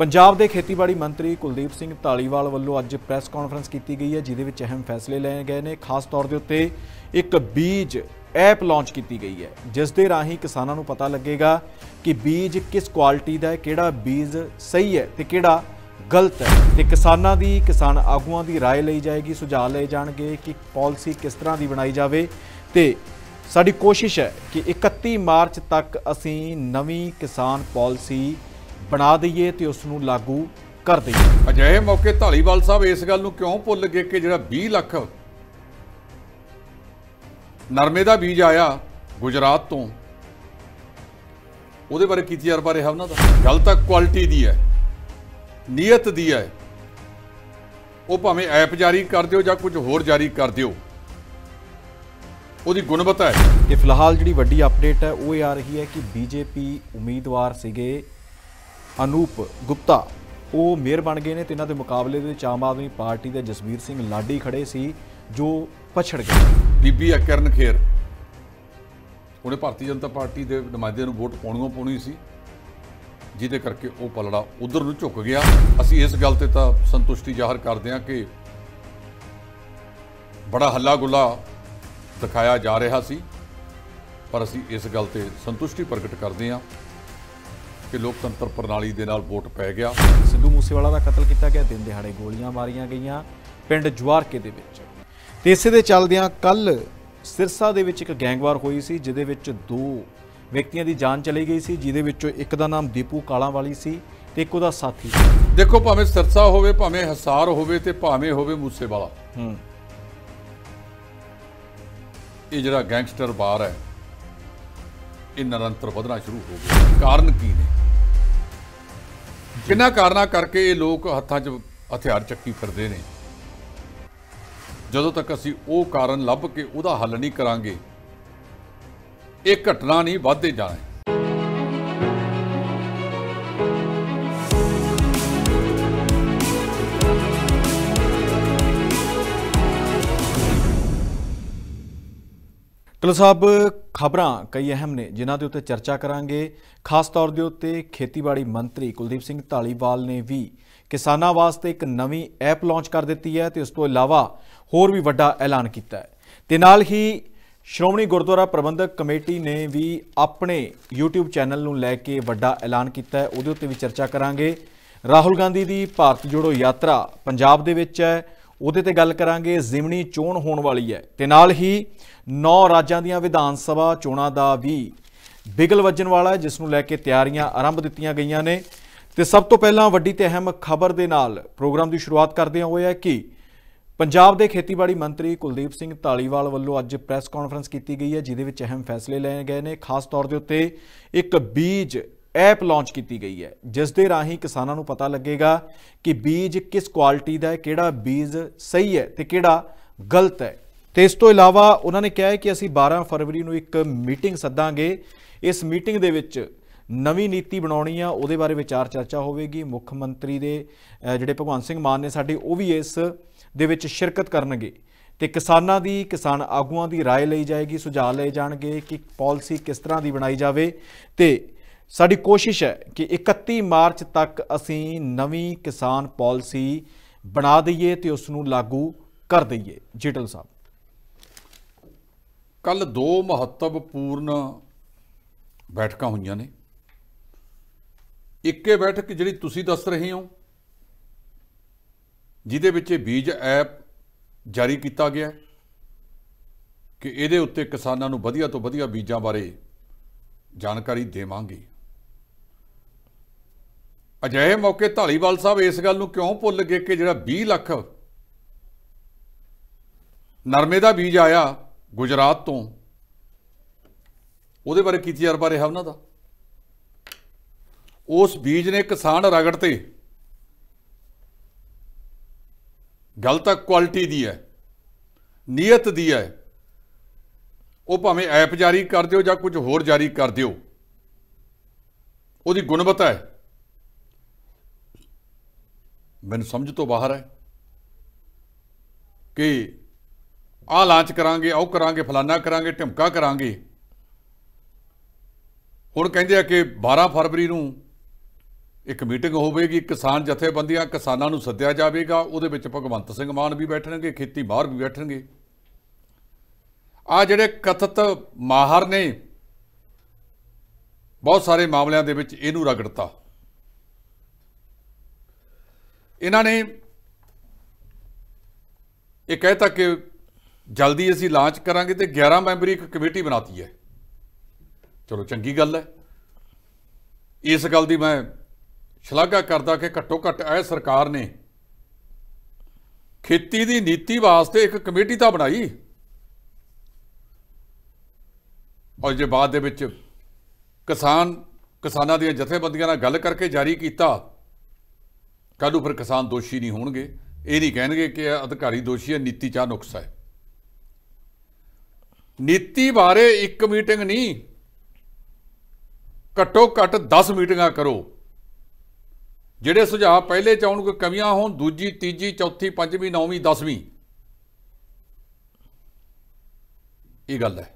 ਪੰਜਾਬ ਦੇ ਖੇਤੀਬਾੜੀ ਮੰਤਰੀ ਕੁਲਦੀਪ ਸਿੰਘ ਢਾਲੀਵਾਲ ਵੱਲੋਂ ਅੱਜ ਪ੍ਰੈਸ ਕਾਨਫਰੰਸ ਕੀਤੀ ਗਈ ਹੈ ਜਿਹਦੇ ਵਿੱਚ ਅਹਿਮ ਫੈਸਲੇ ਲਏ ਗਏ ਨੇ ਖਾਸ ਤੌਰ ਦੇ ਉੱਤੇ ਇੱਕ ਬੀਜ ਐਪ ਲਾਂਚ ਕੀਤੀ ਗਈ ਹੈ ਜਿਸ ਦੇ ਰਾਹੀਂ ਕਿਸਾਨਾਂ ਨੂੰ ਪਤਾ ਲੱਗੇਗਾ ਕਿ ਬੀਜ ਕਿਸ ਕੁਆਲਿਟੀ ਦਾ ਹੈ ਕਿਹੜਾ ਬੀਜ ਸਹੀ ਹੈ ਤੇ ਕਿਹੜਾ ਗਲਤ ਹੈ ਤੇ ਕਿਸਾਨਾਂ ਦੀ ਕਿਸਾਨ ਆਗੂਆਂ ਦੀ رائے ਲਈ ਜਾਏਗੀ ਸੁਝਾਅ ਲਏ ਜਾਣਗੇ ਕਿ ਪਾਲਿਸੀ ਕਿਸ ਤਰ੍ਹਾਂ ਦੀ ਬਣਾਈ ਜਾਵੇ ਤੇ ਸਾਡੀ ਕੋਸ਼ਿਸ਼ ਹੈ ਕਿ 31 ਮਾਰਚ ਤੱਕ ਅਸੀਂ ਨਵੀਂ ਕਿਸਾਨ ਪਾਲਿਸੀ ਬਣਾ ਦਈਏ ਤੇ ਉਸ ਨੂੰ ਲਾਗੂ ਕਰ ਦਈਏ ਅਜਿਹੇ ਮੌਕੇ ਢਾਲੀਵਾਲ ਸਾਹਿਬ ਇਸ ਗੱਲ ਨੂੰ ਕਿਉਂ ਭੁੱਲ ਗਏ ਕਿ ਜਿਹੜਾ 20 ਲੱਖ ਨਰਮੇ ਦਾ ਬੀਜ ਆਇਆ ਗੁਜਰਾਤ ਤੋਂ ਉਹਦੇ ਬਾਰੇ ਕੀ ਤਜਰਬਾ ਹੈ ਉਹਨਾਂ ਦਾ ਗੱਲ ਤਾਂ ਕੁਆਲਿਟੀ ਦੀ ਹੈ ਨੀਅਤ ਦੀ ਹੈ ਉਹ ਭਾਵੇਂ ਐਪ ਜਾਰੀ ਕਰ ਦਿਓ ਜਾਂ ਕੁਝ ਹੋਰ ਜਾਰੀ ਕਰ ਦਿਓ ਉਹਦੀ ਗੁਣਵੱਤਾ ਹੈ ਇਹ ਫਿਲਹਾਲ ਜਿਹੜੀ ਵੱਡੀ ਅਪਡੇਟ ਹੈ ਉਹ ਇਹ ਆ ਰਹੀ ਹੈ ਕਿ ਬੀਜੇਪੀ ਉਮੀਦਵਾਰ ਸੀਗੇ ਅਨੂਪ ਗੁਪਤਾ ਉਹ ਮੇਅਰ ਬਣ ਗਏ ਨੇ ਤੇ ਇਹਨਾਂ ਦੇ ਮੁਕਾਬਲੇ ਦੇ ਚਾਮ ਆਦਮੀ ਪਾਰਟੀ ਦੇ ਜਸਵੀਰ ਸਿੰਘ ਲਾਡੀ ਖੜੇ ਸੀ ਜੋ ਪਛੜ ਗਏ ਬੀਬੀ ਅਕਰਨ ਖੇਰ ਉਹਨੇ ਭਾਰਤੀ ਜਨਤਾ ਪਾਰਟੀ ਦੇ ਨੁਮਾਇੰਦੇ ਨੂੰ ਵੋਟ ਪਾਉਣੀਆਂ ਪਾਉਣੀ ਸੀ ਜਿਹਦੇ ਕਰਕੇ ਉਹ ਪਲੜਾ ਉਧਰ ਨੂੰ ਝੁਕ ਗਿਆ ਅਸੀਂ ਇਸ ਗੱਲ ਤੇ ਤਾਂ ਸੰਤੁਸ਼ਟੀ ਜ਼ਾਹਰ ਕਰਦੇ ਹਾਂ ਕਿ ਬੜਾ ਹੱਲਾ ਗੁੱਲਾ ਦਿਖਾਇਆ ਜਾ ਰਿਹਾ ਸੀ ਪਰ ਅਸੀਂ ਇਸ ਗੱਲ ਤੇ ਸੰਤੁਸ਼ਟੀ ਪ੍ਰਗਟ ਕਰਦੇ ਹਾਂ ਕਿ ਲੋਕਤੰਤਰ ਪ੍ਰਣਾਲੀ ਦੇ ਨਾਲ ਵੋਟ ਪੈ ਗਿਆ ਸਿੱਧੂ ਮੂਸੇਵਾਲਾ ਦਾ ਕਤਲ ਕੀਤਾ ਗਿਆ ਦਿਨ ਦਿਹਾੜੇ ਗੋਲੀਆਂ ਮਾਰੀਆਂ ਗਈਆਂ ਪਿੰਡ ਜਵਾਰਕੇ ਦੇ ਵਿੱਚ ਤੇ ਇਸੇ ਦੇ ਚੱਲਦਿਆਂ ਕੱਲ ਸਿਰਸਾ ਦੇ ਵਿੱਚ ਇੱਕ ਗੈਂਗਵਾਰ ਹੋਈ ਸੀ ਜਿਦੇ ਵਿੱਚ ਦੋ ਵਿਅਕਤੀਆਂ ਦੀ ਜਾਨ ਚਲੀ ਗਈ ਸੀ ਜਿਦੇ ਵਿੱਚੋਂ ਇੱਕ ਦਾ ਨਾਮ ਦੀਪੂ ਕਾਲਾ ਵਾਲੀ ਸੀ ਤੇ ਇੱਕ ਉਹਦਾ ਸਾਥੀ ਦੇਖੋ ਭਾਵੇਂ ਸਿਰਸਾ ਹੋਵੇ ਭਾਵੇਂ ਹਸਾਰ ਹੋਵੇ ਤੇ ਭਾਵੇਂ ਹੋਵੇ ਮੂਸੇਵਾਲਾ ਹੂੰ ਇਹ ਜਿਹੜਾ ਗੈਂਗਸਟਰ ਬਾਰ ਹੈ ਇਹ ਨਿਰੰਤਰ ਵਧਣਾ ਸ਼ੁਰੂ ਹੋ ਗਿਆ ਕਾਰਨ ਕੀ ਨੇ ਕਿੰਨਾ ਕਾਰਨਾ ਕਰਕੇ ਇਹ ਲੋਕ ਹੱਥਾਂ 'ਚ ਹਥਿਆਰ ਚੱਕੀ ਫਿਰਦੇ ਨੇ ਜਦੋਂ ਤੱਕ ਅਸੀਂ ਉਹ ਕਾਰਨ ਲੱਭ ਕੇ ਉਹਦਾ ਹੱਲ ਨਹੀਂ ਕਰਾਂਗੇ ਇਹ ਘਟਨਾ ਨਹੀਂ ਵੱਧਦੇ ਜਾਣਾ ਕਲ ਸਾਹਿਬ ਖਬਰਾਂ ਕਈ ਅਹਿਮ ਨੇ ਜਿਨ੍ਹਾਂ ਦੇ ਉੱਤੇ ਚਰਚਾ ਕਰਾਂਗੇ ਖਾਸ ਤੌਰ ਦੇ ਉੱਤੇ ਖੇਤੀਬਾੜੀ ਮੰਤਰੀ ਕੁਲਦੀਪ ਸਿੰਘ ਢਾਲੀਵਾਲ ਨੇ ਵੀ ਕਿਸਾਨਾਂ ਵਾਸਤੇ ਇੱਕ ਨਵੀਂ ਐਪ ਲਾਂਚ ਕਰ ਦਿੱਤੀ ਹੈ ਤੇ ਉਸ ਤੋਂ ਇਲਾਵਾ ਹੋਰ ਵੀ ਵੱਡਾ ਐਲਾਨ ਕੀਤਾ ਹੈ ਤੇ ਨਾਲ ਹੀ ਸ਼੍ਰੋਮਣੀ ਗੁਰਦੁਆਰਾ ਪ੍ਰਬੰਧਕ ਕਮੇਟੀ ਨੇ ਵੀ ਆਪਣੇ YouTube ਚੈਨਲ ਨੂੰ ਲੈ ਕੇ ਵੱਡਾ ਐਲਾਨ ਕੀਤਾ ਹੈ ਉਹਦੇ ਉੱਤੇ ਵੀ ਚਰਚਾ ਕਰਾਂਗੇ ਰਾਹੁਲ ਗਾਂਧੀ ਦੀ ਭਾਰਤ ਜੋੜੋ ਯਾਤਰਾ ਪੰਜਾਬ ਦੇ ਵਿੱਚ ਹੈ ਉਹਦੇ ਤੇ ਗੱਲ ਕਰਾਂਗੇ ਜ਼ਿਮਣੀ ਚੋਣ ਹੋਣ ਵਾਲੀ ਹੈ ਤੇ ਨਾਲ ਹੀ 9 ਰਾਜਾਂ ਦੀਆਂ ਵਿਧਾਨ ਸਭਾ ਚੋਣਾਂ ਦਾ ਵੀ ਬਿਗਲ ਵੱਜਣ ਵਾਲਾ ਹੈ ਜਿਸ ਨੂੰ ਲੈ ਕੇ ਤਿਆਰੀਆਂ ਆਰੰਭ ਦਿੱਤੀਆਂ ਗਈਆਂ ਨੇ ਤੇ ਸਭ ਤੋਂ ਪਹਿਲਾਂ ਵੱਡੀ ਤੇ ਅਹਿਮ ਖਬਰ ਦੇ ਨਾਲ ਪ੍ਰੋਗਰਾਮ ਦੀ ਸ਼ੁਰੂਆਤ ਕਰਦੇ ਹੋਏ ਹੈ ਕਿ ਪੰਜਾਬ ਦੇ ਖੇਤੀਬਾੜੀ ਮੰਤਰੀ ਕੁਲਦੀਪ ਸਿੰਘ ਢਾਲੀਵਾਲ ਵੱਲੋਂ ਅੱਜ ਪ੍ਰੈਸ ਕਾਨਫਰੰਸ ਕੀਤੀ ਗਈ ਹੈ ਜਿਦੇ ਵਿੱਚ ਅਹਿਮ ਫੈਸਲੇ ਲਏ ਗਏ ਨੇ ਖਾਸ ਤੌਰ ਦੇ ਉੱਤੇ ਇੱਕ ਬੀਜ ਐਪ ਲਾਂਚ ਕੀਤੀ ਗਈ ਹੈ ਜਿਸ ਦੇ ਰਾਹੀਂ ਕਿਸਾਨਾਂ ਨੂੰ ਪਤਾ ਲੱਗੇਗਾ ਕਿ ਬੀਜ ਕਿਸ ਕੁਆਲਿਟੀ ਦਾ ਹੈ ਕਿਹੜਾ ਬੀਜ ਸਹੀ ਹੈ ਤੇ ਕਿਹੜਾ ਗਲਤ ਹੈ ਤੇ ਇਸ ਤੋਂ ਇਲਾਵਾ ਉਹਨਾਂ ਨੇ ਕਿਹਾ ਹੈ ਕਿ ਅਸੀਂ 12 ਫਰਵਰੀ ਨੂੰ ਇੱਕ ਮੀਟਿੰਗ ਸੱਦਾਂਗੇ ਇਸ ਮੀਟਿੰਗ ਦੇ ਵਿੱਚ ਨਵੀਂ ਨੀਤੀ ਬਣਾਉਣੀ ਆ ਉਹਦੇ ਬਾਰੇ ਵਿਚਾਰ ਚਰਚਾ ਹੋਵੇਗੀ ਮੁੱਖ ਮੰਤਰੀ ਦੇ ਜਿਹੜੇ ਭਗਵੰਤ ਸਿੰਘ ਮਾਨ ਨੇ ਸਾਡੇ ਉਹ ਵੀ ਇਸ ਦੇ ਵਿੱਚ ਸ਼ਿਰਕਤ ਕਰਨਗੇ ਤੇ ਕਿਸਾਨਾਂ ਦੀ ਕਿਸਾਨ ਆਗੂਆਂ ਦੀ رائے ਲਈ ਜਾਏਗੀ ਸੁਝਾਅ ਲਏ ਜਾਣਗੇ ਕਿ ਪਾਲਿਸੀ ਕਿਸ ਤਰ੍ਹਾਂ ਦੀ ਬਣਾਈ ਜਾਵੇ ਤੇ ਸਾਡੀ ਕੋਸ਼ਿਸ਼ ਹੈ ਕਿ 31 ਮਾਰਚ ਤੱਕ ਅਸੀਂ ਨਵੀਂ ਕਿਸਾਨ ਪਾਲਿਸੀ ਬਣਾ ਦਈਏ ਤੇ ਉਸ ਨੂੰ ਲਾਗੂ ਕਰ ਦਈਏ ਜੀਟਲ ਸਾਹਿਬ ਕੱਲ ਦੋ ਮਹੱਤਵਪੂਰਨ ਬੈਠਕਾਂ ਹੋਈਆਂ ਨੇ ਇੱਕੇ ਬੈਠਕ ਜਿਹੜੀ ਤੁਸੀਂ ਦੱਸ ਰਹੇ ਹੋ ਜਿਹਦੇ ਵਿੱਚ ਇਹ ਬੀਜ ਐਪ ਜਾਰੀ ਕੀਤਾ ਗਿਆ ਕਿ ਇਹਦੇ ਉੱਤੇ ਕਿਸਾਨਾਂ ਨੂੰ ਵਧੀਆ ਤੋਂ ਵਧੀਆ ਬੀਜਾਂ ਬਾਰੇ ਜਾਣਕਾਰੀ ਦੇਵਾਂਗੇ ਅਜਿਹੇ ਮੌਕੇ ਧਾਲੀਵਾਲ ਸਾਹਿਬ ਇਸ ਗੱਲ ਨੂੰ ਕਿਉਂ ਭੁੱਲ ਗਏ ਕਿ ਜਿਹੜਾ 20 ਲੱਖ ਨਰਮੇ ਦਾ ਬੀਜ ਆਇਆ ਗੁਜਰਾਤ ਤੋਂ ਉਹਦੇ ਬਾਰੇ ਕੀ ਬਾਰੇ ਹੈ ਉਹਨਾਂ ਦਾ ਉਸ ਬੀਜ ਨੇ ਕਿਸਾਨ ਰਗੜ ਤੇ ਗੱਲ ਤਾਂ ਕੁਆਲਿਟੀ ਦੀ ਹੈ ਨੀਅਤ ਦੀ ਹੈ ਉਹ ਭਾਵੇਂ ਐਪ ਜਾਰੀ ਕਰ ਦਿਓ ਜਾਂ ਕੁਝ ਹੋਰ ਜਾਰੀ ਕਰ ਦਿਓ ਉਹਦੀ ਗੁਣਵੱਤਾ ਹੈ ਮੈਨੂੰ ਸਮਝ ਤੋਂ ਬਾਹਰ ਹੈ ਕਿ ਆ ਲਾਂਚ ਕਰਾਂਗੇ ਉਹ ਕਰਾਂਗੇ ਫਲਾਨਾ ਕਰਾਂਗੇ ਢਮਕਾ ਕਰਾਂਗੇ ਹੁਣ ਕਹਿੰਦੇ ਆ ਕਿ 12 ਫਰਵਰੀ ਨੂੰ ਇੱਕ ਮੀਟਿੰਗ ਹੋਵੇਗੀ ਕਿਸਾਨ ਜਥੇਬੰਦੀਆਂ ਕਿਸਾਨਾਂ ਨੂੰ ਸੱਦਿਆ ਜਾਵੇਗਾ ਉਹਦੇ ਵਿੱਚ ਭਗਵੰਤ ਸਿੰਘ ਮਾਨ ਵੀ ਬੈਠਣਗੇ ਖੇਤੀ ਬਾਹਰ ਵੀ ਬੈਠਣਗੇ ਆ ਜਿਹੜੇ ਕਥਤ ਮਾਹਰ ਨੇ ਬਹੁਤ ਸਾਰੇ ਮਾਮਲਿਆਂ ਦੇ ਵਿੱਚ ਇਹਨੂੰ ਰਗੜਤਾ ਇਹਨਾਂ ਨੇ ਇਹ ਕਹਿਤਾ ਕਿ ਜਲਦੀ ਅਸੀਂ ਲਾਂਚ ਕਰਾਂਗੇ ਤੇ 11 ਮੈਂਬਰੀ ਇੱਕ ਕਮੇਟੀ ਬਣਾਤੀ ਹੈ ਚਲੋ ਚੰਗੀ ਗੱਲ ਹੈ ਇਸ ਗੱਲ ਦੀ ਮੈਂ ਸ਼ਲਾਘਾ ਕਰਦਾ ਕਿ ਘੱਟੋ ਘੱਟ ਇਹ ਸਰਕਾਰ ਨੇ ਖੇਤੀ ਦੀ ਨੀਤੀ ਵਾਸਤੇ ਇੱਕ ਕਮੇਟੀ ਤਾਂ ਬਣਾਈ ਔਰ ਜੇ ਬਾਅਦ ਦੇ ਵਿੱਚ ਕਿਸਾਨ ਕਿਸਾਨਾਂ ਦੀਆਂ ਜਥੇਬੰਦੀਆਂ ਨਾਲ ਗੱਲ ਕਰਕੇ ਜਾਰੀ ਕੀਤਾ ਕਾਦੂ ਫਿਰ ਕਿਸਾਨ ਦੋਸ਼ੀ ਨਹੀਂ ਹੋਣਗੇ ਇਹ ਨਹੀਂ ਕਹਿਣਗੇ ਕਿ ਅਧਿਕਾਰੀ ਦੋਸ਼ੀ ਹੈ ਨੀਤੀ ਚਾ ਨੁਕਸ ਹੈ ਨੀਤੀ ਬਾਰੇ ਇੱਕ ਮੀਟਿੰਗ ਨਹੀਂ ਘੱਟੋ ਘੱਟ 10 ਮੀਟਿੰਗਾਂ ਕਰੋ ਜਿਹੜੇ ਸੁਝਾਅ ਪਹਿਲੇ ਚ ਆਉਣ ਕੋਈ ਕਮੀਆਂ ਹੋਣ ਦੂਜੀ ਤੀਜੀ ਚੌਥੀ ਪੰਜਵੀਂ ਨੌਵੀਂ ਦਸਵੀਂ ਇਹ ਗੱਲ ਹੈ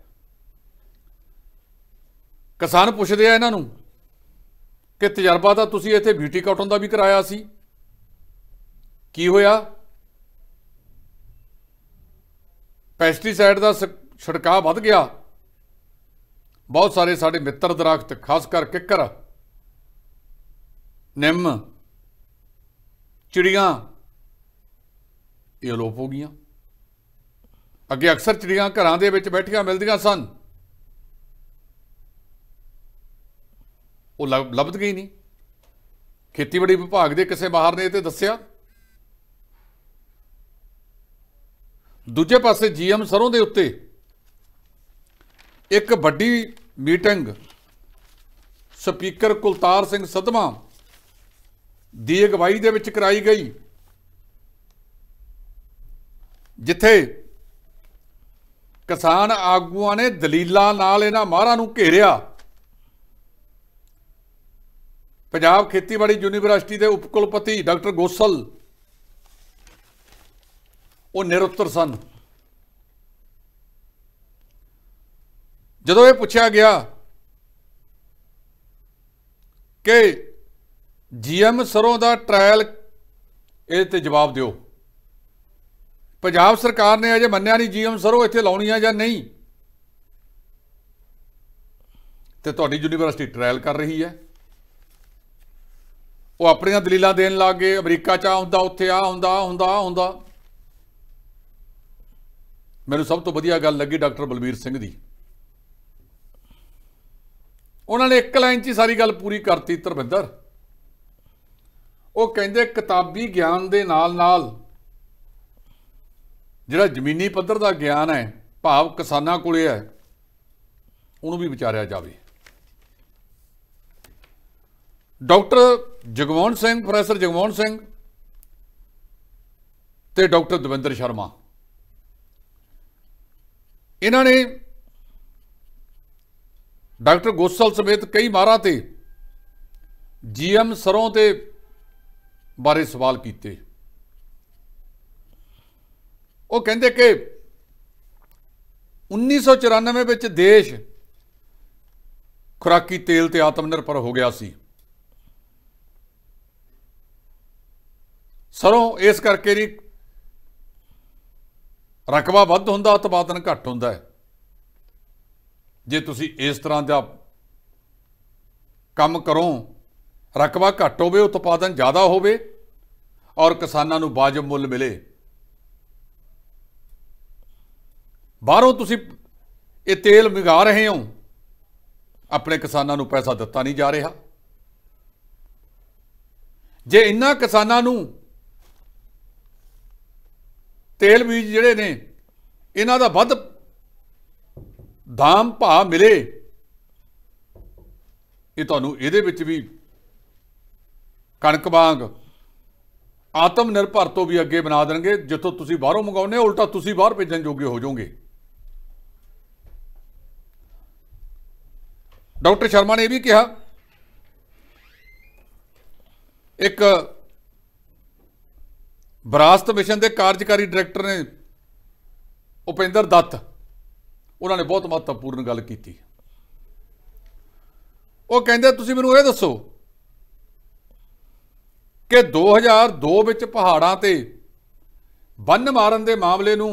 ਕਿਸਾਨ ਪੁੱਛਦੇ ਆ ਇਹਨਾਂ ਨੂੰ ਕਿ ਤਜਰਬਾ ਤਾਂ ਤੁਸੀਂ ਇੱਥੇ ਬਿਊਟੀ ਕਾਟਨ ਦਾ ਵੀ ਕਰਾਇਆ ਸੀ ਕੀ ਹੋਇਆ ਪੈਸਟੀਸਾਈਡ ਦਾ ਛਿੜਕਾਅ ਵੱਧ ਗਿਆ ਬਹੁਤ ਸਾਰੇ ਸਾਡੇ ਮਿੱਤਰ ਦਰਖਤ ਖਾਸ ਕਰ ਕਿੱਕਰ ਨਿੰਮ ਚਿੜੀਆਂ ਇਹ ਲੋਪ ਹੋ ਗਈਆਂ ਅੱਗੇ ਅਕਸਰ ਚਿੜੀਆਂ ਘਰਾਂ ਦੇ ਵਿੱਚ ਬੈਠੀਆਂ ਮਿਲਦੀਆਂ ਸਨ ਉਹ ਲੱਭਤ ਗਈ ਨਹੀਂ ਖੇਤੀਬਾੜੀ ਵਿਭਾਗ ਦੇ ਕਿਸੇ ਮਾਹਰ ਨੇ ਇਹ ਤੇ ਦੱਸਿਆ ਦੂਜੇ ਪਾਸੇ ਜੀਐਮ ਸਰੋਂ ਦੇ ਉੱਤੇ ਇੱਕ ਵੱਡੀ ਮੀਟਿੰਗ ਸਪੀਕਰ ਕੁਲਤਾਰ ਸਿੰਘ ਸਦਮਾ ਦੀ ਅਗਵਾਈ ਦੇ ਵਿੱਚ ਕਰਾਈ ਗਈ ਜਿੱਥੇ ਕਿਸਾਨ ਆਗੂਆਂ ਨੇ ਦਲੀਲਾਂ ਨਾਲ ਇਹਨਾਂ ਮਾਰਾਂ ਨੂੰ ਘੇਰਿਆ ਪੰਜਾਬ ਖੇਤੀਬਾੜੀ ਯੂਨੀਵਰਸਿਟੀ ਦੇ ਉਪਕੁਲਪਤੀ ਡਾਕਟਰ ਗੋਸਲ ਉਹ ਨਿਰਉਤਰ ਸਨ ਜਦੋਂ ਇਹ ਪੁੱਛਿਆ ਗਿਆ ਕਿ ਜੀਐਮ ਸਰੋਂ ਦਾ ਟ੍ਰਾਇਲ ਇਹ ਤੇ ਜਵਾਬ ਦਿਓ ਪੰਜਾਬ ਸਰਕਾਰ ਨੇ ਅਜੇ ਮੰਨਿਆ ਨਹੀਂ ਜੀਐਮ ਸਰੋਂ ਇੱਥੇ ਲਾਉਣੀ ਆ ਜਾਂ ਨਹੀਂ ਤੇ ਤੁਹਾਡੀ ਯੂਨੀਵਰਸਿਟੀ ਟ੍ਰਾਇਲ ਕਰ ਰਹੀ ਹੈ ਉਹ ਆਪਣੀਆਂ ਦਲੀਲਾਂ ਦੇਣ ਲੱਗ ਗਏ ਅਮਰੀਕਾ ਚ ਆਉਂਦਾ ਉੱਥੇ ਆ ਹੁੰਦਾ ਹੁੰਦਾ ਹੁੰਦਾ ਮੈਨੂੰ ਸਭ ਤੋਂ ਵਧੀਆ ਗੱਲ ਲੱਗੀ ਡਾਕਟਰ ਬਲਬੀਰ ਸਿੰਘ ਦੀ ਉਹਨਾਂ ਨੇ ਇੱਕ ਲਾਈਨ 'ਚ ਹੀ ਸਾਰੀ ਗੱਲ ਪੂਰੀ ਕਰਤੀ ਤਰਵਿੰਦਰ ਉਹ ਕਹਿੰਦੇ ਕਿਤਾਬੀ ਗਿਆਨ ਦੇ ਨਾਲ-ਨਾਲ ਜਿਹੜਾ ਜ਼ਮੀਨੀ ਪੱਧਰ ਦਾ ਗਿਆਨ ਹੈ ਭਾਵ ਕਿਸਾਨਾਂ ਕੋਲੇ ਹੈ ਉਹਨੂੰ ਵੀ ਵਿਚਾਰਿਆ ਜਾਵੇ ਡਾਕਟਰ ਜਗਮੋਹਨ ਸਿੰਘ ਪ੍ਰੋਫੈਸਰ ਜਗਮੋਹਨ ਸਿੰਘ ਤੇ ਡਾਕਟਰ ਦਵਿੰਦਰ ਸ਼ਰਮਾ ਇਹਨਾਂ ਨੇ ਡਾਕਟਰ ਗੋਸਲ ਸਮੇਤ ਕਈ ਮਾਰਾਂ ਤੇ ਜੀਐਮ ਸਰੋਂ ਤੇ ਬਾਰੇ ਸਵਾਲ ਕੀਤੇ ਉਹ ਕਹਿੰਦੇ ਕਿ 1994 ਵਿੱਚ ਦੇਸ਼ ਖੁਰਾਕੀ ਤੇਲ ਤੇ ਆਤਮ ਨਿਰਭਰ ਹੋ ਗਿਆ ਸੀ ਸਰੋਂ ਇਸ ਕਰਕੇ ਨਹੀਂ ਰਕਬਾ ਵੱਧ ਹੁੰਦਾ ਉਤਪਾਦਨ ਘੱਟ ਹੁੰਦਾ ਜੇ ਤੁਸੀਂ ਇਸ ਤਰ੍ਹਾਂ ਦਾ ਕੰਮ ਕਰੋ ਰਕਬਾ ਘੱਟ ਹੋਵੇ ਉਤਪਾਦਨ ਜ਼ਿਆਦਾ ਹੋਵੇ ਔਰ ਕਿਸਾਨਾਂ ਨੂੰ ਵਾਜਬ ਮੁੱਲ ਮਿਲੇ ਬਾਹਰੋਂ ਤੁਸੀਂ ਇਹ ਤੇਲ ਵਿਗਾ ਰਹੇ ਹੋ ਆਪਣੇ ਕਿਸਾਨਾਂ ਨੂੰ ਪੈਸਾ ਦਿੱਤਾ ਨਹੀਂ ਜਾ ਰਿਹਾ ਜੇ ਇਨ੍ਹਾਂ ਕਿਸਾਨਾਂ ਨੂੰ ਤੇਲ ਬੀਜ ਜਿਹੜੇ ਨੇ ਇਹਨਾਂ ਦਾ ਵੱਧ ਧਾਮ ਭਾ ਮਿਲੇ ਇਹ ਤੁਹਾਨੂੰ ਇਹਦੇ ਵਿੱਚ ਵੀ ਕਣਕ ਵਾਂਗ ਆਤਮ ਨਿਰਭਰ ਤੋਂ ਵੀ ਅੱਗੇ ਬਣਾ ਦੇਣਗੇ ਜਿੱਥੋਂ ਤੁਸੀਂ ਬਾਹਰੋਂ ਮੰਗਾਉਨੇ ਉਲਟਾ ਤੁਸੀਂ ਬਾਹਰ ਭੇਜਣ ਜੋਗੇ ਹੋ ਜਾਓਗੇ ਡਾਕਟਰ ਸ਼ਰਮਾ ਨੇ ਇਹ ਵੀ ਕਿਹਾ ਇੱਕ ਵਿਰਾਸਤ ਮਿਸ਼ਨ ਦੇ ਕਾਰਜਕਾਰੀ ਡਾਇਰੈਕਟਰ ਨੇ ਉਪਿੰਦਰ ਦੱਤ ਉਹਨਾਂ ਨੇ ਬਹੁਤ ਮਹੱਤਵਪੂਰਨ ਗੱਲ ਕੀਤੀ ਉਹ ਕਹਿੰਦੇ ਤੁਸੀਂ ਮੈਨੂੰ ਇਹ ਦੱਸੋ ਕਿ 2002 ਵਿੱਚ ਪਹਾੜਾਂ ਤੇ ਬੰਨ ਮਾਰਨ ਦੇ ਮਾਮਲੇ ਨੂੰ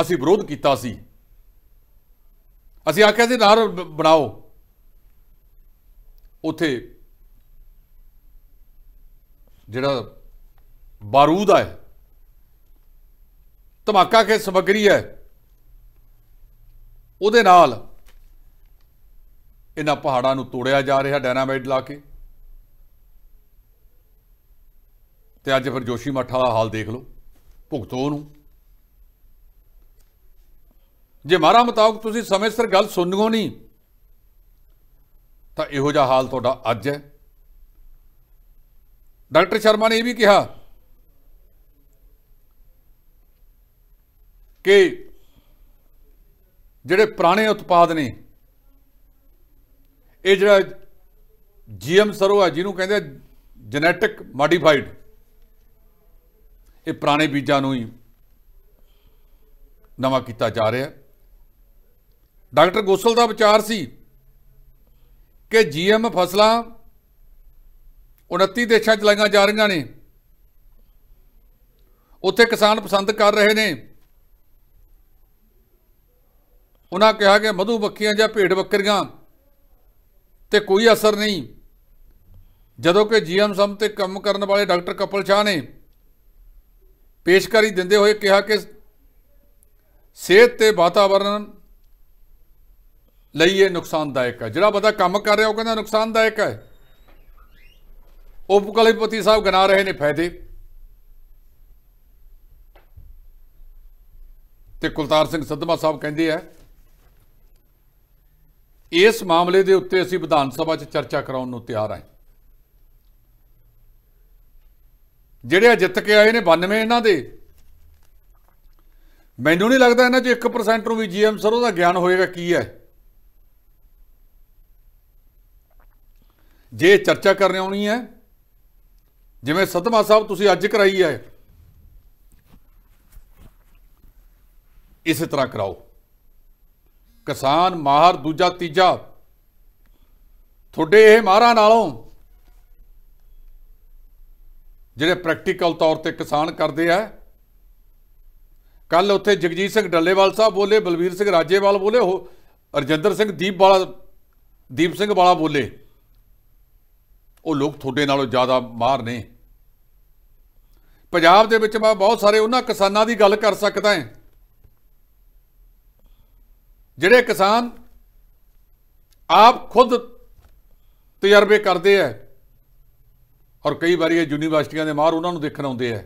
ਅਸੀਂ ਵਿਰੋਧ ਕੀਤਾ ਸੀ ਅਸੀਂ ਆਖਿਆ ਸੀ ਨਾਰ ਬਣਾਓ ਉਥੇ ਜਿਹੜਾ ਬਾਰੂਦ ਹੈ ਧਮਾਕਾ ਕੇ ਸਮਗਰੀ ਹੈ ਉਹਦੇ ਨਾਲ ਇਹਨਾਂ ਪਹਾੜਾਂ ਨੂੰ ਤੋੜਿਆ ਜਾ ਰਿਹਾ ਡਾਇਨਾਮਾਈਟ ਲਾ ਕੇ ਤੇ ਅੱਜ ਫਿਰ ਜੋਸ਼ੀ ਮੱਠਾ ਦਾ ਹਾਲ ਦੇਖ ਲਓ ਭੁਗਤੋ ਨੂੰ ਜੇ ਮਾਰਾ ਮੁਤਾਬਕ ਤੁਸੀਂ ਸਮੇਂ ਸਿਰ ਗੱਲ ਸੁਣਨੋ ਨਹੀਂ ਤਾਂ ਇਹੋ ਜਿਹਾ ਹਾਲ ਤੁਹਾਡਾ ਅੱਜ ਹੈ ਡਾਕਟਰ ਸ਼ਰਮਾ ਨੇ ਇਹ ਵੀ ਕਿਹਾ ਕਿ ਜਿਹੜੇ ਪੁਰਾਣੇ ਉਤਪਾਦ ਨੇ ਇਹ ਜਿਹੜਾ ਜੀਐਮ ਸਰੋ ਹੈ ਜਿਹਨੂੰ ਕਹਿੰਦੇ ਜੈਨੇਟਿਕ ਮੋਡੀਫਾਈਡ ਇਹ ਪੁਰਾਣੇ ਬੀਜਾਂ ਨੂੰ ਹੀ ਨਵਾਂ ਕੀਤਾ ਜਾ ਰਿਹਾ ਡਾਕਟਰ ਗੋਸਲ ਦਾ ਵਿਚਾਰ ਸੀ ਕਿ ਜੀਐਮ ਫਸਲਾਂ 29 ਦੇਸ਼ਾਂ 'ਚ ਲਾਈਆਂ ਜਾ ਰਹੀਆਂ ਨੇ ਉੱਥੇ ਕਿਸਾਨ ਪਸੰਦ ਕਰ ਰਹੇ ਨੇ ਉਹਨਾਂ ਕਿਹਾ ਕਿ ਮਧੂ ਬੱਕੀਆਂ ਜਾਂ ਭੇਡ ਬੱਕਰੀਆਂ ਤੇ ਕੋਈ ਅਸਰ ਨਹੀਂ ਜਦੋਂ ਕਿ ਜੀਐਮ ਸਮ ਤੇ ਕੰਮ ਕਰਨ ਵਾਲੇ ਡਾਕਟਰ ਕਪਲ ਸ਼ਾਹ ਨੇ ਪੇਸ਼ਕਾਰੀ ਦਿੰਦੇ ਹੋਏ ਕਿਹਾ ਕਿ ਸਿਹਤ ਤੇ ਵਾਤਾਵਰਣ ਲਈ ਇਹ ਨੁਕਸਾਨਦਾਇਕ ਹੈ ਜਿਹੜਾ ਬੰਦਾ ਕੰਮ ਕਰ ਰਿਹਾ ਉਹ ਕਹਿੰਦਾ ਨੁਕਸਾਨਦਾਇਕ ਹੈ ਉਪਕਲਪਤੀ ਸਾਹਿਬ ਗਿਣਾ ਰਹੇ ਨੇ ਫਾਇਦੇ ਤੇ ਕੁਲਤਾਰ ਸਿੰਘ ਸਦਮਾ ਸਾਹਿਬ ਕਹਿੰਦੇ ਆ ਇਸ ਮਾਮਲੇ ਦੇ ਉੱਤੇ ਅਸੀਂ ਵਿਧਾਨ ਸਭਾ 'ਚ ਚਰਚਾ ਕਰਾਉਣ ਨੂੰ ਤਿਆਰ ਹਾਂ ਜਿਹੜੇ ਜਿੱਤ ਕੇ ਆਏ ਨੇ 92 ਇਹਨਾਂ ਦੇ ਮੈਨੂੰ ਨਹੀਂ ਲੱਗਦਾ ਇਹਨਾਂ 'ਚ 1% ਨੂੰ ਵੀ ਜੀਐਮ ਸਰੋਂ ਦਾ ਗਿਆਨ ਹੋਏਗਾ ਕੀ ਹੈ ਜੇ ਚਰਚਾ ਕਰਨੀ ਆਉਣੀ ਹੈ ਜਿਵੇਂ ਸਤਮਾ ਸਾਹਿਬ ਤੁਸੀਂ ਅੱਜ ਕਰਾਈ ਹੈ ਇਸੇ ਤਰ੍ਹਾਂ ਕਰਾਓ ਕਿਸਾਨ ਮਾਹਰ ਦੂਜਾ ਤੀਜਾ ਤੁਹਾਡੇ ਇਹ ਮਾਹਰਾਂ ਨਾਲੋਂ ਜਿਹੜੇ ਪ੍ਰੈਕਟੀਕਲ ਤੌਰ ਤੇ ਕਿਸਾਨ ਕਰਦੇ ਆ ਕੱਲ ਉੱਥੇ ਜਗਜੀਤ ਸਿੰਘ ਡੱਲੇਵਾਲ ਸਾਹਿਬ ਬੋਲੇ ਬਲਵੀਰ ਸਿੰਘ ਰਾਜੇਵਾਲ ਬੋਲੇ ਰਜਿੰਦਰ ਸਿੰਘ ਦੀਪ ਵਾਲਾ ਦੀਪ ਸਿੰਘ ਵਾਲਾ ਬੋਲੇ ਉਹ ਲੋਕ ਤੁਹਾਡੇ ਨਾਲੋਂ ਜ਼ਿਆਦਾ ਮਾਹਰ ਨੇ ਪੰਜਾਬ ਦੇ ਵਿੱਚ ਮੈਂ ਬਹੁਤ ਸਾਰੇ ਉਹਨਾਂ ਕਿਸਾਨਾਂ ਦੀ ਗੱਲ ਕਰ ਸਕਦਾ ਹਾਂ ਜਿਹੜੇ ਕਿਸਾਨ ਆਪ ਖੁਦ ਤਜਰਬੇ ਕਰਦੇ ਆ ਔਰ ਕਈ ਵਾਰੀ ਇਹ ਯੂਨੀਵਰਸਿਟੀਆਂ ਦੇ ਮਾਹਰ ਉਹਨਾਂ ਨੂੰ ਦੇਖਣ ਆਉਂਦੇ ਆ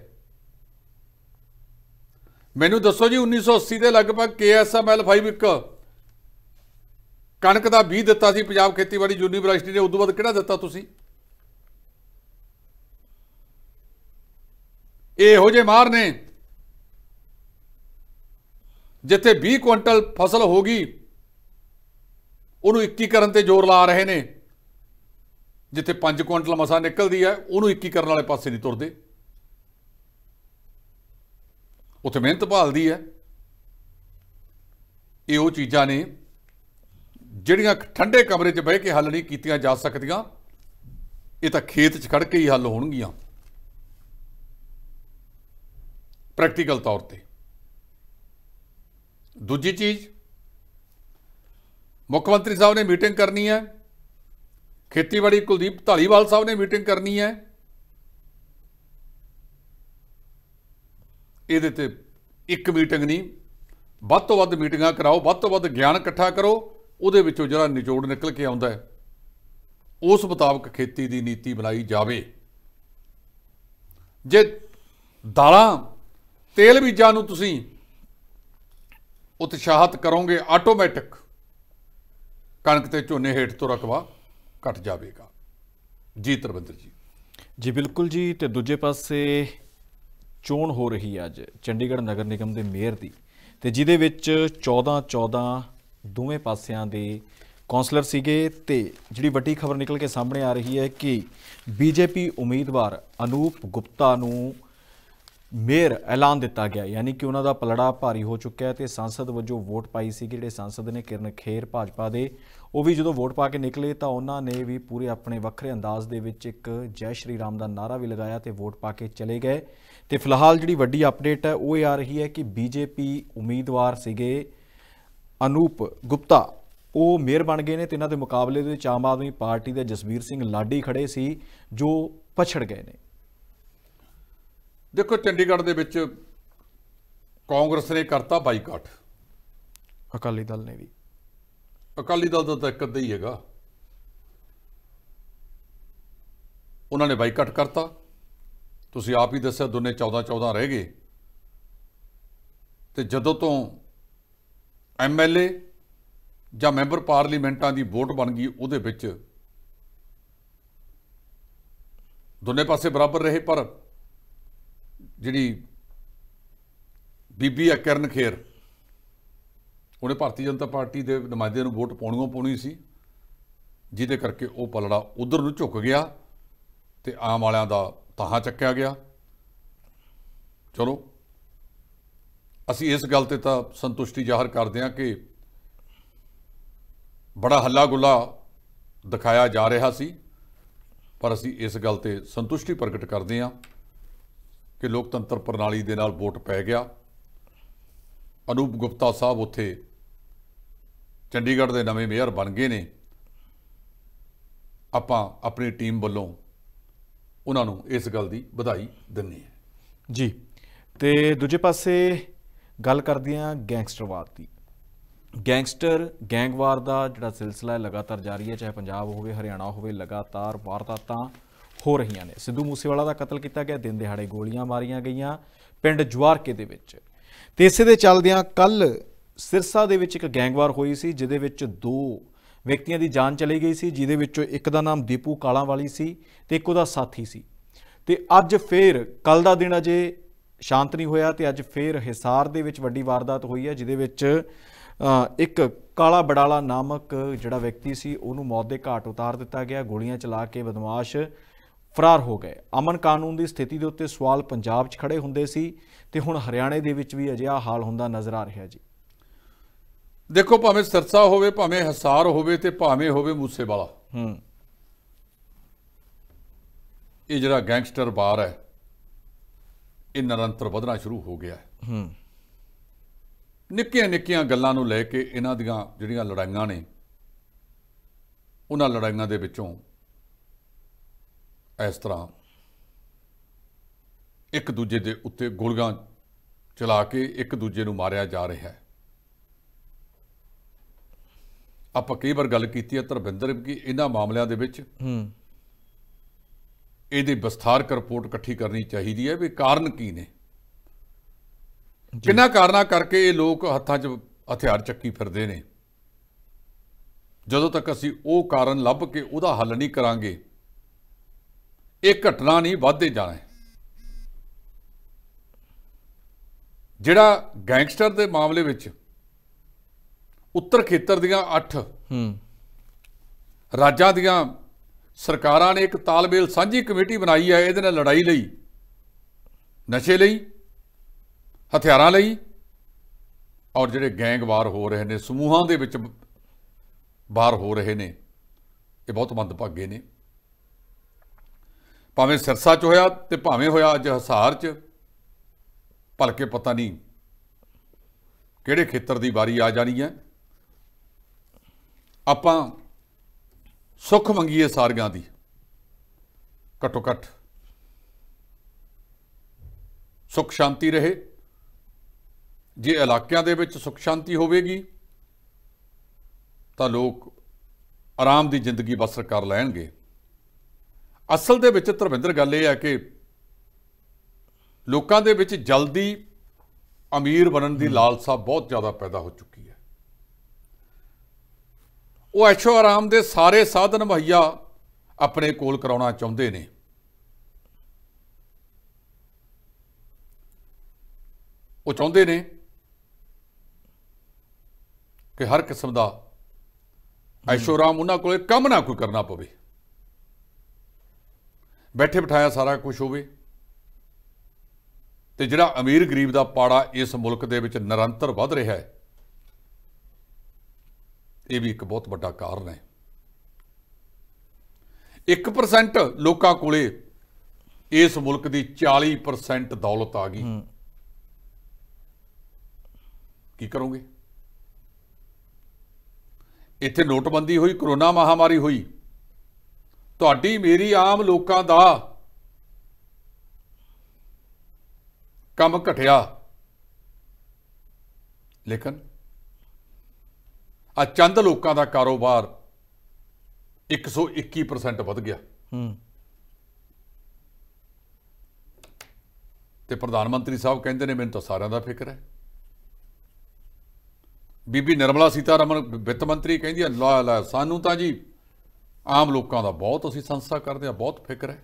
ਮੈਨੂੰ ਦੱਸੋ ਜੀ 1980 ਦੇ ਲਗਭਗ ਕੇਐਸਐਮਐਲ 5 ਇੱਕ ਕਣਕ ਦਾ ਬੀਜ ਦਿੱਤਾ ਸੀ ਪੰਜਾਬ ਖੇਤੀਬਾੜੀ ਯੂਨੀਵਰਸਿਟੀ ਨੇ ਉਦੋਂ ਬਾਅਦ ਕਿਹੜਾ ਦਿੱਤਾ ਤੁਸੀਂ ਇਹੋ ਜੇ ਮਾਹਰ ਨੇ ਜਿੱਥੇ 20 ਕੁਇੰਟਲ ਫਸਲ ਹੋ ਗਈ ਉਹਨੂੰ 21 ਕਰਨ ਤੇ ਜ਼ੋਰ ਲਾ ਰਹੇ ਨੇ ਜਿੱਥੇ 5 ਕੁਇੰਟਲ ਮਸਾ ਨਿਕਲਦੀ ਹੈ ਉਹਨੂੰ 21 ਕਰਨ ਵਾਲੇ ਪਾਸੇ ਨਹੀਂ ਤੁਰਦੇ ਉੱਥੇ ਮਿਹਨਤ ਭਾਲਦੀ ਹੈ ਇਹ ਉਹ ਚੀਜ਼ਾਂ ਨੇ ਜਿਹੜੀਆਂ ਠੰਡੇ ਕਮਰੇ 'ਚ ਬਹਿ ਕੇ ਹੱਲ ਨਹੀਂ ਕੀਤੀਆਂ ਜਾ ਸਕਦੀਆਂ ਇਹ ਤਾਂ ਖੇਤ 'ਚ ਖੜ ਕੇ ਹੀ ਹੱਲ ਹੋਣਗੀਆਂ ਪ੍ਰੈਕਟੀਕਲ ਤੌਰ ਤੇ ਦੂਜੀ ਚੀਜ਼ ਮੁੱਖ ਮੰਤਰੀ ਸਾਹਿਬ ਨੇ ਮੀਟਿੰਗ ਕਰਨੀ ਹੈ ਖੇਤੀਬਾੜੀ ਕੁਲਦੀਪ ਢਾਲੀਵਾਲ ਸਾਹਿਬ ਨੇ ਮੀਟਿੰਗ ਕਰਨੀ ਹੈ ਇਹਦੇ ਤੇ ਇੱਕ ਮੀਟਿੰਗ ਨਹੀਂ ਵੱਧ ਤੋਂ ਵੱਧ ਮੀਟਿੰਗਾਂ ਕਰਾਓ ਵੱਧ ਤੋਂ ਵੱਧ ਗਿਆਨ ਇਕੱਠਾ ਕਰੋ ਉਹਦੇ ਵਿੱਚੋਂ ਜਿਹੜਾ ਨਿਚੋੜ ਨਿਕਲ ਕੇ ਆਉਂਦਾ ਉਸ ਮੁਤਾਬਕ ਖੇਤੀ ਦੀ ਨੀਤੀ ਬਣਾਈ ਜਾਵੇ ਜੇ ਦਾਲਾਂ ਤੇਲ ਬੀਜਾਂ ਨੂੰ ਤੁਸੀਂ ਉਤਸ਼ਾਹਤ ਕਰੋਗੇ ਆਟੋਮੈਟਿਕ ਕਣਕ ਤੇ ਝੋਨੇ ਹੇਠ ਤੋਂ ਰਕਵਾ ਘਟ ਜਾਵੇਗਾ ਜੀ ਤਰਵਿੰਦਰ ਜੀ ਜੀ ਬਿਲਕੁਲ ਜੀ ਤੇ ਦੂਜੇ ਪਾਸੇ ਚੋਣ ਹੋ ਰਹੀ ਹੈ ਅੱਜ ਚੰਡੀਗੜ੍ਹ ਨਗਰ ਨਿਗਮ ਦੇ ਮੇਅਰ ਦੀ ਤੇ ਜਿਹਦੇ ਵਿੱਚ 14 14 ਦੋਵੇਂ ਪਾਸਿਆਂ ਦੇ ਕਾਉਂਸਲਰ ਸੀਗੇ ਤੇ ਜਿਹੜੀ ਵੱਡੀ ਖਬਰ ਨਿਕਲ ਕੇ ਸਾਹਮਣੇ ਆ ਰਹੀ ਹੈ ਕਿ ਬੀਜੇਪੀ ਉਮੀਦਵਾਰ ਅਨੂਪ ਗੁਪਤਾ ਨੂੰ ਮੇਰ ਐਲਾਨ ਦਿੱਤਾ ਗਿਆ ਯਾਨੀ ਕਿ ਉਹਨਾਂ ਦਾ ਪਲੜਾ ਭਾਰੀ ਹੋ ਚੁੱਕਿਆ ਹੈ ਤੇ ਸੰਸਦ ਵੱਜੋਂ ਵੋਟ ਪਾਈ ਸੀ ਜਿਹੜੇ ਸੰਸਦ ਨੇ ਕਿਰਨ ਖੇਰ ਭਾਜਪਾ ਦੇ ਉਹ ਵੀ ਜਦੋਂ ਵੋਟ ਪਾ ਕੇ ਨਿਕਲੇ ਤਾਂ ਉਹਨਾਂ ਨੇ ਵੀ ਪੂਰੇ ਆਪਣੇ ਵੱਖਰੇ ਅੰਦਾਜ਼ ਦੇ ਵਿੱਚ ਇੱਕ ਜੈ ਸ਼੍ਰੀ ਰਾਮ ਦਾ ਨਾਰਾ ਵੀ ਲਗਾਇਆ ਤੇ ਵੋਟ ਪਾ ਕੇ ਚਲੇ ਗਏ ਤੇ ਫਿਲਹਾਲ ਜਿਹੜੀ ਵੱਡੀ ਅਪਡੇਟ ਹੈ ਉਹ ਇਹ ਆ ਰਹੀ ਹੈ ਕਿ ਬੀਜੇਪੀ ਉਮੀਦਵਾਰ ਸੀਗੇ ਅਨੂਪ ਗੁਪਤਾ ਉਹ ਮੇਅਰ ਬਣ ਗਏ ਨੇ ਤੇ ਇਹਨਾਂ ਦੇ ਮੁਕਾਬਲੇ ਦੇ ਵਿੱਚ ਆਮ ਆਦਮੀ ਪਾਰਟੀ ਦੇ ਜਸਵੀਰ ਸਿੰਘ ਲਾਡੀ ਖੜੇ ਸੀ ਜੋ ਪਛੜ ਗਏ ਨੇ ਦੇਖੋ ਚੰਡੀਗੜ੍ਹ ਦੇ ਵਿੱਚ ਕਾਂਗਰਸ ਨੇ ਕਰਤਾ ਬਾਈਕਾਟ ਅਕਾਲੀ ਦਲ ਨੇ ਵੀ ਅਕਾਲੀ ਦਲ ਦਾ ਤਾਂ ਇੱਕ ਅੱਧਾ ਹੀ ਹੈਗਾ ਉਹਨਾਂ ਨੇ ਬਾਈਕਾਟ ਕਰਤਾ ਤੁਸੀਂ ਆਪ ਹੀ ਦੱਸਿਆ ਦੋਨੇ 14 14 ਰਹਿ ਗਏ ਤੇ ਜਦੋਂ ਤੋਂ ਐਮਐਲਏ ਜਾਂ ਮੈਂਬਰ ਪਾਰਲੀਮੈਂਟਾਂ ਦੀ ਵੋਟ ਬਣ ਗਈ ਉਹਦੇ ਵਿੱਚ ਦੋਨੇ ਪਾਸੇ ਬਰਾਬਰ ਰਹੇ ਪਰ ਜਿਹੜੀ ਬੀਬੀ ਅਕਰਨ ਖੇਰ ਉਹਨੇ ਭਾਰਤੀ ਜਨਤਾ ਪਾਰਟੀ ਦੇ ਨੁਮਾਇੰਦੇ ਨੂੰ ਵੋਟ ਪਾਉਣੀਆਂ ਪਾਉਣੀ ਸੀ ਜਿਹਦੇ ਕਰਕੇ ਉਹ ਪਲੜਾ ਉਧਰ ਨੂੰ ਝੁਕ ਗਿਆ ਤੇ ਆਮ ਵਾਲਿਆਂ ਦਾ ਤਹਾ ਚੱਕਿਆ ਗਿਆ ਚਲੋ ਅਸੀਂ ਇਸ ਗੱਲ ਤੇ ਤਾਂ ਸੰਤੁਸ਼ਟੀ ਜ਼ਾਹਰ ਕਰਦੇ ਹਾਂ ਕਿ ਬੜਾ ਹੱਲਾ ਗੁੱਲਾ ਦਿਖਾਇਆ ਜਾ ਰਿਹਾ ਸੀ ਪਰ ਅਸੀਂ ਇਸ ਗੱਲ ਤੇ ਸੰਤੁਸ਼ਟੀ ਪ੍ਰਗਟ ਕਰਦੇ ਹਾਂ ਕਿ ਲੋਕਤੰਤਰ ਪ੍ਰਣਾਲੀ ਦੇ ਨਾਲ ਵੋਟ ਪੈ ਗਿਆ ਅਨੂਪ ਗੁਪਤਾ ਸਾਹਿਬ ਉੱਥੇ ਚੰਡੀਗੜ੍ਹ ਦੇ ਨਵੇਂ ਮੇਅਰ ਬਣ ਗਏ ਨੇ ਆਪਾਂ ਆਪਣੀ ਟੀਮ ਵੱਲੋਂ ਉਹਨਾਂ ਨੂੰ ਇਸ ਗੱਲ ਦੀ ਵਧਾਈ ਦਿੰਨੀ ਹੈ ਜੀ ਤੇ ਦੂਜੇ ਪਾਸੇ ਗੱਲ ਕਰਦੇ ਆ ਗੈਂਗਸਟਰਵਾਦ ਦੀ ਗੈਂਗਸਟਰ ਗੈਂਗਵਾਰ ਦਾ ਜਿਹੜਾ ਸਿਲਸਿਲਾ ਲਗਾਤਾਰ ਜਾਰੀ ਹੈ ਚਾਹੇ ਪੰਜਾਬ ਹੋਵੇ ਹਰਿਆਣਾ ਹੋਵੇ ਲਗਾਤਾਰ ਵਾਰਦਾਤਾਂ ਹੋ ਰਹੀਆਂ ਨੇ ਸਿੱਧੂ ਮੂਸੇਵਾਲਾ ਦਾ ਕਤਲ ਕੀਤਾ ਗਿਆ ਦਿਨ ਦਿਹਾੜੇ ਗੋਲੀਆਂ ਮਾਰੀਆਂ ਗਈਆਂ ਪਿੰਡ ਜਵਾਰਕੇ ਦੇ ਵਿੱਚ ਤੇ ਇਸੇ ਦੇ ਚੱਲਦਿਆਂ ਕੱਲ ਸਿਰਸਾ ਦੇ ਵਿੱਚ ਇੱਕ ਗੈਂਗਵਾਰ ਹੋਈ ਸੀ ਜਿਹਦੇ ਵਿੱਚ ਦੋ ਵਿਅਕਤੀਆਂ ਦੀ ਜਾਨ ਚਲੀ ਗਈ ਸੀ ਜਿਹਦੇ ਵਿੱਚੋਂ ਇੱਕ ਦਾ ਨਾਮ ਦੀਪੂ ਕਾਲਾ ਵਾਲੀ ਸੀ ਤੇ ਇੱਕ ਉਹਦਾ ਸਾਥੀ ਸੀ ਤੇ ਅੱਜ ਫੇਰ ਕੱਲ ਦਾ ਦਿਨ ਅਜੇ ਸ਼ਾਂਤ ਨਹੀਂ ਹੋਇਆ ਤੇ ਅੱਜ ਫੇਰ ਹਿਸਾਰ ਦੇ ਵਿੱਚ ਵੱਡੀ ਵਾਰਦਾਤ ਹੋਈ ਹੈ ਜਿਹਦੇ ਵਿੱਚ ਇੱਕ ਕਾਲਾ ਬੜਾਲਾ ਨਾਮਕ ਜਿਹੜਾ ਵਿਅਕਤੀ ਸੀ ਉਹਨੂੰ ਮੌਤ ਦੇ ਘਾਟ ਉਤਾਰ ਦਿੱਤਾ ਗਿਆ ਗੋਲੀਆਂ ਚਲਾ ਕੇ ਬਦਮਾਸ਼ ਫਰਾਰ ਹੋ ਗਏ ਅਮਨ ਕਾਨੂੰਨ ਦੀ ਸਥਿਤੀ ਦੇ ਉੱਤੇ ਸਵਾਲ ਪੰਜਾਬ 'ਚ ਖੜੇ ਹੁੰਦੇ ਸੀ ਤੇ ਹੁਣ ਹਰਿਆਣੇ ਦੇ ਵਿੱਚ ਵੀ ਅਜਿਹਾ ਹਾਲ ਹੁੰਦਾ ਨਜ਼ਰ ਆ ਰਿਹਾ ਜੀ ਦੇਖੋ ਭਾਵੇਂ ਸਰਸਾ ਹੋਵੇ ਭਾਵੇਂ ਹਸਾਰ ਹੋਵੇ ਤੇ ਭਾਵੇਂ ਹੋਵੇ ਮੂਸੇਵਾਲਾ ਹੂੰ ਇਹ ਜਿਹੜਾ ਗੈਂਗਸਟਰ ਬਾਰ ਹੈ ਇਹ ਨਿਰੰਤਰ ਵਧਣਾ ਸ਼ੁਰੂ ਹੋ ਗਿਆ ਹੈ ਹੂੰ ਨਿੱਕੀਆਂ ਨਿੱਕੀਆਂ ਗੱਲਾਂ ਨੂੰ ਲੈ ਕੇ ਇਹਨਾਂ ਦੀਆਂ ਜਿਹੜੀਆਂ ਲੜਾਈਆਂ ਨੇ ਉਹਨਾਂ ਲੜਾਈਆਂ ਦੇ ਵਿੱਚੋਂ ਇਸ ਤਰ੍ਹਾਂ ਇੱਕ ਦੂਜੇ ਦੇ ਉੱਤੇ ਗੋਲੀਆਂ ਚਲਾ ਕੇ ਇੱਕ ਦੂਜੇ ਨੂੰ ਮਾਰਿਆ ਜਾ ਰਿਹਾ ਹੈ ਆਪਾਂ ਕਈ ਵਾਰ ਗੱਲ ਕੀਤੀ ਹੈ ਤਰਵਿੰਦਰ ਕੀ ਇਹਨਾਂ ਮਾਮਲਿਆਂ ਦੇ ਵਿੱਚ ਹੂੰ ਇਹਦੀ ਵਿਸਥਾਰਕ ਰਿਪੋਰਟ ਇਕੱਠੀ ਕਰਨੀ ਚਾਹੀਦੀ ਹੈ ਵੀ ਕਾਰਨ ਕੀ ਨੇ ਕਿੰਨਾ ਕਾਰਨਾ ਕਰਕੇ ਇਹ ਲੋਕ ਹੱਥਾਂ 'ਚ ਹਥਿਆਰ ਚੱਕੀ ਫਿਰਦੇ ਨੇ ਜਦੋਂ ਤੱਕ ਅਸੀਂ ਉਹ ਕਾਰਨ ਲੱਭ ਕੇ ਉਹਦਾ ਹੱਲ ਨਹੀਂ ਕਰਾਂਗੇ ਇਹ ਘਟਨਾ ਨਹੀਂ ਵੱਧਦੇ ਜਾਣਾ ਹੈ ਜਿਹੜਾ ਗੈਂਗਸਟਰ ਦੇ ਮਾਮਲੇ ਵਿੱਚ ਉੱਤਰ ਖੇਤਰ ਦੀਆਂ 8 ਹੂੰ ਰਾਜਾਂ ਦੀਆਂ ਸਰਕਾਰਾਂ ਨੇ ਇੱਕ ਤਾਲਮੇਲ ਸਾਂਝੀ ਕਮੇਟੀ ਬਣਾਈ ਹੈ ਇਹਦੇ ਨਾਲ ਲੜਾਈ ਲਈ ਨਸ਼ੇ ਲਈ ਹਥਿਆਰਾਂ ਲਈ ਔਰ ਜਿਹੜੇ ਗੈਂਗਵਾਰ ਹੋ ਰਹੇ ਨੇ ਸਮੂਹਾਂ ਦੇ ਵਿੱਚ ਬਾਹਰ ਹੋ ਰਹੇ ਨੇ ਇਹ ਬਹੁਤ ਮੰਦਭਾਗੇ ਨੇ ਭਾਵੇਂ ਸਿਰਸਾ 'ਚ ਹੋਇਆ ਤੇ ਭਾਵੇਂ ਹੋਇਆ ਅੱਜ ਹਸਾਰ 'ਚ ਭਲਕੇ ਪਤਾ ਨਹੀਂ ਕਿਹੜੇ ਖੇਤਰ ਦੀ ਵਾਰੀ ਆ ਜਾਣੀ ਹੈ ਆਪਾਂ ਸੁੱਖ ਮੰਗੀਏ ਸਾਰਿਆਂ ਦੀ ਘਟੋ ਘਟ ਸੁਖ ਸ਼ਾਂਤੀ ਰਹੇ ਜੇ ਇਲਾਕਿਆਂ ਦੇ ਵਿੱਚ ਸੁਖ ਸ਼ਾਂਤੀ ਹੋਵੇਗੀ ਤਾਂ ਲੋਕ ਆਰਾਮ ਦੀ ਜ਼ਿੰਦਗੀ ਬਸਰ ਕਰ ਲੈਣਗੇ ਅਸਲ ਦੇ ਵਿੱਚ ਧਰਮਿੰਦਰ ਗੱਲ ਇਹ ਆ ਕਿ ਲੋਕਾਂ ਦੇ ਵਿੱਚ ਜਲਦੀ ਅਮੀਰ ਬਣਨ ਦੀ ਲਾਲਸਾ ਬਹੁਤ ਜ਼ਿਆਦਾ ਪੈਦਾ ਹੋ ਚੁੱਕੀ ਹੈ ਉਹ ਐਸ਼ੋ ਆਰਾਮ ਦੇ ਸਾਰੇ ਸਾਧਨ ਮਹਈਆ ਆਪਣੇ ਕੋਲ ਕਰਾਉਣਾ ਚਾਹੁੰਦੇ ਨੇ ਉਹ ਚਾਹੁੰਦੇ ਨੇ ਕਿ ਹਰ ਕਿਸਮ ਦਾ ਐਸ਼ੋ ਆਰਾਮ ਉਹਨਾਂ ਕੋਲੇ ਕੰਮ ਨਾ ਕੋਈ ਕਰਨਾ ਪਵੇ ਬੈਠੇ ਬਿਠਾਇਆ ਸਾਰਾ ਕੁਝ ਹੋਵੇ ਤੇ ਜਿਹੜਾ ਅਮੀਰ ਗਰੀਬ ਦਾ ਪਾੜਾ ਇਸ ਮੁਲਕ ਦੇ ਵਿੱਚ ਨਿਰੰਤਰ ਵੱਧ ਰਿਹਾ ਹੈ ਇਹ ਵੀ ਇੱਕ ਬਹੁਤ ਵੱਡਾ ਕਾਰਨ ਹੈ 1% ਲੋਕਾਂ ਕੋਲੇ ਇਸ ਮੁਲਕ ਦੀ 40% ਦੌਲਤ ਆ ਗਈ ਕੀ ਕਰੋਗੇ ਇੱਥੇ ਨੋਟਬੰਦੀ ਹੋਈ ਕਰੋਨਾ ਮਹਾਮਾਰੀ ਹੋਈ ਤੁਹਾਡੀ ਮੇਰੀ ਆਮ ਲੋਕਾਂ ਦਾ ਕੰਮ ਘਟਿਆ ਲੇਕਿਨ ਆ ਚੰਦ ਲੋਕਾਂ ਦਾ ਕਾਰੋਬਾਰ 121% ਵਧ ਗਿਆ ਹੂੰ ਤੇ ਪ੍ਰਧਾਨ ਮੰਤਰੀ ਸਾਹਿਬ ਕਹਿੰਦੇ ਨੇ ਮੈਨੂੰ ਤਾਂ ਸਾਰਿਆਂ ਦਾ ਫਿਕਰ ਹੈ ਬੀਬੀ ਨਿਰਮਲਾ ਸੀਤਾਰਮਨ ਵਿੱਤ ਮੰਤਰੀ ਕਹਿੰਦੀ ਲਾ ਲਾ ਸਾਨੂੰ ਤਾਂ ਜੀ ਆਮ ਲੋਕਾਂ ਦਾ ਬਹੁਤ ਅਸੀਂ ਸੰਸਾ ਕਰਦੇ ਆ ਬਹੁਤ ਫਿਕਰ ਹੈ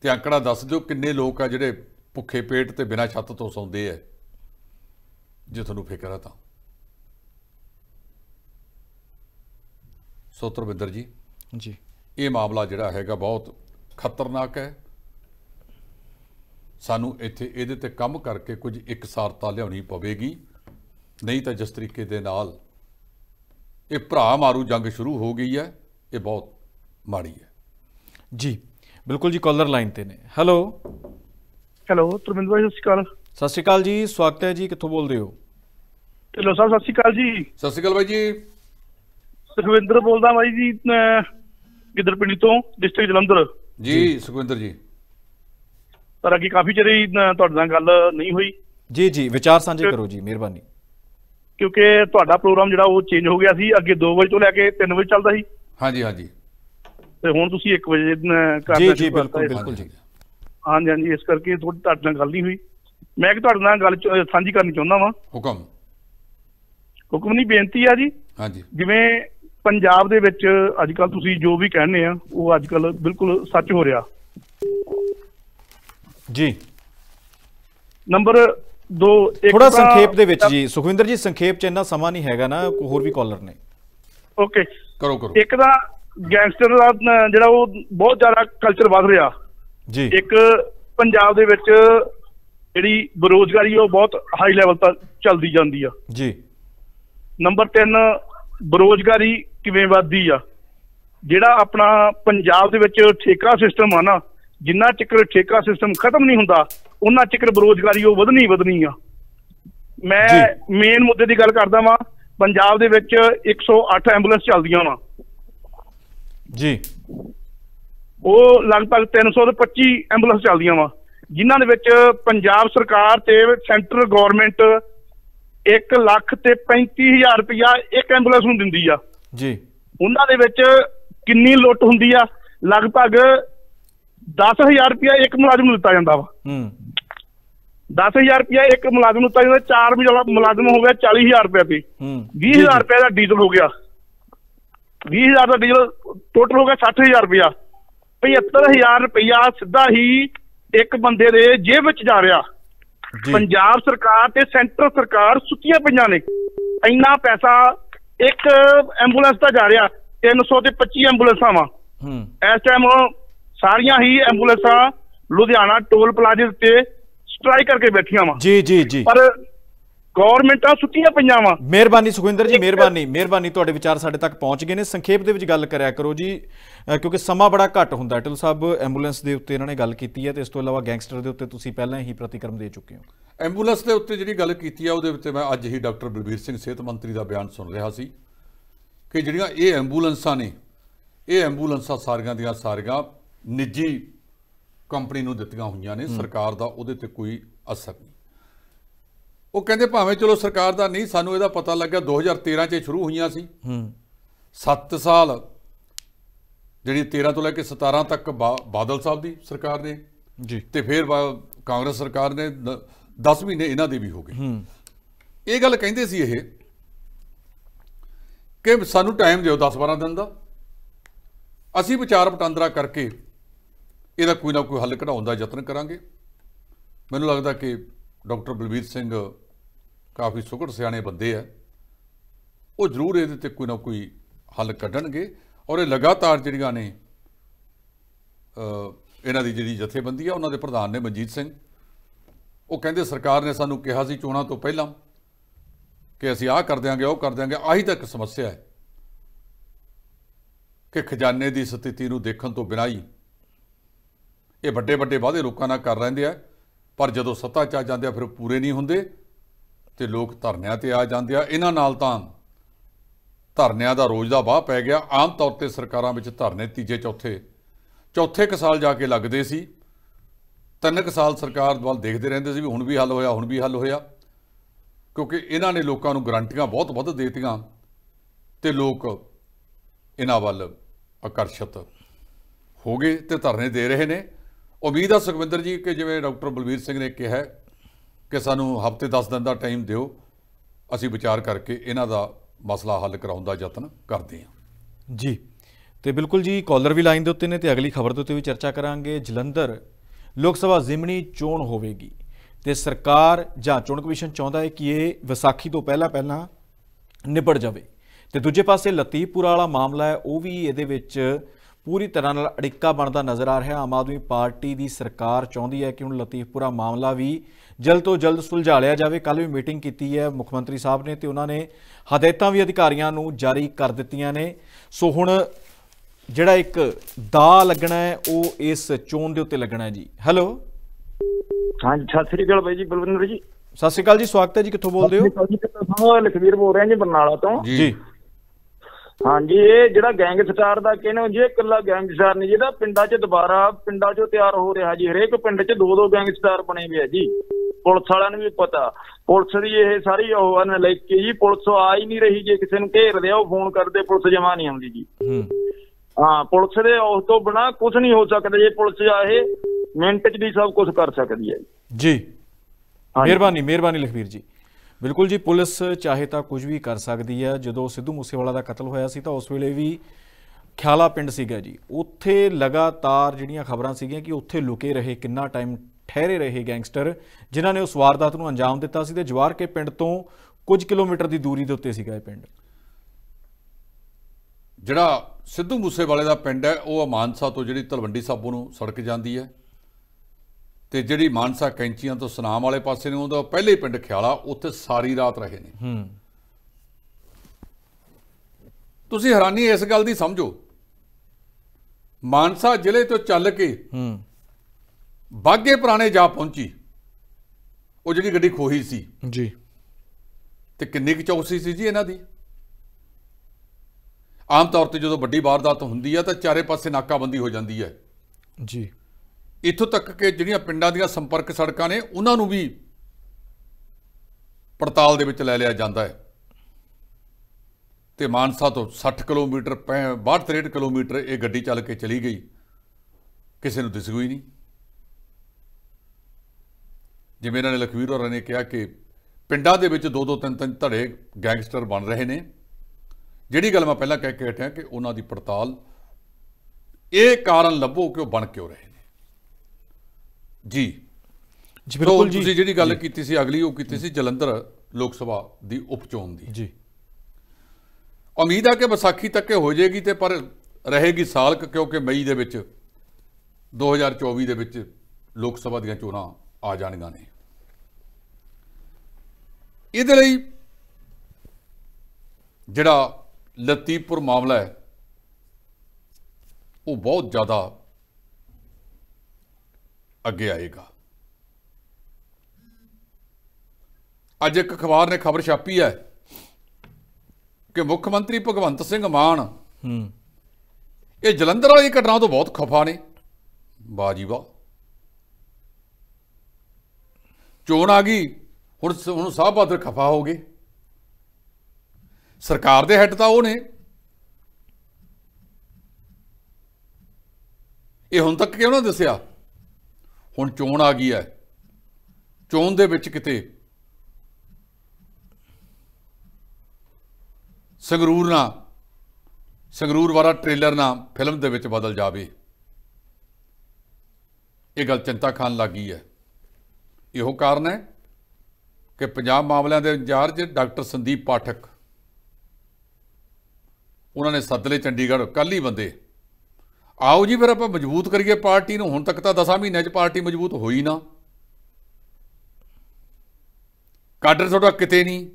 ਤੇ ਅੰਕੜਾ ਦੱਸ ਦਿਓ ਕਿੰਨੇ ਲੋਕ ਆ ਜਿਹੜੇ ਭੁੱਖੇ ਪੇਟ ਤੇ ਬਿਨਾਂ ਛੱਤ ਤੋਂ ਸੌਂਦੇ ਐ ਜੇ ਤੁਹਾਨੂੰ ਫਿਕਰ ਆ ਤਾਂ ਸੋਤਰਵਿੰਦਰ ਜੀ ਜੀ ਇਹ ਮਾਮਲਾ ਜਿਹੜਾ ਹੈਗਾ ਬਹੁਤ ਖਤਰਨਾਕ ਹੈ ਸਾਨੂੰ ਇੱਥੇ ਇਹਦੇ ਤੇ ਕੰਮ ਕਰਕੇ ਕੁਝ ਇਕਸਾਰਤਾ ਲਿਆਉਣੀ ਪਵੇਗੀ ਨਹੀਂ ਤਾਂ ਜਿਸ ਤਰੀਕੇ ਦੇ ਨਾਲ ਇਹ ਭਰਾ ਮਾਰੂ ਜੰਗ ਸ਼ੁਰੂ ਹੋ ਗਈ ਹੈ ਇਹ ਬਹੁਤ ਮਾੜੀ ਹੈ ਜੀ ਬਿਲਕੁਲ ਜੀ ਕਾਲਰ ਲਾਈਨ ਤੇ ਨੇ ਹੈਲੋ ਹੈਲੋ ਤਰਮਿੰਦਰ ਭਾਈ ਸਤਿ ਸ਼੍ਰੀ ਅਕਾਲ ਸਤਿ ਸ਼੍ਰੀ ਅਕਾਲ ਜੀ ਸਵਾਗਤ ਹੈ ਜੀ ਕਿੱਥੋਂ ਬੋਲਦੇ ਹੋ ਹੈਲੋ ਸਾਹਿਬ ਸਤਿ ਸ਼੍ਰੀ ਅਕਾਲ ਜੀ ਸਤਿ ਸ਼੍ਰੀ ਅਕਾਲ ਬਾਈ ਜੀ ਸੁਖਵਿੰਦਰ ਬੋਲਦਾ ਬਾਈ ਜੀ ਕਿਧਰ ਪਿੰਡੀ ਤੋਂ ਡਿਸਟ੍ਰਿਕਟ ਜਲੰਧਰ ਜੀ ਸੁਖਵਿੰਦਰ ਜੀ ਪਰ ਅੱਗੇ ਕਾਫੀ ਚਿਰ ਹੀ ਤੁਹਾਡੇ ਨਾਲ ਗੱਲ ਨਹੀਂ ਹੋਈ ਜੀ ਜੀ ਵਿਚਾਰ ਸਾਂਝੇ ਕਰੋ ਜੀ ਮਿਹਰਬਾਨੀ ਕਿਉਂਕਿ ਤੁਹਾਡਾ ਪ੍ਰੋਗਰਾਮ ਜਿਹੜਾ ਉਹ ਚੇਂਜ ਹੋ ਗਿਆ ਸੀ ਅੱਗੇ 2 ਵਜੇ ਤੋਂ ਲੈ ਕੇ 3 ਵਜੇ ਚੱਲਦਾ ਸੀ ਹਾਂਜੀ ਹਾਂਜੀ ਤੇ ਹੁਣ ਤੁਸੀਂ 1 ਵਜੇ ਕਰਦਾ ਜੀ ਜੀ ਬਿਲਕੁਲ ਬਿਲਕੁਲ ਜੀ ਹਾਂਜੀ ਹਾਂਜੀ ਇਸ ਕਰਕੇ ਥੋੜੀ ਤੁਹਾਡੇ ਨਾਲ ਗੱਲ ਨਹੀਂ ਹੋਈ ਮੈਂ ਕਿ ਤੁਹਾਡੇ ਨਾਲ ਗੱਲ ਸਾਂਝੀ ਕਰਨੀ ਚਾਹੁੰਦਾ ਵਾਂ ਹੁਕਮ ਹੁਕਮ ਨਹੀਂ ਬੇਨਤੀ ਆ ਜੀ ਹਾਂਜੀ ਜਿਵੇਂ ਪੰਜਾਬ ਦੇ ਵਿੱਚ ਅੱਜ ਕੱਲ ਤੁਸੀਂ ਜੋ ਵੀ ਕਹਿੰਦੇ ਆ ਉਹ ਅੱਜ ਕੱਲ ਬਿਲਕੁਲ ਸੱਚ ਹੋ ਰਿਹਾ ਜੀ ਨੰਬਰ 2 ਥੋੜਾ ਸੰਖੇਪ ਦੇ ਵਿੱਚ ਜੀ ਸੁਖਵਿੰਦਰ ਜੀ ਸੰਖੇਪ ਚ ਇੰਨਾ ਸਮਾਂ ਨਹੀਂ ਹੈਗਾ ਨਾ ਹੋਰ ਵੀ ਕਾਲਰ ਨੇ ਓਕੇ ਕਰੋ ਕਰੋ ਇੱਕ ਤਾਂ ਗੈਂਗਸਟਰ ਦਾ ਜਿਹੜਾ ਉਹ ਬਹੁਤ ਜ਼ਿਆਦਾ ਕਲਚਰ ਵੱਧ ਰਿਹਾ ਜੀ ਇੱਕ ਪੰਜਾਬ ਦੇ ਵਿੱਚ ਜਿਹੜੀ ਬੇਰੋਜ਼ਗਾਰੀ ਉਹ ਬਹੁਤ ਹਾਈ ਲੈਵਲ ਤੱਕ ਚੱਲਦੀ ਜਾਂਦੀ ਆ ਜੀ ਨੰਬਰ 3 ਬੇਰੋਜ਼ਗਾਰੀ ਕਿਵੇਂ ਵੱਧਦੀ ਆ ਜਿਹੜਾ ਆਪਣਾ ਪੰਜਾਬ ਦੇ ਵਿੱਚ ਠੇਕਾ ਸਿਸਟਮ ਆ ਨਾ ਜਿੰਨਾ ਚਿਕਰ ਠੇਕਾ ਸਿਸਟਮ ਖਤਮ ਨਹੀਂ ਹੁੰਦਾ ਉਹਨਾਂ ਚਿਕਰ ਬੇਰੋਜ਼ਗਾਰੀ ਉਹ ਵਧਣੀ ਵਧਣੀ ਆ ਮੈਂ ਮੇਨ ਮੁੱਦੇ ਦੀ ਗੱਲ ਕਰਦਾ ਵਾਂ ਪੰਜਾਬ ਦੇ ਵਿੱਚ 108 ਐਂਬੂਲੈਂਸ ਚੱਲਦੀਆਂ ਵਾ ਜੀ ਉਹ ਲਗਭਗ 325 ਐਂਬੂਲੈਂਸ ਚੱਲਦੀਆਂ ਵਾ ਜਿਨ੍ਹਾਂ ਦੇ ਵਿੱਚ ਪੰਜਾਬ ਸਰਕਾਰ ਤੇ ਸੈਂਟਰ ਗਵਰਨਮੈਂਟ 1 ਲੱਖ ਤੇ 35000 ਰੁਪਇਆ ਇੱਕ ਐਂਬੂਲੈਂਸ ਨੂੰ ਦਿੰਦੀ ਆ ਜੀ ਉਹਨਾਂ ਦੇ ਵਿੱਚ ਕਿੰਨੀ ਲੁੱਟ ਹੁੰਦੀ ਆ ਲਗਭਗ 10000 ਰੁਪਇਆ ਇੱਕ ਮੁਲਾਜ਼ਮ ਨੂੰ ਦਿੱਤਾ ਜਾਂਦਾ ਵਾ ਹੂੰ 10000 ਰੁਪਿਆ ਇੱਕ ਮੁਲਾਜ਼ਮ ਨੂੰ ਤਾਂ ਚਾਰ ਵੀ ਮੁਲਾਜ਼ਮ ਹੋ ਗਿਆ 40000 ਰੁਪਿਆ ਤੇ 20000 ਰੁਪਏ ਦਾ ਡੀਜ਼ਲ ਹੋ ਗਿਆ 20000 ਦਾ ਡੀਜ਼ਲ ਟੋਟਲ ਹੋ ਗਿਆ 60000 ਰੁਪਿਆ 75000 ਰੁਪਿਆ ਸਿੱਧਾ ਹੀ ਇੱਕ ਬੰਦੇ ਦੇ ਜੇਬ ਵਿੱਚ ਜਾ ਰਿਹਾ ਪੰਜਾਬ ਸਰਕਾਰ ਤੇ ਸੈਂਟਰ ਸਰਕਾਰ ਸੁੱਤੀਆਂ ਪਈਆਂ ਨੇ ਇੰਨਾ ਪੈਸਾ ਇੱਕ ਐਂਬੂਲੈਂਸ ਦਾ ਜਾ ਰਿਹਾ 300 ਤੇ 25 ਐਂਬੂਲੈਂਸਾਂ ਵਾ ਇਸ ਟਾਈਮ ਸਾਰੀਆਂ ਹੀ ਐਂਬੂਲੈਂਸਾਂ ਲੁਧਿਆਣਾ ਟੋਲ ਪਲਾਜ਼ੇ ਤੇ ਸਟ੍ਰਾਈਕ ਕਰਕੇ ਬੈਠੀਆਂ ਵਾ ਜੀ ਜੀ ਜੀ ਪਰ ਗਵਰਨਮੈਂਟਾਂ ਸੁੱਤੀਆਂ ਪਈਆਂ ਵਾ ਮਿਹਰਬਾਨੀ ਸੁਖਿੰਦਰ ਜੀ ਮਿਹਰਬਾਨੀ ਮਿਹਰਬਾਨੀ ਤੁਹਾਡੇ ਵਿਚਾਰ ਸਾਡੇ ਤੱਕ ਪਹੁੰਚ ਗਏ ਨੇ ਸੰਖੇਪ ਦੇ ਵਿੱਚ ਗੱਲ ਕਰਿਆ ਕਰੋ ਜੀ ਕਿਉਂਕਿ ਸਮਾਂ ਬੜਾ ਘੱਟ ਹੁੰਦਾ ਟਿਲ ਸਾਹਿਬ ਐਂਬੂਲੈਂਸ ਦੇ ਉੱਤੇ ਇਹਨਾਂ ਨੇ ਗੱਲ ਕੀਤੀ ਹੈ ਤੇ ਇਸ ਤੋਂ ਇਲਾਵਾ ਗੈਂਗਸਟਰ ਦੇ ਉੱਤੇ ਤੁਸੀਂ ਪਹਿਲਾਂ ਹੀ ਪ੍ਰਤੀਕਰਮ ਦੇ ਚੁੱਕੇ ਹੋ ਐਂਬੂਲੈਂਸ ਦੇ ਉੱਤੇ ਜਿਹੜੀ ਗੱਲ ਕੀਤੀ ਆ ਉਹਦੇ ਉੱਤੇ ਮੈਂ ਅੱਜ ਹੀ ਡਾਕਟਰ ਬਲਬੀਰ ਸਿੰਘ ਸਿਹਤ ਮੰਤਰੀ ਦਾ ਬਿਆਨ ਸੁਣ ਰਿਹਾ ਸੀ ਕਿ ਜਿਹੜੀਆਂ ਇਹ ਐਂਬੂਲੈਂਸਾਂ ਨੇ ਇਹ ਐਂਬੂਲੈਂਸਾਂ ਸਾਰੀਆਂ ਦੀਆਂ ਸਾਰੀਆਂ ਨਿੱਜੀ ਕੰਪਨੀ ਨੂੰ ਦਿੱਤੀਆਂ ਹੋਈਆਂ ਨੇ ਸਰਕਾਰ ਦਾ ਉਹਦੇ ਤੇ ਕੋਈ ਅਸਰ ਨਹੀਂ ਉਹ ਕਹਿੰਦੇ ਭਾਵੇਂ ਚਲੋ ਸਰਕਾਰ ਦਾ ਨਹੀਂ ਸਾਨੂੰ ਇਹਦਾ ਪਤਾ ਲੱਗਾ 2013 ਚ ਸ਼ੁਰੂ ਹੋਈਆਂ ਸੀ ਹੂੰ 7 ਸਾਲ ਜਿਹੜੀ 13 ਤੋਂ ਲੈ ਕੇ 17 ਤੱਕ ਬਾਦਲ ਸਾਹਿਬ ਦੀ ਸਰਕਾਰ ਨੇ ਜੀ ਤੇ ਫਿਰ ਕਾਂਗਰਸ ਸਰਕਾਰ ਨੇ 10 ਮਹੀਨੇ ਇਹਨਾਂ ਦੇ ਵੀ ਹੋ ਗਏ ਹੂੰ ਇਹ ਗੱਲ ਕਹਿੰਦੇ ਸੀ ਇਹ ਕਿ ਸਾਨੂੰ ਟਾਈਮ ਦਿਓ 10-12 ਦਿਨ ਦਾ ਅਸੀਂ ਵਿਚਾਰ ਵਟਾਂਦਰਾ ਕਰਕੇ ਇਹਦਾ ਕੋਈ ਨਾ ਕੋਈ ਹੱਲ ਕਢਾਉਣ ਦਾ ਯਤਨ ਕਰਾਂਗੇ ਮੈਨੂੰ ਲੱਗਦਾ ਕਿ ਡਾਕਟਰ ਬਲਬੀਰ ਸਿੰਘ ਕਾਫੀ ਸੁਖੜ ਸਿਆਣੇ ਬੰਦੇ ਆ ਉਹ ਜ਼ਰੂਰ ਇਹਦੇ ਤੇ ਕੋਈ ਨਾ ਕੋਈ ਹੱਲ ਕੱਢਣਗੇ ਔਰ ਇਹ ਲਗਾਤਾਰ ਜਿਹੜੀਆਂ ਨੇ ਇਹਨਾਂ ਦੀ ਜਿਹੜੀ ਜਥੇਬੰਦੀ ਆ ਉਹਨਾਂ ਦੇ ਪ੍ਰਧਾਨ ਨੇ ਮਨਜੀਤ ਸਿੰਘ ਉਹ ਕਹਿੰਦੇ ਸਰਕਾਰ ਨੇ ਸਾਨੂੰ ਕਿਹਾ ਸੀ ਚੋਣਾਂ ਤੋਂ ਪਹਿਲਾਂ ਕਿ ਅਸੀਂ ਆਹ ਕਰ ਦਿਆਂਗੇ ਉਹ ਕਰ ਦਿਆਂਗੇ ਆਹੀ ਤੱਕ ਸਮੱਸਿਆ ਹੈ ਕਿ ਖਜ਼ਾਨੇ ਦੀ ਸਥਿਤੀ ਨੂੰ ਦੇਖਣ ਤੋਂ ਬਿਨਾਂ ਹੀ ਇਹ ਵੱਡੇ ਵੱਡੇ ਵਾਅਦੇ ਲੋਕਾਂ ਨਾਲ ਕਰ ਰਹੇ ਆ ਪਰ ਜਦੋਂ ਸੱਤਾ 'ਚ ਆ ਜਾਂਦੇ ਆ ਫਿਰ ਪੂਰੇ ਨਹੀਂ ਹੁੰਦੇ ਤੇ ਲੋਕ ਧਰਨਿਆਂ ਤੇ ਆ ਜਾਂਦੇ ਆ ਇਹਨਾਂ ਨਾਲ ਤਾਂ ਧਰਨਿਆਂ ਦਾ ਰੋਜ਼ ਦਾ ਵਾਹ ਪੈ ਗਿਆ ਆਮ ਤੌਰ ਤੇ ਸਰਕਾਰਾਂ ਵਿੱਚ ਧਰਨੇ ਤੀਜੇ ਚੌਥੇ ਚੌਥੇ ਕ ਸਾਲ ਜਾ ਕੇ ਲੱਗਦੇ ਸੀ ਤਿੰਨ ਕ ਸਾਲ ਸਰਕਾਰ ਵੱਲ ਦੇਖਦੇ ਰਹਿੰਦੇ ਸੀ ਵੀ ਹੁਣ ਵੀ ਹੱਲ ਹੋਇਆ ਹੁਣ ਵੀ ਹੱਲ ਹੋਇਆ ਕਿਉਂਕਿ ਇਹਨਾਂ ਨੇ ਲੋਕਾਂ ਨੂੰ ਗਰੰਟੀਆਂ ਬਹੁਤ ਵੱਧ ਦੇਤੀਆਂ ਤੇ ਲੋਕ ਇਹਨਾਂ ਵੱਲ ਆਕਰਸ਼ਿਤ ਹੋ ਗਏ ਤੇ ਧਰਨੇ ਦੇ ਰਹੇ ਨੇ ਉਮੀਦ ਆ ਸੁਖਵਿੰਦਰ ਜੀ ਕਿ ਜਿਵੇਂ ਡਾਕਟਰ ਬਲਵੀਰ ਸਿੰਘ ਨੇ ਕਿਹਾ ਕਿ ਸਾਨੂੰ ਹਫਤੇ 10 ਦਿਨ ਦਾ ਟਾਈਮ ਦਿਓ ਅਸੀਂ ਵਿਚਾਰ ਕਰਕੇ ਇਹਨਾਂ ਦਾ ਮਸਲਾ ਹੱਲ ਕਰਾਉਣ ਦਾ ਯਤਨ ਕਰਦੇ ਹਾਂ ਜੀ ਤੇ ਬਿਲਕੁਲ ਜੀ ਕਾਲਰ ਵੀ ਲਾਈਨ ਦੇ ਉੱਤੇ ਨੇ ਤੇ ਅਗਲੀ ਖਬਰ ਦੇ ਉੱਤੇ ਵੀ ਚਰਚਾ ਕਰਾਂਗੇ ਜਲੰਧਰ ਲੋਕ ਸਭਾ ਜ਼ਿਮਨੀ ਚੋਣ ਹੋਵੇਗੀ ਤੇ ਸਰਕਾਰ ਜਾਂ ਚੋਣ ਕਮਿਸ਼ਨ ਚਾਹੁੰਦਾ ਹੈ ਕਿ ਇਹ ਵਿਸਾਖੀ ਤੋਂ ਪਹਿਲਾਂ ਪਹਿਲਾਂ ਨਿਬੜ ਜਾਵੇ ਤੇ ਦੂਜੇ ਪਾਸੇ ਲਤੀਪੁਰਾ ਵਾਲਾ ਮਾਮਲਾ ਹੈ ਉਹ ਵੀ ਇਹਦੇ ਵਿੱਚ ਪੂਰੀ ਤਰ੍ਹਾਂ ਨਾਲ ਅੜਿੱਕਾ ਬਣਦਾ ਨਜ਼ਰ ਆ ਰਿਹਾ ਆਮ ਆਦਮੀ ਪਾਰਟੀ ਦੀ ਸਰਕਾਰ ਚਾਹੁੰਦੀ ਹੈ ਕਿ ਹੁਣ ਲਤੀਫਪੁਰਾ ਮਾਮਲਾ ਵੀ ਜਲਦ ਤੋਂ ਜਲਦ ਸੁਲਝਾ ਲਿਆ ਜਾਵੇ ਕੱਲ ਵੀ ਮੀਟਿੰਗ ਕੀਤੀ ਹੈ ਮੁੱਖ ਮੰਤਰੀ ਸਾਹਿਬ ਨੇ ਤੇ ਉਹਨਾਂ ਨੇ ਹਦਾਇਤਾਂ ਵੀ ਅਧਿਕਾਰੀਆਂ ਨੂੰ ਜਾਰੀ ਕਰ ਦਿੱਤੀਆਂ ਨੇ ਸੋ ਹੁਣ ਜਿਹੜਾ ਇੱਕ ਦਾ ਲੱਗਣਾ ਹੈ ਉਹ ਇਸ ਚੋਣ ਦੇ ਉੱਤੇ ਲੱਗਣਾ ਹੈ ਜੀ ਹੈਲੋ ਹਾਂ ਸਤਿ ਸ੍ਰੀ ਅਕਾਲ ਬਾਈ ਜੀ ਬਲਵਿੰਦਰ ਜੀ ਸਤਿ ਸ੍ਰੀ ਅਕਾਲ ਜੀ ਸਵਾਗਤ ਹੈ ਜੀ ਕਿੱਥੋਂ ਬੋਲਦੇ ਹੋ ਲਖਵੀਰ ਬੋਲ ਰਿਹਾ ਜੀ ਬਰਨਾਲਾ ਤੋਂ ਜੀ ਹਾਂਜੀ ਇਹ ਜਿਹੜਾ ਗੈਂਗਸਟਰ ਦਾ ਕਹਿੰਦੇ ਹੋ ਜੀ ਇਕੱਲਾ ਗੈਂਗਸਟਰ ਨਹੀਂ ਜਿਹੜਾ ਪਿੰਡਾਂ 'ਚ ਦੁਬਾਰਾ ਪਿੰਡਾਂ 'ਚੋਂ ਤਿਆਰ ਹੋ ਰਿਹਾ ਜੀ ਹਰੇਕ ਪਿੰਡ 'ਚ ਦੋ ਦੋ ਗੈਂਗਸਟਰ ਬਣੇ ਹੋਏ ਆ ਜੀ ਪੁਲਿਸ ਵਾਲਿਆਂ ਨੂੰ ਵੀ ਪਤਾ ਪੁਲਿਸ ਦੀ ਇਹ ਸਾਰੀ ਉਹ ਅਨ ਲੈ ਕੇ ਜੀ ਪੁਲਿਸ ਆ ਹੀ ਨਹੀਂ ਰਹੀ ਜੇ ਕਿਸੇ ਨੂੰ ਘੇਰਦੇ ਆ ਉਹ ਫੋਨ ਕਰਦੇ ਪੁਲਿਸ ਜਮਾ ਨਹੀਂ ਆਉਂਦੀ ਜੀ ਹਾਂ ਪੁਲਿਸ ਦੇ ਉਸ ਤੋਂ ਬਿਨਾ ਕੁਝ ਨਹੀਂ ਹੋ ਸਕਦਾ ਜੇ ਪੁਲਿਸ ਆਏ ਮਿੰਟ 'ਚ ਵੀ ਸਭ ਕੁਝ ਕਰ ਸਕਦੀ ਹੈ ਜੀ ਮਿਹਰਬਾਨੀ ਮਿਹਰਬਾਨੀ ਲਖਵੀਰ ਜੀ ਬਿਲਕੁਲ ਜੀ ਪੁਲਿਸ ਚਾਹੇ ਤਾਂ ਕੁਝ ਵੀ ਕਰ ਸਕਦੀ ਹੈ ਜਦੋਂ ਸਿੱਧੂ ਮੂਸੇਵਾਲਾ ਦਾ ਕਤਲ ਹੋਇਆ ਸੀ ਤਾਂ ਉਸ ਵੇਲੇ ਵੀ ਖਿਆਲਾ ਪਿੰਡ ਸੀਗਾ ਜੀ ਉੱਥੇ ਲਗਾਤਾਰ ਜਿਹੜੀਆਂ ਖਬਰਾਂ ਸੀਗੀਆਂ ਕਿ ਉੱਥੇ ਲੁਕੇ ਰਹੇ ਕਿੰਨਾ ਟਾਈਮ ਠਹਿਰੇ ਰਹੇ ਗੈਂਗਸਟਰ ਜਿਨ੍ਹਾਂ ਨੇ ਉਸ ਵਾਰਦਾਤ ਨੂੰ ਅੰਜਾਮ ਦਿੱਤਾ ਸੀ ਤੇ ਜਵਾਰ ਕੇ ਪਿੰਡ ਤੋਂ ਕੁਝ ਕਿਲੋਮੀਟਰ ਦੀ ਦੂਰੀ ਦੇ ਉੱਤੇ ਸੀਗਾ ਇਹ ਪਿੰਡ ਜਿਹੜਾ ਸਿੱਧੂ ਮੂਸੇਵਾਲੇ ਦਾ ਪਿੰਡ ਹੈ ਉਹ ਮਾਨਸਾ ਤੋਂ ਜਿਹੜੀ ਤਲਵੰਡੀ ਸਾਬੋ ਨੂੰ ਸੜਕ ਜਾਂਦੀ ਹੈ ਤੇ ਜਿਹੜੀ ਮਾਨਸਾ ਕੈਂਚੀਆਂ ਤੋਂ ਸੁਨਾਮ ਵਾਲੇ ਪਾਸੇ ਨੂੰ ਉਹਦਾ ਪਹਿਲੇ ਪਿੰਡ ਖਿਆਲਾ ਉੱਥੇ ਸਾਰੀ ਰਾਤ ਰਹੇ ਨੇ ਹੂੰ ਤੁਸੀਂ ਹੈਰਾਨੀ ਇਸ ਗੱਲ ਦੀ ਸਮਝੋ ਮਾਨਸਾ ਜ਼ਿਲ੍ਹੇ ਤੋਂ ਚੱਲ ਕੇ ਹੂੰ ਬਾਗੇ ਪੁਰਾਣੇ ਜਾ ਪਹੁੰਚੀ ਉਹ ਜਿਹੜੀ ਗੱਡੀ ਖੋਹੀ ਸੀ ਜੀ ਤੇ ਕਿੰਨੀ ਕੁ ਚੌਕਸੀ ਸੀ ਜੀ ਇਹਨਾਂ ਦੀ ਆਮ ਤੌਰ ਤੇ ਜਦੋਂ ਵੱਡੀ ਵਾਰਦਾਤ ਹੁੰਦੀ ਹੈ ਤਾਂ ਚਾਰੇ ਪਾਸੇ ਨਾਕਾਬੰਦੀ ਹੋ ਜਾਂਦੀ ਹੈ ਜੀ ਇੱਥੋਂ ਤੱਕ ਕਿ ਜਿਹੜੀਆਂ ਪਿੰਡਾਂ ਦੀਆਂ ਸੰਪਰਕ ਸੜਕਾਂ ਨੇ ਉਹਨਾਂ ਨੂੰ ਵੀ ਪੜਤਾਲ ਦੇ ਵਿੱਚ ਲੈ ਲਿਆ ਜਾਂਦਾ ਹੈ ਤੇ ਮਾਨਸਾ ਤੋਂ 60 ਕਿਲੋਮੀਟਰ 62 ਕਿਲੋਮੀਟਰ ਇਹ ਗੱਡੀ ਚੱਲ ਕੇ ਚਲੀ ਗਈ ਕਿਸੇ ਨੂੰ ਦਿਸ ਗਈ ਨਹੀਂ ਜਿਵੇਂ ਇਹਨਾਂ ਨੇ ਲਖਵੀਰ ਹੋਰਾਂ ਨੇ ਕਿਹਾ ਕਿ ਪਿੰਡਾਂ ਦੇ ਵਿੱਚ ਦੋ ਦੋ ਤਿੰਨ ਤਿੰਨ ਧੜੇ ਗੈਂਗਸਟਰ ਬਣ ਰਹੇ ਨੇ ਜਿਹੜੀ ਗੱਲ ਮੈਂ ਪਹਿਲਾਂ ਕਹਿ ਕੇ ਹਟਿਆ ਕਿ ਉਹਨਾਂ ਦੀ ਪੜਤਾਲ ਇਹ ਕਾਰਨ ਲੱਭੋ ਕਿ ਉਹ ਬਣ ਕਿਉਂ ਰਹੇ ਜੀ ਜੀ ਬਿਲਕੁਲ ਜੀ ਤੁਸੀਂ ਜਿਹੜੀ ਗੱਲ ਕੀਤੀ ਸੀ ਅਗਲੀ ਉਹ ਕੀਤੀ ਸੀ ਜਲੰਧਰ ਲੋਕ ਸਭਾ ਦੀ ਉਪਚੋਣ ਦੀ ਜੀ ਉਮੀਦ ਆ ਕਿ ਵਿਸਾਖੀ ਤੱਕ ਹੋ ਜਾਏਗੀ ਤੇ ਪਰ ਰਹੇਗੀ ਸਾਲ ਕਿਉਂਕਿ ਮਈ ਦੇ ਵਿੱਚ 2024 ਦੇ ਵਿੱਚ ਲੋਕ ਸਭਾ ਦੀਆਂ ਚੋਣਾਂ ਆ ਜਾਣਗੀਆਂ ਨੇ ਇਹਦੇ ਲਈ ਜਿਹੜਾ ਲਤੀਪੁਰ ਮਾਮਲਾ ਹੈ ਉਹ ਬਹੁਤ ਜ਼ਿਆਦਾ ਅੱਗੇ ਆਏਗਾ ਅੱਜ ਇੱਕ ਅਖਬਾਰ ਨੇ ਖਬਰ ਛਾਪੀ ਹੈ ਕਿ ਮੁੱਖ ਮੰਤਰੀ ਭਗਵੰਤ ਸਿੰਘ ਮਾਨ ਹੂੰ ਇਹ ਜਲੰਧਰ ਵਾਲੀ ਘਟਨਾ ਤੋਂ ਬਹੁਤ ਖਫਾ ਨੇ ਬਾਜੀ ਵਾ ਚੋਣ ਆ ਗਈ ਹੁਣ ਹੁਣ ਸਾਹਿਬ ਬਾਦਰ ਖਫਾ ਹੋ ਗਏ ਸਰਕਾਰ ਦੇ ਹੈੱਡ ਤਾਂ ਉਹ ਨੇ ਇਹ ਹੁਣ ਤੱਕ ਕਿਉਂ ਨਾ ਦੱਸਿਆ ਹੁਣ ਚੋਣ ਆ ਗਈ ਹੈ ਚੋਣ ਦੇ ਵਿੱਚ ਕਿਤੇ ਸੰਗਰੂਰ ਨਾ ਸੰਗਰੂਰ ਵਾਲਾ ਟ੍ਰੇਲਰ ਨਾ ਫਿਲਮ ਦੇ ਵਿੱਚ ਬਦਲ ਜਾਵੇ ਇਹ ਗੱਲ ਚਿੰਤਾ ਖਾਨ ਲੱਗੀ ਹੈ ਇਹੋ ਕਾਰਨ ਹੈ ਕਿ ਪੰਜਾਬ ਮਾਮਲਿਆਂ ਦੇ ਇੰਚਾਰਜ ਡਾਕਟਰ ਸੰਦੀਪ ਪਾਠਕ ਉਹਨਾਂ ਨੇ ਸੱਦਲੇ ਚੰਡੀਗੜ੍ਹ ਕੱਲ ਹੀ ਬੰਦੇ ਆਓ ਜੀ ਫਿਰ ਆਪਾਂ ਮਜ਼ਬੂਤ ਕਰੀਏ ਪਾਰਟੀ ਨੂੰ ਹੁਣ ਤੱਕ ਤਾਂ 10 ਮਹੀਨਿਆਂ 'ਚ ਪਾਰਟੀ ਮਜ਼ਬੂਤ ਹੋਈ ਨਾ ਕਾਡਰ ਤੁਹਾਡਾ ਕਿਤੇ ਨਹੀਂ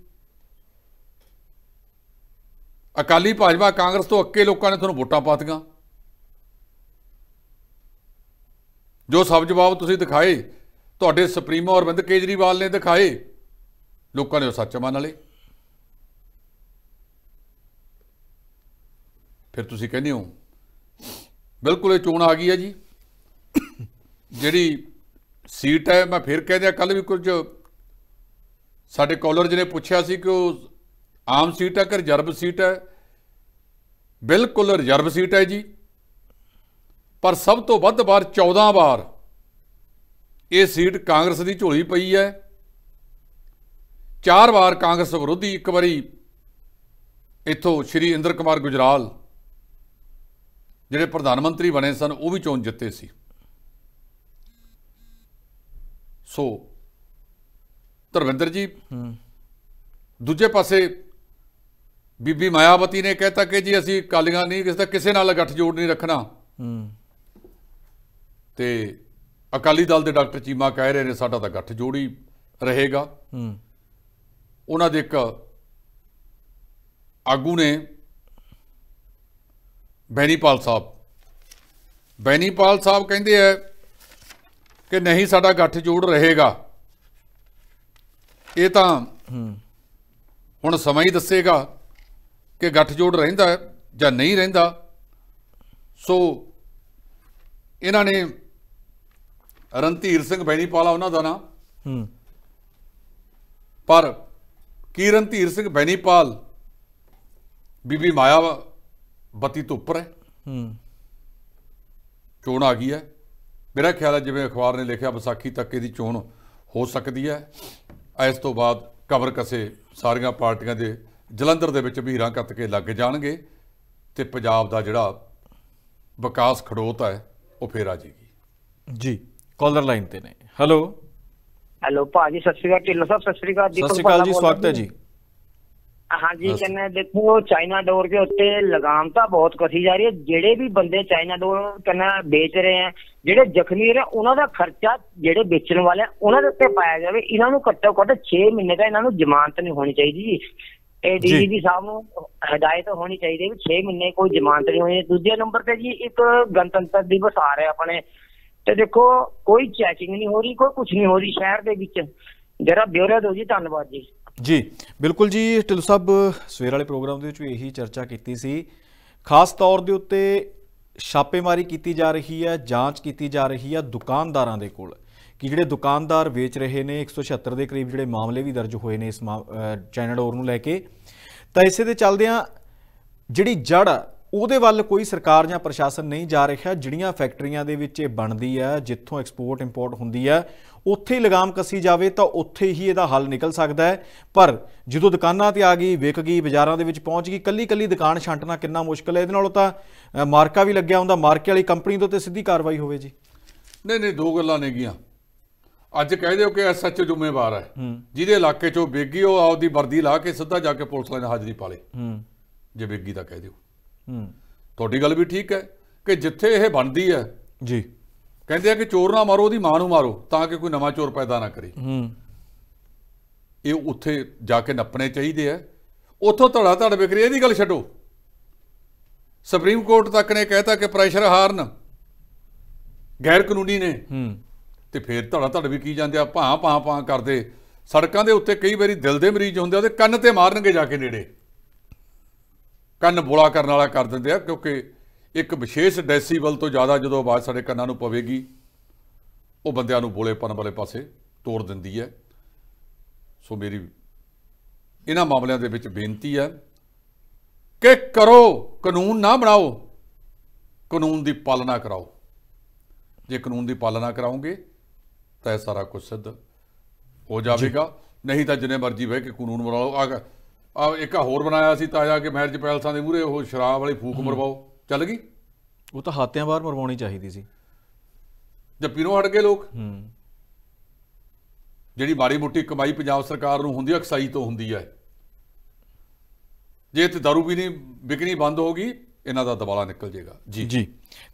ਅਕਾਲੀ ਭਾਜਪਾ ਕਾਂਗਰਸ ਤੋਂ ਅੱਕੇ ਲੋਕਾਂ ਨੇ ਤੁਹਾਨੂੰ ਵੋਟਾਂ ਪਾਤੀਆਂ ਜੋ ਸਭ ਜਵਾਬ ਤੁਸੀਂ ਦਿਖਾਏ ਤੁਹਾਡੇ ਸੁਪਰੀਮੋ ਅਰਵਿੰਦ ਕੇਜਰੀਵਾਲ ਨੇ ਦਿਖਾਏ ਲੋਕਾਂ ਨੇ ਉਹ ਸੱਚ ਮੰਨ ਲਏ ਫਿਰ ਤੁਸੀਂ ਕਹਿੰਦੇ ਹੋ ਬਿਲਕੁਲ ਇਹ ਚੋਣ ਆ ਗਈ ਹੈ ਜੀ ਜਿਹੜੀ ਸੀਟ ਹੈ ਮੈਂ ਫਿਰ ਕਹਿੰਦੇ ਕੱਲ ਵੀ ਕੁਝ ਸਾਡੇ ਕਾਲਰ ਜੀ ਨੇ ਪੁੱਛਿਆ ਸੀ ਕਿ ਉਹ ਆਮ ਸੀਟ ਹੈ ਕਿ ਰਿਜ਼ਰਵ ਸੀਟ ਹੈ ਬਿਲਕੁਲ ਰਿਜ਼ਰਵ ਸੀਟ ਹੈ ਜੀ ਪਰ ਸਭ ਤੋਂ ਵੱਧ ਵਾਰ 14 ਵਾਰ ਇਹ ਸੀਟ ਕਾਂਗਰਸ ਦੀ ਝੋਲੀ ਪਈ ਹੈ ਚਾਰ ਵਾਰ ਕਾਂਗਰਸ ਵਿਰੋਧੀ ਇੱਕ ਵਾਰੀ ਇਥੋਂ ਸ਼੍ਰੀ ਇੰਦਰ ਕੁਮਾਰ ਗੁਜਰਾਲ ਜਿਹੜੇ ਪ੍ਰਧਾਨ ਮੰਤਰੀ ਬਣੇ ਸਨ ਉਹ ਵੀ ਚੋਣ ਜਿੱਤੇ ਸੀ ਸੋ ਧਰਵਿੰਦਰ ਜੀ ਦੂਜੇ ਪਾਸੇ ਬੀਬੀ ਮਾਇਆਵਤੀ ਨੇ ਕਹਿਤਾ ਕਿ ਜੀ ਅਸੀਂ ਕਾਲੀਆਂ ਨਹੀਂ ਕਿਸੇ ਦਾ ਕਿਸੇ ਨਾਲ ਗੱਠਜੋੜ ਨਹੀਂ ਰੱਖਣਾ ਤੇ ਅਕਾਲੀ ਦਲ ਦੇ ਡਾਕਟਰ ਚੀਮਾ ਕਹਿ ਰਹੇ ਨੇ ਸਾਡਾ ਤਾਂ ਗੱਠਜੋੜ ਹੀ ਰਹੇਗਾ ਉਹਨਾਂ ਦੇ ਇੱਕ ਆਗੂ ਨੇ ਬੈਨੀਪਾਲ ਸਾਹਿਬ ਬੈਨੀਪਾਲ ਸਾਹਿਬ ਕਹਿੰਦੇ ਐ ਕਿ ਨਹੀਂ ਸਾਡਾ ਗੱਠ ਜੋੜ ਰਹੇਗਾ ਇਹ ਤਾਂ ਹੁਣ ਸਮਾਂ ਹੀ ਦੱਸੇਗਾ ਕਿ ਗੱਠ ਜੋੜ ਰਹਿੰਦਾ ਹੈ ਜਾਂ ਨਹੀਂ ਰਹਿੰਦਾ ਸੋ ਇਹਨਾਂ ਨੇ ਰਣਧੀਰ ਸਿੰਘ ਬੈਣੀਪਾਲਾ ਉਹਨਾਂ ਦਾ ਨਾਮ ਪਰ ਕੀ ਰਣਧੀਰ ਸਿੰਘ ਬੈਣੀਪਾਲ ਬੀਬੀ ਮਾਇਆ ਬਤੀ ਤੋਂ ਉੱਪਰ ਹੈ ਹੂੰ ਚੋਣ ਆ ਗਈ ਹੈ ਮੇਰਾ ਖਿਆਲ ਹੈ ਜਿਵੇਂ ਅਖਬਾਰ ਨੇ ਲਿਖਿਆ ਵਿਸਾਖੀ ਤੱਕ ਇਹਦੀ ਚੋਣ ਹੋ ਸਕਦੀ ਹੈ ਇਸ ਤੋਂ ਬਾਅਦ ਕਵਰ ਕਸੇ ਸਾਰੀਆਂ ਪਾਰਟੀਆਂ ਦੇ ਜਲੰਧਰ ਦੇ ਵਿੱਚ ਵੀ ਰਾਂ ਕੱਤ ਕੇ ਲੱਗ ਜਾਣਗੇ ਤੇ ਪੰਜਾਬ ਦਾ ਜਿਹੜਾ ਵਿਕਾਸ ਖੜੋਤ ਹੈ ਉਹ ਫੇਰ ਆ ਜਾਏਗੀ ਜੀ ਕਾਲਰ ਲਾਈਨ ਤੇ ਨੇ ਹੈਲੋ ਹੈਲੋ ਭਾਜੀ ਸਤਿ ਸ਼੍ਰੀ ਅਕਾਲ ਢਿੱਲੋਂ ਸਾਹਿਬ ਸਤਿ ਸ਼੍ਰੀ ਅਕਾਲ ਜੀ ਸਤਿ ਸ਼੍ਰੀ ਅਕਾਲ ਜੀ ਸਵਾਗਤ ਹੈ ਜੀ ਹਾਂਜੀ ਕਹਿੰਦੇ ਦੇਖੋ ਚਾਈਨਾ ਡੋਰ ਦੇ ਉੱਤੇ ਲਗਾਮ ਤਾਂ ਬਹੁਤ ਕਸੀ ਜਾ ਰਹੀ ਹੈ ਜਿਹੜੇ ਵੀ ਬੰਦੇ ਚਾਈਨਾ ਡੋਰ ਕਹਿੰਦਾ ਵੇਚ ਰਹੇ ਆ ਜਿਹੜੇ ਜ਼ਖਮੀ ਨੇ ਉਹਨਾਂ ਦਾ ਖਰਚਾ ਜਿਹੜੇ ਵੇਚਣ ਵਾਲੇ ਉਹਨਾਂ ਦੇ ਉੱਤੇ ਪਾਇਆ ਜਾਵੇ ਇਹਨਾਂ ਨੂੰ ਘੱਟੋ ਘੱਟ 6 ਮਹੀਨੇ ਦਾ ਇਹਨਾਂ ਨੂੰ ਜ਼ਮਾਨਤ ਨਹੀਂ ਹੋਣੀ ਚਾਹੀਦੀ ਜੀ ਇਹ ਡੀਜੀਪੀ ਸਾਹਿਬ ਨੂੰ ਹਦਾਇਤ ਹੋਣੀ ਚਾਹੀਦੀ ਵੀ 6 ਮਹੀਨੇ ਕੋਈ ਜ਼ਮਾਨਤ ਨਹੀਂ ਹੋਣੀ ਦੂਜੇ ਨੰਬਰ ਤੇ ਜੀ ਇੱਕ ਗਣਤੰਤਰ ਦਿਵਸ ਆ ਰਿਹਾ ਆਪਣੇ ਤੇ ਦੇਖੋ ਕੋਈ ਚੈਕਿੰਗ ਨਹੀਂ ਹੋ ਰਹੀ ਕੋਈ ਕੁਝ ਨਹੀਂ ਹੋ ਰਹੀ ਸ਼ਹਿਰ ਦੇ ਵਿੱਚ ਜਰਾ ਬਿਉਰੇ ਦੋ ਜੀ ਧੰਨਵਾਦ ਜੀ ਜੀ ਬਿਲਕੁਲ ਜੀ ਢਿਲ ਸਾਹਿਬ ਸਵੇਰ ਵਾਲੇ ਪ੍ਰੋਗਰਾਮ ਦੇ ਵਿੱਚ ਵੀ ਇਹੀ ਚਰਚਾ ਕੀਤੀ ਸੀ ਖਾਸ ਤੌਰ ਦੇ ਉੱਤੇ ਛਾਪੇਮਾਰੀ ਕੀਤੀ ਜਾ ਰਹੀ ਹੈ ਜਾਂਚ ਕੀਤੀ ਜਾ ਰਹੀ ਹੈ ਦੁਕਾਨਦਾਰਾਂ ਦੇ ਕੋਲ ਕਿ ਜਿਹੜੇ ਦੁਕਾਨਦਾਰ ਵੇਚ ਰਹੇ ਨੇ 176 ਦੇ ਕਰੀਬ ਜਿਹੜੇ ਮਾਮਲੇ ਵੀ ਦਰਜ ਹੋਏ ਨੇ ਇਸ ਚੈਨਲ ਔਰ ਨੂੰ ਲੈ ਕੇ ਤਾਂ ਇਸੇ ਦੇ ਚੱਲਦਿਆਂ ਜਿਹੜੀ ਜੜ ਉਹਦੇ ਵੱਲ ਕੋਈ ਸਰਕਾਰ ਜਾਂ ਪ੍ਰਸ਼ਾਸਨ ਨਹੀਂ ਜਾ ਰਿਹਾ ਜਿਹੜੀਆਂ ਫੈਕਟਰੀਆਂ ਦੇ ਵਿੱਚ ਇਹ ਬਣਦੀ ਹੈ ਜਿੱਥੋਂ ਐਕਸਪੋਰਟ ਇੰਪੋਰਟ ਹੁੰਦੀ ਹੈ ਉੱਥੇ ਲਗਾਮ ਕੱਸੀ ਜਾਵੇ ਤਾਂ ਉੱਥੇ ਹੀ ਇਹਦਾ ਹੱਲ ਨਿਕਲ ਸਕਦਾ ਹੈ ਪਰ ਜਦੋਂ ਦੁਕਾਨਾਂ ਤੇ ਆ ਗਈ ਵਿਕ ਗਈ ਬਾਜ਼ਾਰਾਂ ਦੇ ਵਿੱਚ ਪਹੁੰਚ ਗਈ ਕੱਲੀ ਕੱਲੀ ਦੁਕਾਨ ਛਾਂਟਣਾ ਕਿੰਨਾ ਮੁਸ਼ਕਲ ਹੈ ਇਹਦੇ ਨਾਲੋਂ ਤਾਂ ਮਾਰਕਾ ਵੀ ਲੱਗਿਆ ਹੁੰਦਾ ਮਾਰਕੇ ਵਾਲੀ ਕੰਪਨੀ ਤੋਂ ਤੇ ਸਿੱਧੀ ਕਾਰਵਾਈ ਹੋਵੇ ਜੀ ਨਹੀਂ ਨਹੀਂ ਦੋ ਗੱਲਾਂ ਨੇਗੀਆਂ ਅੱਜ ਕਹਿ ਦਿਓ ਕਿ ਐਸਐਚਓ ਜ਼ਿੰਮੇਵਾਰ ਹੈ ਜਿਹਦੇ ਇਲਾਕੇ ਚੋਂ ਬੇਗੀ ਉਹ ਆਪਦੀ ਵਰਦੀ ਲਾ ਕੇ ਸਿੱਧਾ ਜਾ ਕੇ ਪੁਲਿਸ ਲਾਈਨ ਹਾਜ਼ਰੀ ਪਾ ਲੇ ਜੇ ਬੇਗੀ ਦਾ ਕਹਿ ਦਿਓ ਤੁਹਾਡੀ ਗੱਲ ਵੀ ਠੀਕ ਹੈ ਕਿ ਜਿੱਥੇ ਇਹ ਬਣਦੀ ਹੈ ਜੀ ਕਹਿੰਦੇ ਆ ਕਿ ਚੋਰ ਨਾ ਮਾਰੋ ਉਹਦੀ ਮਾਂ ਨੂੰ ਮਾਰੋ ਤਾਂ ਕਿ ਕੋਈ ਨਵਾਂ ਚੋਰ ਪੈਦਾ ਨਾ ਕਰੇ ਹੂੰ ਇਹ ਉੱਥੇ ਜਾ ਕੇ ਨੱਪਣੇ ਚਾਹੀਦੇ ਆ ਉੱਥੋਂ ਧੜਾ ਧੜ ਵਿਕਰੀ ਇਹਦੀ ਗੱਲ ਛੱਡੋ ਸੁਪਰੀਮ ਕੋਰਟ ਤੱਕ ਨੇ ਕਹਿਤਾ ਕਿ ਪ੍ਰੈਸ਼ਰ ਹਾਰਨ ਗੈਰ ਕਾਨੂੰਨੀ ਨੇ ਹੂੰ ਤੇ ਫੇਰ ਧੜਾ ਧੜ ਵੀ ਕੀ ਜਾਂਦੇ ਆ ਭਾਂ ਭਾਂ ਭਾਂ ਕਰਦੇ ਸੜਕਾਂ ਦੇ ਉੱਤੇ ਕਈ ਵਾਰੀ ਦਿਲ ਦੇ ਮਰੀਜ਼ ਹੁੰਦੇ ਉਹਦੇ ਕੰਨ ਤੇ ਮਾਰਨਗੇ ਜਾ ਕੇ ਨੇੜੇ ਕੰਨ ਬੋਲਾ ਕਰਨ ਵਾਲਾ ਕਰ ਦਿੰਦੇ ਆ ਕਿਉਂਕਿ ਇੱਕ ਵਿਸ਼ੇਸ਼ ਡੈਸੀਬਲ ਤੋਂ ਜ਼ਿਆਦਾ ਜਦੋਂ ਆਵਾਜ਼ ਸਾਡੇ ਕੰਨਾਂ ਨੂੰ ਪਵੇਗੀ ਉਹ ਬੰਦਿਆਂ ਨੂੰ ਬੋਲੇਪਨ ਵਾਲੇ ਪਾਸੇ ਤੋੜ ਦਿੰਦੀ ਹੈ ਸੋ ਮੇਰੀ ਇਹਨਾਂ ਮਾਮਲਿਆਂ ਦੇ ਵਿੱਚ ਬੇਨਤੀ ਹੈ ਕਿ ਕਰੋ ਕਾਨੂੰਨ ਨਾ ਬਣਾਓ ਕਾਨੂੰਨ ਦੀ ਪਾਲਣਾ ਕਰਾਓ ਜੇ ਕਾਨੂੰਨ ਦੀ ਪਾਲਣਾ ਕਰਾਉਂਗੇ ਤਾਂ ਇਹ ਸਾਰਾ ਕੁਝ ਸਿੱਧ ਹੋ ਜਾਵੇਗਾ ਨਹੀਂ ਤਾਂ ਜਿੰਨੇ ਮਰਜ਼ੀ ਬਹਿ ਕੇ ਕਾਨੂੰਨ ਬਣਾ ਲਓ ਆ ਇੱਕ ਹੋਰ ਬਣਾਇਆ ਸੀ ਤਾਂ ਜਾ ਕੇ ਮੈਰਿਜ ਪੈਲਸਾਂ ਦੇ ਮੂਰੇ ਉਹ ਸ਼ਰਾਬ ਵਾਲੀ ਫੂਕ ਮਰਵਾਓ ਚੱਲ ਗਈ ਉਹ ਤਾਂ ਹਾਤਿਆਂ ਬਾਹਰ ਮਰਵਾਉਣੀ ਚਾਹੀਦੀ ਸੀ ਜੱਪੀਰੋਂ ਹਟ ਗਏ ਲੋਕ ਹੂੰ ਜਿਹੜੀ ਮਾੜੀ ਮੋਟੀ ਕਮਾਈ ਪੰਜਾਬ ਸਰਕਾਰ ਨੂੰ ਹੁੰਦੀ ਹੈ ਅਕਸਾਈ ਤੋਂ ਹੁੰਦੀ ਹੈ ਜੇ ਤੇ दारू ਵੀ ਨਹੀਂ ਵਿਕਣੀ ਬੰਦ ਹੋ ਗਈ ਇਹਨਾਂ ਦਾ ਦਬਾਲਾ ਨਿਕਲ ਜੇਗਾ ਜੀ ਜੀ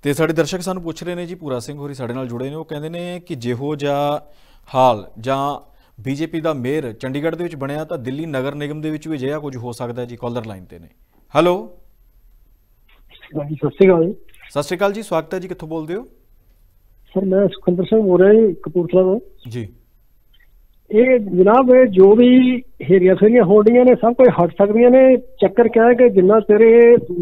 ਤੇ ਸਾਡੇ ਦਰਸ਼ਕ ਸਾਨੂੰ ਪੁੱਛ ਰਹੇ ਨੇ ਜੀ ਪੂਰਾ ਸਿੰਘ ਹੋਰੀ ਸਾਡੇ ਨਾਲ ਜੁੜੇ ਨੇ ਉਹ ਕਹਿੰਦੇ ਨੇ ਕਿ ਜਿਹੋ ਜਾ ਹਾਲ ਜਾਂ ਬੀਜੇਪੀ ਦਾ ਮੇਅਰ ਚੰਡੀਗੜ੍ਹ ਦੇ ਵਿੱਚ ਬਣਿਆ ਤਾਂ ਦਿੱਲੀ ਨਗਰ ਨਿਗਮ ਦੇ ਵਿੱਚ ਵੀ ਅਜਿਹਾ ਕੁਝ ਹੋ ਸਕਦਾ ਜੀ ਕਾਲਰ ਲਾਈਨ ਤੇ ਨੇ ਹੈਲੋ ਹਾਂਜੀ ਸਤਿ ਸ਼੍ਰੀ ਅਕਾਲ ਸਤਿ ਸ਼੍ਰੀ ਅਕਾਲ ਜੀ ਸਵਾਗਤ ਹੈ ਜੀ ਕਿੱਥੋਂ ਬੋਲਦੇ ਹੋ ਸਰ ਮੈਂ ਸੁਖਿੰਦਰ ਸਿੰਘ ਹੋ ਰਿਹਾ ਕਪੂਰਥਲਾ ਤੋਂ ਜੀ ਇਹ ਜਨਾਬ ਇਹ ਜੋ ਵੀ ਹੇਰੀਆਂ ਫੇਰੀਆਂ ਹੋਡੀਆਂ ਨੇ ਸਭ ਕੋਈ ਹਟ ਸਕਦੀਆਂ ਨੇ ਚੱਕਰ ਕਿਹਾ ਹੈ ਕਿ ਜਿੰਨਾ ਤੇਰੇ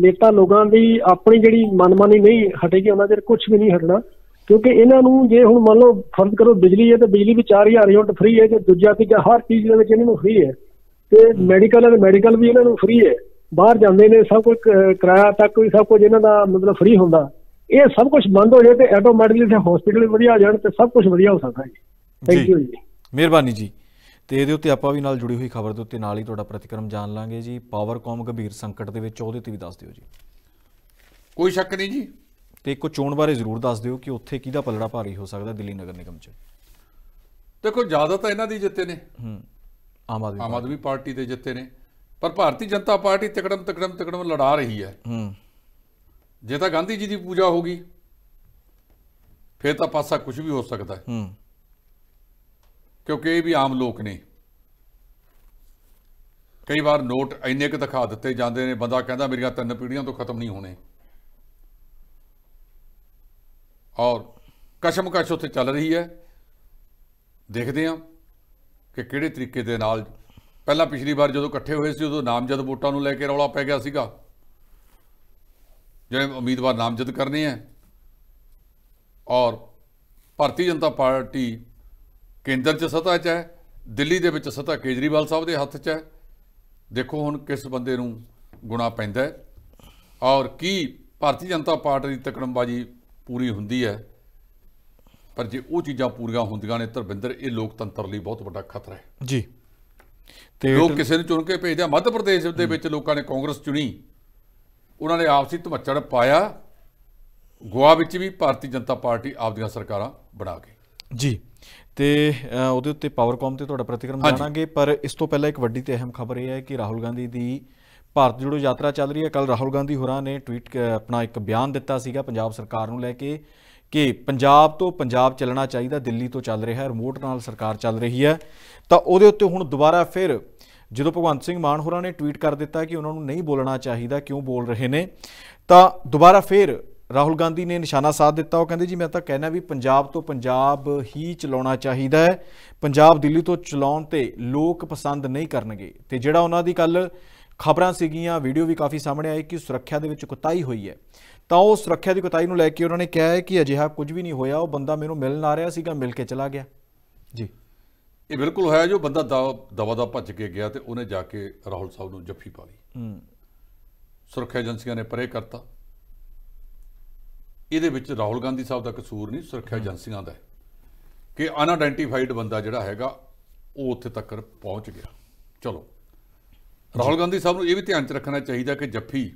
ਨੇਤਾ ਲੋਕਾਂ ਦੀ ਆਪਣੀ ਜਿਹੜੀ ਮਨਮਾਨੀ ਨਹੀਂ ਹਟੇਗੀ ਉਹਨਾਂ ਦੇ ਕੁਝ ਵੀ ਨਹੀਂ ਹਟਣਾ ਕਿਉਂਕਿ ਇਹਨਾਂ ਨੂੰ ਜੇ ਹੁਣ ਮੰਨ ਲਓ ਫਰਜ਼ ਕਰੋ ਬਿਜਲੀ ਹੈ ਤੇ ਬਿਜਲੀ ਵੀ 4000 ਯੂਨਿਟ ਫ੍ਰੀ ਹੈ ਜੇ ਦੂਜਾ ਤੀਜਾ ਹਰ ਚੀਜ਼ ਦੇ ਵਿੱਚ ਇਹਨਾਂ ਨੂੰ ਫ੍ਰੀ ਹੈ ਤੇ ਮੈਡੀਕਲ ਹੈ ਮੈਡੀਕਲ ਵੀ ਇਹਨਾਂ ਨੂੰ ਫ੍ਰੀ ਹੈ ਬਾਹਰ ਜਾਂਦੇ ਨੇ ਸਭ ਕੁਝ ਕਿਰਾਇਆ ਤੱਕ ਵੀ ਸਭ ਕੁਝ ਇਹਨਾਂ ਦਾ ਮਤਲਬ ਫ੍ਰੀ ਹੁੰਦਾ ਇਹ ਸਭ ਕੁਝ ਬੰਦ ਹੋ ਜਾਏ ਤੇ ਆਟੋਮੈਟਿਕਲੀ ਤੇ ਹਸਪੀਟਲ ਵੀ ਵਧੀਆ ਹੋ ਜਾਣ ਤੇ ਸਭ ਕੁਝ ਵਧੀਆ ਹੋ ਸਕਦਾ ਜੀ ਥੈਂਕ ਯੂ ਜੀ ਮਿਹਰਬਾਨੀ ਜੀ ਤੇ ਇਹਦੇ ਉੱਤੇ ਆਪਾਂ ਵੀ ਨਾਲ ਜੁੜੀ ਹੋਈ ਖਬਰ ਦੇ ਉੱਤੇ ਨਾਲ ਹੀ ਤੁਹਾਡਾ ਪ੍ਰਤੀਕਰਮ ਜਾਣ ਲਾਂਗੇ ਜੀ ਪਾਵਰਕਾਮ ਗੰਭੀਰ ਸੰਕਟ ਦੇ ਵਿੱਚ ਉਹਦੇ ਤੇ ਵੀ ਦੱਸ ਦਿਓ ਜੀ ਕੋਈ ਸ਼ੱਕ ਨਹੀਂ ਜੀ ਤੇ ਕੋ ਚੋਣ ਬਾਰੇ ਜ਼ਰੂਰ ਦੱਸ ਦਿਓ ਕਿ ਉੱਥੇ ਕਿਹਦਾ ਪਲੜਾ ਭਾਰੀ ਹੋ ਸਕਦਾ ਦਿੱਲੀ ਨਗਰ ਨਿਗਮ 'ਚ ਦੇਖੋ ਜ਼ਿਆਦਾ ਤਾਂ ਇਹਨਾਂ ਦੀ ਜਿੱਤੇ ਨੇ ਹੂੰ ਆਮ ਆਦਮੀ ਆਮ ਆਦਮੀ ਪਾਰਟੀ ਦੇ ਜਿੱਤੇ ਨੇ ਪਰ ਭਾਰਤੀ ਜਨਤਾ ਪਾਰਟੀ ਤਕੜਮ ਤਕੜਮ ਤਕੜਮ ਲੜਾ ਰਹੀ ਹੈ ਹੂੰ ਜੇ ਤਾਂ ਗਾਂਧੀ ਜੀ ਦੀ ਪੂਜਾ ਹੋ ਗਈ ਫਿਰ ਤਾਂ ਪਾਸਾ ਕੁਝ ਵੀ ਹੋ ਸਕਦਾ ਹੈ ਹੂੰ ਕਿਉਂਕਿ ਇਹ ਵੀ ਆਮ ਲੋਕ ਨੇ ਕਈ ਵਾਰ ਨੋਟ ਇੰਨੇ ਕੁ ਦਿਖਾ ਦਿੱਤੇ ਜਾਂਦੇ ਨੇ ਬੰਦਾ ਕਹਿੰਦਾ ਮੇਰੀਆਂ ਤਿੰਨ ਪੀੜ੍ਹੀਆਂ ਤੋਂ ਖਤਮ ਨਹੀਂ ਹੋਣੇ ਔਰ ਕਸ਼ਮਕਸ਼ ਉੱਥੇ ਚੱਲ ਰਹੀ ਹੈ ਦੇਖਦੇ ਹਾਂ ਕਿ ਕਿਹੜੇ ਤਰੀਕੇ ਦੇ ਨਾਲ ਪਹਿਲਾਂ ਪਿਛਲੀ ਵਾਰ ਜਦੋਂ ਇਕੱਠੇ ਹੋਏ ਸੀ ਉਦੋਂ ਨਾਮਜ਼ਦ ਵੋਟਾਂ ਨੂੰ ਲੈ ਕੇ ਰੌਲਾ ਪੈ ਗਿਆ ਸੀਗਾ ਜਿਹੜੇ ਉਮੀਦਵਾਰ ਨਾਮਜ਼ਦ ਕਰਨੇ ਆ ਔਰ ਭਾਰਤੀ ਜਨਤਾ ਪਾਰਟੀ ਕੇਂਦਰ 'ਚ ਸਤਾ 'ਚ ਹੈ ਦਿੱਲੀ ਦੇ ਵਿੱਚ ਸਤਾ ਕੇਜਰੀਵਾਲ ਸਾਹਿਬ ਦੇ ਹੱਥ 'ਚ ਹੈ ਦੇਖੋ ਹੁਣ ਕਿਸ ਬੰਦੇ ਨੂੰ ਗੁਣਾ ਪੈਂਦਾ ਹੈ ਔਰ ਕੀ ਭਾਰਤੀ ਜਨਤਾ ਪਾਰਟੀ ਦੀ ਤਕੜਮਬਾਜੀ ਪੂਰੀ ਹੁੰਦੀ ਹੈ ਪਰ ਜੇ ਉਹ ਚੀਜ਼ਾਂ ਪੂਰੀਆਂ ਹੁੰਦੀਆਂ ਨੇ ਧਰਵਿੰਦਰ ਇਹ ਲੋਕਤੰਤਰ ਲਈ ਬਹੁਤ ਵੱਡਾ ਖਤਰਾ ਹੈ ਜੀ ਤੇ ਲੋਕ ਕਿਸੇ ਨੂੰ ਚੁਣ ਕੇ ਭੇਜਦੇ ਆ ਮੱਧ ਪ੍ਰਦੇਸ਼ ਦੇ ਵਿੱਚ ਲੋਕਾਂ ਨੇ ਕਾਂਗਰਸ ਚੁਣੀ ਉਹਨਾਂ ਨੇ ਆਪਸੀ ਧਮਚੜ ਪਾਇਆ ਗੋਆ ਵਿੱਚ ਵੀ ਭਾਰਤੀ ਜਨਤਾ ਪਾਰਟੀ ਆਪਦੀਆਂ ਸਰਕਾਰਾਂ ਬਣਾ ਕੇ ਜੀ ਤੇ ਉਹਦੇ ਉੱਤੇ ਪਾਵਰਕਾਮ ਤੇ ਤੁਹਾਡਾ ਪ੍ਰਤੀਕਰਮ ਜਾਣਾਂਗੇ ਪਰ ਇਸ ਤੋਂ ਪਹਿਲਾਂ ਇੱਕ ਵੱਡੀ ਤੇ ਅਹਿਮ ਖਬਰ ਇਹ ਹੈ ਕਿ ਰਾਹੁਲ ਗਾਂਧੀ ਦੀ ਭਾਰਤ ਜੋੜੋ ਯਾਤਰਾ ਚੱਲ ਰਹੀ ਹੈ ਕੱਲ ਰਾਹੁਲ ਗਾਂਧੀ ਹੋਰਾਂ ਨੇ ਟਵੀਟ ਆਪਣਾ ਇੱਕ ਬਿਆਨ ਦਿੱਤਾ ਸੀਗਾ ਪੰਜਾਬ ਸਰਕਾਰ ਨੂੰ ਲੈ ਕੇ ਕਿ ਪੰਜਾਬ ਤੋਂ ਪੰਜਾਬ ਚੱਲਣਾ ਚਾਹੀਦਾ ਦਿੱਲੀ ਤੋਂ ਚੱਲ ਰਿਹਾ ਹੈ ਰਿਮੋਟ ਨਾਲ ਸਰਕਾਰ ਚੱਲ ਰਹੀ ਹੈ ਤਾਂ ਉਹਦੇ ਉੱਤੇ ਹੁਣ ਦੁਬਾਰਾ ਫਿਰ ਜਦੋਂ ਭਗਵੰਤ ਸਿੰਘ ਮਾਨ ਹੋਰਾਂ ਨੇ ਟਵੀਟ ਕਰ ਦਿੱਤਾ ਕਿ ਉਹਨਾਂ ਨੂੰ ਨਹੀਂ ਬੋਲਣਾ ਚਾਹੀਦਾ ਕਿਉਂ ਬੋਲ ਰਹੇ ਨੇ ਤਾਂ ਦੁਬਾਰਾ ਫਿਰ ਰਾਹੁਲ ਗਾਂਧੀ ਨੇ ਨਿਸ਼ਾਨਾ ਸਾਧ ਦਿੱਤਾ ਉਹ ਕਹਿੰਦੇ ਜੀ ਮੈਂ ਤਾਂ ਕਹਿਣਾ ਵੀ ਪੰਜਾਬ ਤੋਂ ਪੰਜਾਬ ਹੀ ਚਲਾਉਣਾ ਚਾਹੀਦਾ ਹੈ ਪੰਜਾਬ ਦਿੱਲੀ ਤੋਂ ਚਲਾਉਣ ਤੇ ਲੋਕ ਪਸੰਦ ਨਹੀਂ ਕਰਨਗੇ ਤੇ ਜਿਹੜਾ ਉਹਨਾਂ ਦੀ ਕੱਲ ਖਬਰਾਂ ਸੀਗੀਆਂ ਵੀਡੀਓ ਵੀ ਕਾਫੀ ਸਾਹਮਣੇ ਆਈ ਕਿ ਸੁਰੱਖਿਆ ਦੇ ਵਿੱਚ ਕੁਤਾਈ ਹੋਈ ਹੈ ਤਾਂ ਉਹ ਸੁਰੱਖਿਆ ਦੀ ਕੋਤਾਈ ਨੂੰ ਲੈ ਕੇ ਉਹਨਾਂ ਨੇ ਕਿਹਾ ਹੈ ਕਿ ਅਜਿਹਾ ਕੁਝ ਵੀ ਨਹੀਂ ਹੋਇਆ ਉਹ ਬੰਦਾ ਮੈਨੂੰ ਮਿਲਣ ਆ ਰਿਹਾ ਸੀਗਾ ਮਿਲ ਕੇ ਚਲਾ ਗਿਆ ਜੀ ਇਹ ਬਿਲਕੁਲ ਹੋਇਆ ਜੋ ਬੰਦਾ ਦਵਾ ਦਾ ਭੱਜ ਕੇ ਗਿਆ ਤੇ ਉਹਨੇ ਜਾ ਕੇ ਰਾਹੁਲ ਸਾਹਿਬ ਨੂੰ ਜੱਫੀ ਪਾ ਲਈ ਹੂੰ ਸੁਰੱਖਿਆ ਏਜੰਸੀਆਂ ਨੇ ਪਰੇ ਕਰਤਾ ਇਹਦੇ ਵਿੱਚ ਰਾਹੁਲ ਗਾਂਧੀ ਸਾਹਿਬ ਦਾ ਕਸੂਰ ਨਹੀਂ ਸੁਰੱਖਿਆ ਏਜੰਸੀਆਂ ਦਾ ਹੈ ਕਿ ਅਨਆਇਡੈਂਟੀਫਾਈਡ ਬੰਦਾ ਜਿਹੜਾ ਹੈਗਾ ਉਹ ਉੱਥੇ ਤੱਕ ਪਹੁੰਚ ਗਿਆ ਚਲੋ ਰਾਹੁਲ ਗਾਂਧੀ ਸਾਹਿਬ ਨੂੰ ਇਹ ਵੀ ਧਿਆਨ 'ਚ ਰੱਖਣਾ ਚਾਹੀਦਾ ਕਿ ਜੱਫੀ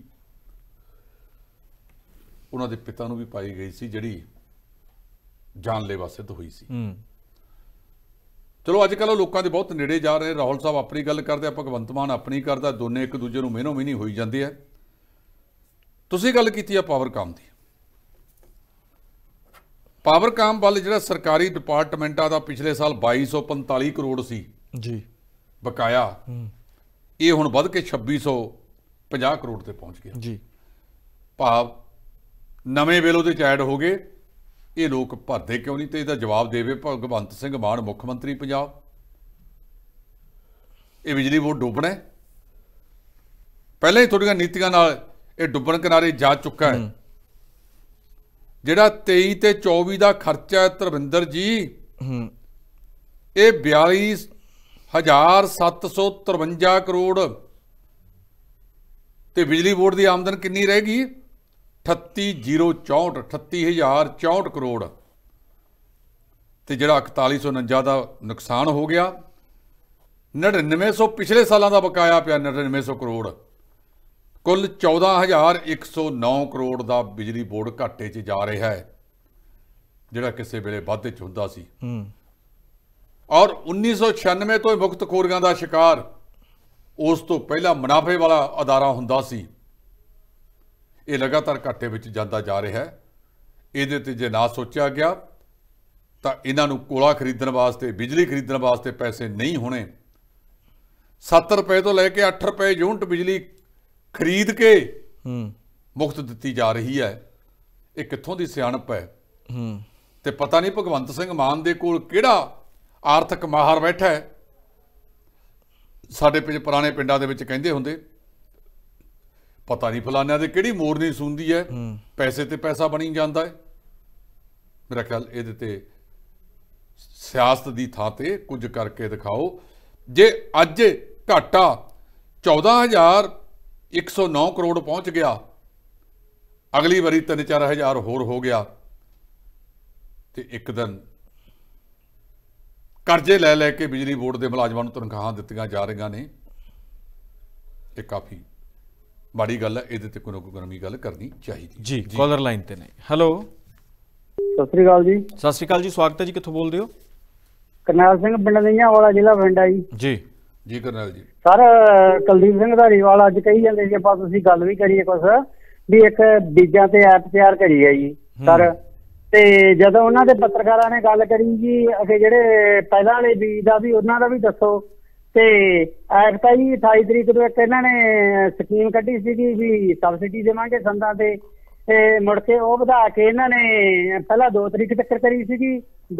ਉਹਨਾਂ ਦੇ ਪਿਤਾ ਨੂੰ ਵੀ ਪਾਈ ਗਈ ਸੀ ਜਿਹੜੀ ਜਾਨਲੇਵਾ ਸਿੱਧ ਹੋਈ ਸੀ ਚਲੋ ਅੱਜ ਕੱਲ ਲੋਕਾਂ ਦੇ ਬਹੁਤ ਨੇੜੇ ਜਾ ਰਹੇ ਰਾਹੁਲ ਸਾਹਿਬ ਆਪਣੀ ਗੱਲ ਕਰਦੇ ਆ ਭਗਵੰਤ ਮਾਨ ਆਪਣੀ ਕਰਦਾ ਦੋਨੇ ਇੱਕ ਦੂਜੇ ਨੂੰ ਮਿਹਨੋ ਮਿਹਨੀ ਹੋਈ ਜਾਂਦੇ ਆ ਤੁਸੀਂ ਗੱਲ ਕੀਤੀ ਆ ਪਾਵਰ ਕਾਮ ਦੀ ਪਾਵਰ ਕਾਮ ਵੱਲ ਜਿਹੜਾ ਸਰਕਾਰੀ ਡਿਪਾਰਟਮੈਂਟਾਂ ਦਾ ਪਿਛਲੇ ਸਾਲ 2245 ਕਰੋੜ ਸੀ ਜੀ ਬਕਾਇਆ ਇਹ ਹੁਣ ਵੱਧ ਕੇ 2650 ਕਰੋੜ ਤੇ ਪਹੁੰਚ ਗਿਆ ਜੀ ਭਾਵ ਨਵੇਂ ਬਿੱਲ ਉਹਦੇ ਚ ਐਡ ਹੋ ਗਏ ਇਹ ਲੋਕ ਭਰਦੇ ਕਿਉਂ ਨਹੀਂ ਤੇ ਇਹਦਾ ਜਵਾਬ ਦੇਵੇ ਭਗਵੰਤ ਸਿੰਘ ਮਾਨ ਮੁੱਖ ਮੰਤਰੀ ਪੰਜਾਬ ਇਹ ਬਿਜਲੀ ਬੋਰਡ ਡੁੱਬਣਾ ਪਹਿਲਾਂ ਹੀ ਤੁਹਾਡੀਆਂ ਨੀਤੀਆਂ ਨਾਲ ਇਹ ਡੁੱਬਣ ਕਿਨਾਰੇ ਜਾ ਚੁੱਕਾ ਹੈ ਜਿਹੜਾ 23 ਤੇ 24 ਦਾ ਖਰਚਾ ਤਰਵਿੰਦਰ ਜੀ ਇਹ 42753 ਕਰੋੜ ਤੇ ਬਿਜਲੀ ਬੋਰਡ ਦੀ ਆਮਦਨ ਕਿੰਨੀ ਰਹੇਗੀ 38064 38064 ਕਰੋੜ ਤੇ ਜਿਹੜਾ 4149 ਦਾ ਨੁਕਸਾਨ ਹੋ ਗਿਆ 9900 ਪਿਛਲੇ ਸਾਲਾਂ ਦਾ ਬਕਾਇਆ ਪਿਆ 9900 ਕਰੋੜ ਕੁੱਲ 14109 ਕਰੋੜ ਦਾ ਬਿਜਲੀ ਬੋਰਡ ਘਾਟੇ 'ਚ ਜਾ ਰਿਹਾ ਹੈ ਜਿਹੜਾ ਕਿਸੇ ਵੇਲੇ ਵਾਧੇ 'ਚ ਹੁੰਦਾ ਸੀ ਔਰ 1996 ਤੋਂ ਮੁਕਤ ਖੋਰੀਆਂ ਦਾ ਸ਼ਿਕਾਰ ਉਸ ਤੋਂ ਪਹਿਲਾਂ ਮੁਨਾਫੇ ਵਾਲਾ ਅਦਾਰਾ ਹੁੰਦਾ ਸੀ ਇਹ ਲਗਾਤਾਰ ਘਾਟੇ ਵਿੱਚ ਜਾਂਦਾ ਜਾ ਰਿਹਾ ਹੈ ਇਹਦੇ ਤੇ ਜੇ ਨਾ ਸੋਚਿਆ ਗਿਆ ਤਾਂ ਇਹਨਾਂ ਨੂੰ ਕੋਲਾ ਖਰੀਦਣ ਵਾਸਤੇ ਬਿਜਲੀ ਖਰੀਦਣ ਵਾਸਤੇ ਪੈਸੇ ਨਹੀਂ ਹੋਣੇ 7 ਰੁਪਏ ਤੋਂ ਲੈ ਕੇ 8 ਰੁਪਏ ਯੂਨਿਟ ਬਿਜਲੀ ਖਰੀਦ ਕੇ ਹੂੰ ਮੁਕਤ ਦਿੱਤੀ ਜਾ ਰਹੀ ਹੈ ਇਹ ਕਿੱਥੋਂ ਦੀ ਸਿਆਣਪ ਹੈ ਹੂੰ ਤੇ ਪਤਾ ਨਹੀਂ ਭਗਵੰਤ ਸਿੰਘ ਮਾਨ ਦੇ ਕੋਲ ਕਿਹੜਾ ਆਰਥਿਕ ਮਾਹਰ ਬੈਠਾ ਹੈ ਸਾਡੇ ਪਿੰਡ ਪੁਰਾਣੇ ਪਿੰਡਾਂ ਦੇ ਵਿੱਚ ਕਹਿੰਦੇ ਹੁੰਦੇ ਪਤਾ ਨਹੀਂ ਫਲਾਨਿਆਂ ਦੇ ਕਿਹੜੀ ਮੋਰ ਨਹੀਂ ਸੁਣਦੀ ਹੈ ਪੈਸੇ ਤੇ ਪੈਸਾ ਬਣੀ ਜਾਂਦਾ ਹੈ ਮੇਰਾ ਖਿਆਲ ਇਹਦੇ ਤੇ ਸਿਆਸਤ ਦੀ ਥਾਂ ਤੇ ਕੁਝ ਕਰਕੇ ਦਿਖਾਓ ਜੇ ਅੱਜ ਘਾਟਾ 14109 ਕਰੋੜ ਪਹੁੰਚ ਗਿਆ ਅਗਲੀ ਵਾਰੀ 3-4000 ਹੋਰ ਹੋ ਗਿਆ ਤੇ ਇੱਕ ਦਿਨ ਕਰਜ਼ੇ ਲੈ ਲੈ ਕੇ ਬਿਜਲੀ ਬੋਰਡ ਦੇ ਮੁਲਾਜ਼ਮਾਂ ਨੂੰ ਤਨਖਾਹਾਂ ਦਿੱਤੀਆਂ ਜਾ ਰਹੀਆਂ ਨੇ ਇਹ ਕਾਫੀ ਮਾੜੀ ਗੱਲ ਹੈ ਇਹਦੇ ਤੇ ਕੋਈ ਨਾ ਕੋਈ ਗਰਮੀ ਗੱਲ ਕਰਨੀ ਚਾਹੀਦੀ ਜੀ ਕਾਲਰ ਲਾਈਨ ਤੇ ਨੇ ਹੈਲੋ ਸਤਿ ਸ੍ਰੀ ਅਕਾਲ ਜੀ ਸਤਿ ਸ੍ਰੀ ਅਕਾਲ ਜੀ ਸਵਾਗਤ ਹੈ ਜੀ ਕਿੱਥੋਂ ਬੋਲਦੇ ਹੋ ਕਰਨਾਲ ਸਿੰਘ ਪਿੰਡ ਵਾਲਾ ਜ਼ਿਲ੍ਹਾ ਪਿੰਡਾ ਜੀ ਜੀ ਜੀ ਕਰਨਾਲ ਜੀ ਸਰ ਕਲਦੀਪ ਸਿੰਘ ਦਾ ਰੀਵਾਲ ਅੱਜ ਕਹੀ ਜਾਂਦੇ ਸੀ ਆਪਾਂ ਤੁਸੀਂ ਗੱਲ ਵੀ ਕਰੀਏ ਕੁਛ ਵੀ ਇੱਕ ਬੀਜਾਂ ਤੇ ਐਪ ਤਿਆਰ ਕਰੀ ਹੈ ਜੀ ਸਰ ਤੇ ਜਦੋਂ ਉਹਨਾਂ ਦੇ ਪੱਤਰਕਾਰਾਂ ਨੇ ਗੱਲ ਕਰੀ ਜੀ ਅਗੇ ਜਿਹੜੇ ਪਹਿਲਾਂ ਵਾਲੇ ਬੀਜ ਦਾ ਵੀ ਉਹਨਾਂ ਦਾ ਵੀ ਦੱਸੋ ਤੇ ਐਰ ਭਾਈ 28 ਤਰੀਕ ਨੂੰ ਇੱਕ ਇਹਨਾਂ ਨੇ ਸਕੀਮ ਕੱਢੀ ਸੀਗੀ ਵੀ ਸਬਸਿਡੀ ਦੇਵਾਂਗੇ ਸੰਦਾਂ ਤੇ ਤੇ ਮੁੜ ਕੇ ਉਹ ਵਧਾ ਕੇ ਇਹਨਾਂ ਨੇ ਪਹਿਲਾਂ 2 ਤਰੀਕ ਤੱਕ ਕਰੀ ਸੀਗੀ